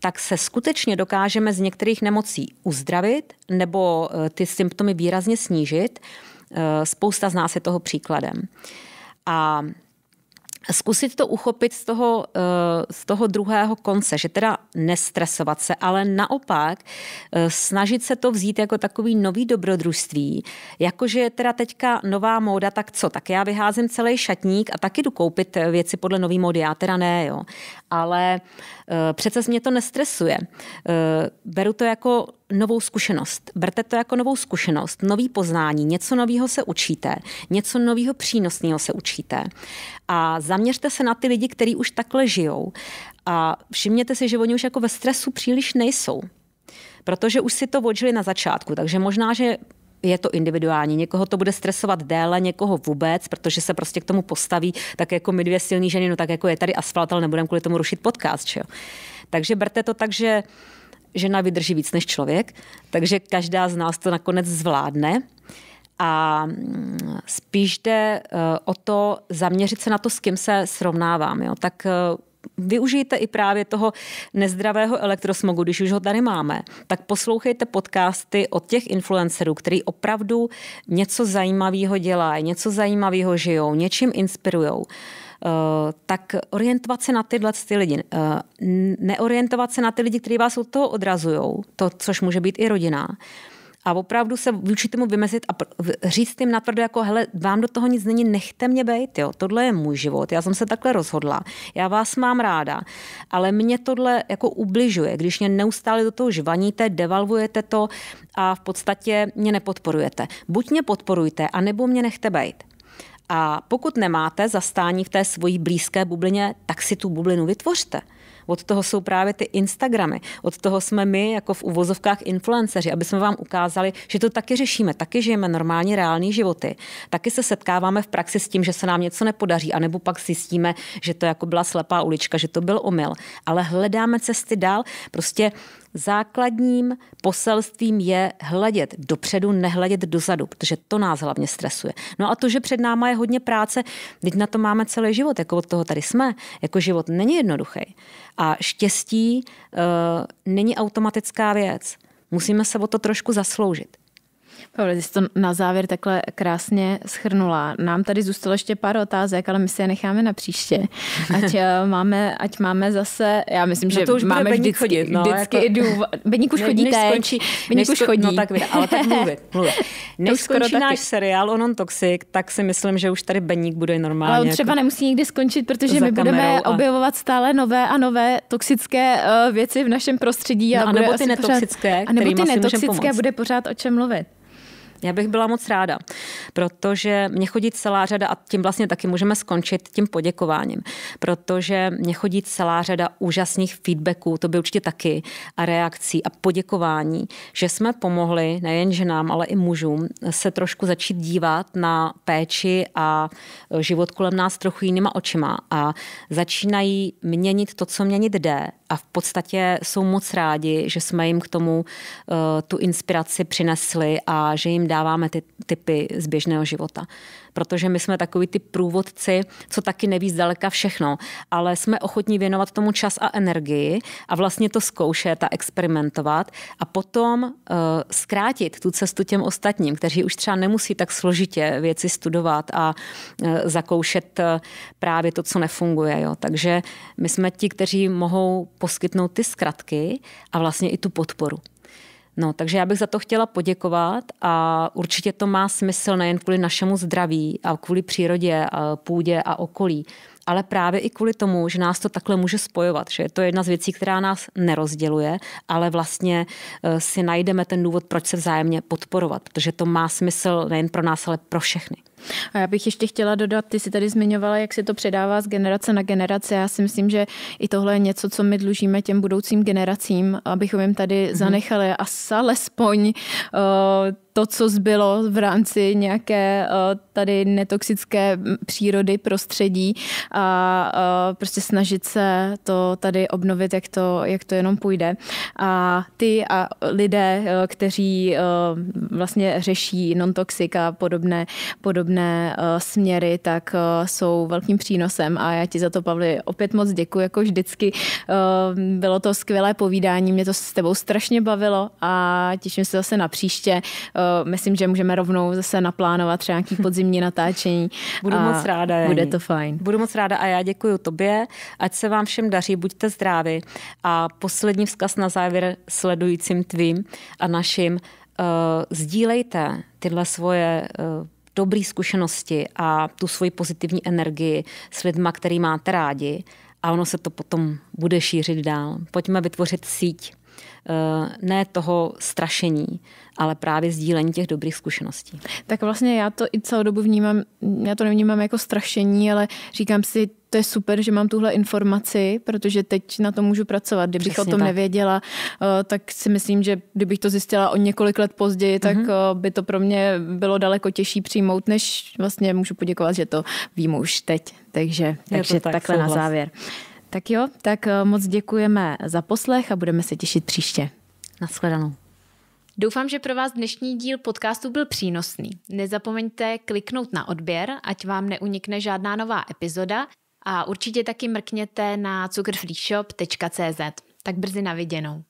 tak se skutečně dokážeme z některých nemocí uzdravit nebo eh, ty symptomy výrazně snížit Eh, spousta z nás je toho příkladem. A zkusit to uchopit z toho, eh, z toho druhého konce, že teda nestresovat se, ale naopak eh, snažit se to vzít jako takový nový dobrodružství, jakože je teda teďka nová móda, tak co, tak já vyházím celý šatník a taky jdu koupit věci podle nový módy, já teda ne, jo. Ale Eh, přece mě to nestresuje. Eh, beru to jako novou zkušenost. Berte to jako novou zkušenost, nový poznání, něco nového se učíte, něco nového přínosného se učíte. A zaměřte se na ty lidi, kteří už takhle žijou. A všimněte si, že oni už jako ve stresu příliš nejsou protože už si to vodili na začátku, takže možná, že je to individuální. Někoho to bude stresovat déle, někoho vůbec, protože se prostě k tomu postaví, tak jako my dvě silné ženy, no tak jako je tady asfalt, ale nebudeme kvůli tomu rušit podcast. Že jo? Takže berte to tak, že žena vydrží víc než člověk, takže každá z nás to nakonec zvládne. A mm, spíš jde eh, o to zaměřit se na to, s kým se srovnávám. Jo? Tak eh, využijte i právě toho nezdravého elektrosmogu, když už ho tady máme, tak poslouchejte podcasty od těch influencerů, který opravdu něco zajímavého dělají, něco zajímavého žijou, něčím inspirujou. Uh, tak orientovat se na tyhle ty lidi. Uh, neorientovat se na ty lidi, kteří vás od toho odrazují, to, což může být i rodina. Uh, a opravdu se vůči tomu vymezit a říct tím natvrdo, jako hele, vám do toho nic není, nechte mě být, jo, tohle je můj život, já jsem se takhle rozhodla, já vás mám ráda, ale mě tohle jako ubližuje, když mě neustále do toho žvaníte, devalvujete to a v podstatě mě nepodporujete. Buď mě podporujte, anebo mě nechte být. A pokud nemáte zastání v té svojí blízké bublině, tak si tu bublinu vytvořte. Od toho jsou právě ty Instagramy, od toho jsme my jako v uvozovkách influenceři, aby jsme vám ukázali, že to taky řešíme, taky žijeme normální reální životy, taky se setkáváme v praxi s tím, že se nám něco nepodaří, anebo pak zjistíme, že to jako byla slepá ulička, že to byl omyl. Ale hledáme cesty dál, prostě základním poselstvím je hledět dopředu, nehledět dozadu, protože to nás hlavně stresuje. No a to, že před náma je hodně práce, teď na to máme celý život, jako od toho tady jsme, jako život není jednoduchý. A štěstí uh, není automatická věc. Musíme se o to trošku zasloužit. Pavle, jsi to na závěr takhle krásně schrnula. Nám tady zůstalo ještě pár otázek, ale my si je necháme na příště. Ať eh, [laughs] máme, ať máme zase, já myslím, že no to už máme vždycky, chodit, no, vždycky jako... i důvod. Beník už chodí teď. Skončí, beník už chodí. No tak vydá, ale tak mluvit. [laughs] mluvit. Než skončí náš taky. seriál Onon Toxic, tak si myslím, že už tady Beník bude normálně. Ale on jako třeba jako nemusí nikdy skončit, protože my budeme a... objevovat stále nové a nové toxické uh, věci v našem prostředí. A, no, nebo ty netoxické, pořád, a nebo ty netoxické bude pořád o čem mluvit. Já bych byla moc ráda, protože mě chodí celá řada, a tím vlastně taky můžeme skončit tím poděkováním, protože mě chodí celá řada úžasných feedbacků, to by určitě taky, a reakcí a poděkování, že jsme pomohli nejen ženám, ale i mužům se trošku začít dívat na péči a e, život kolem nás trochu jinýma očima a začínají měnit to, co měnit jde a v podstatě jsou moc rádi, že jsme jim k tomu uh, tu inspiraci přinesli a že jim dá dáváme ty typy z běžného života. Protože my jsme takový ty průvodci, co taky neví zdaleka všechno, ale jsme ochotní věnovat tomu čas a energii a vlastně to zkoušet a experimentovat a potom uh, zkrátit tu cestu těm ostatním, kteří už třeba nemusí tak složitě věci studovat a uh, zakoušet uh, právě to, co nefunguje. Jo. Takže my jsme ti, kteří mohou poskytnout ty zkratky a vlastně i tu podporu. No, takže já bych za to chtěla poděkovat a určitě to má smysl nejen kvůli našemu zdraví a kvůli přírodě, a půdě a okolí, ale právě i kvůli tomu, že nás to takhle může spojovat, že to je jedna z věcí, která nás nerozděluje, ale vlastně eh, si najdeme ten důvod, proč se vzájemně podporovat, protože to má smysl nejen pro nás, ale pro všechny. A já bych ještě chtěla dodat, ty jsi tady zmiňovala, jak se to předává z generace na generace. Já si myslím, že i tohle je něco, co my dlužíme těm budoucím generacím, abychom jim tady mm-hmm. zanechali a alespoň uh, to, co zbylo v rámci nějaké eh, tady netoxické přírody, prostředí a eh, prostě snažit se to tady obnovit, jak to, jak to jenom půjde. A ty a lidé, kteří vlastně řeší non-toxic a podobné, podobné podobné eh, směry, tak eh, jsou velkým přínosem a já ti za to, Pavli, opět moc děkuji, jako vždycky. Eh, bylo to skvělé povídání, mě to s tebou strašně bavilo a těším se zase na příště. Myslím, že můžeme rovnou zase naplánovat třeba nějaký podzimní natáčení. [laughs] Budu moc ráda. Bude to fajn. Budu moc ráda a já děkuji tobě. Ať se vám všem daří, buďte zdraví. A poslední vzkaz na závěr sledujícím tvým a našim. Uh, sdílejte tyhle svoje uh, dobré zkušenosti a tu svoji pozitivní energii s lidma, který máte rádi a ono se to potom bude šířit dál. Pojďme vytvořit síť eh, ne toho strašení, ale právě sdílení těch dobrých zkušeností. Tak vlastně já to i celou dobu vnímám, já to nevnímám jako strašení, ale říkám si, to je super, že mám tuhle informaci, protože teď na to můžu pracovat. Kdybych Přesně o tom tak. nevěděla, eh, tak si myslím, že kdybych to zjistila o několik let později, tak mm-hmm. by to pro mě bylo daleko těžší přijmout, než vlastně můžu poděkovat, že to vím už teď. Takže, takže tak, takhle souhlas. na závěr. Tak jo, tak eh, moc děkujeme za poslech a budeme se těšit příště. Naschledanou. Doufám, že pro vás dnešní díl podcastu byl přínosný. Nezapomeňte kliknout na odběr, ať vám neunikne žádná nová epizoda a určitě taky mrkněte na cukrfreeshop.cz. Tak brzy na viděnou.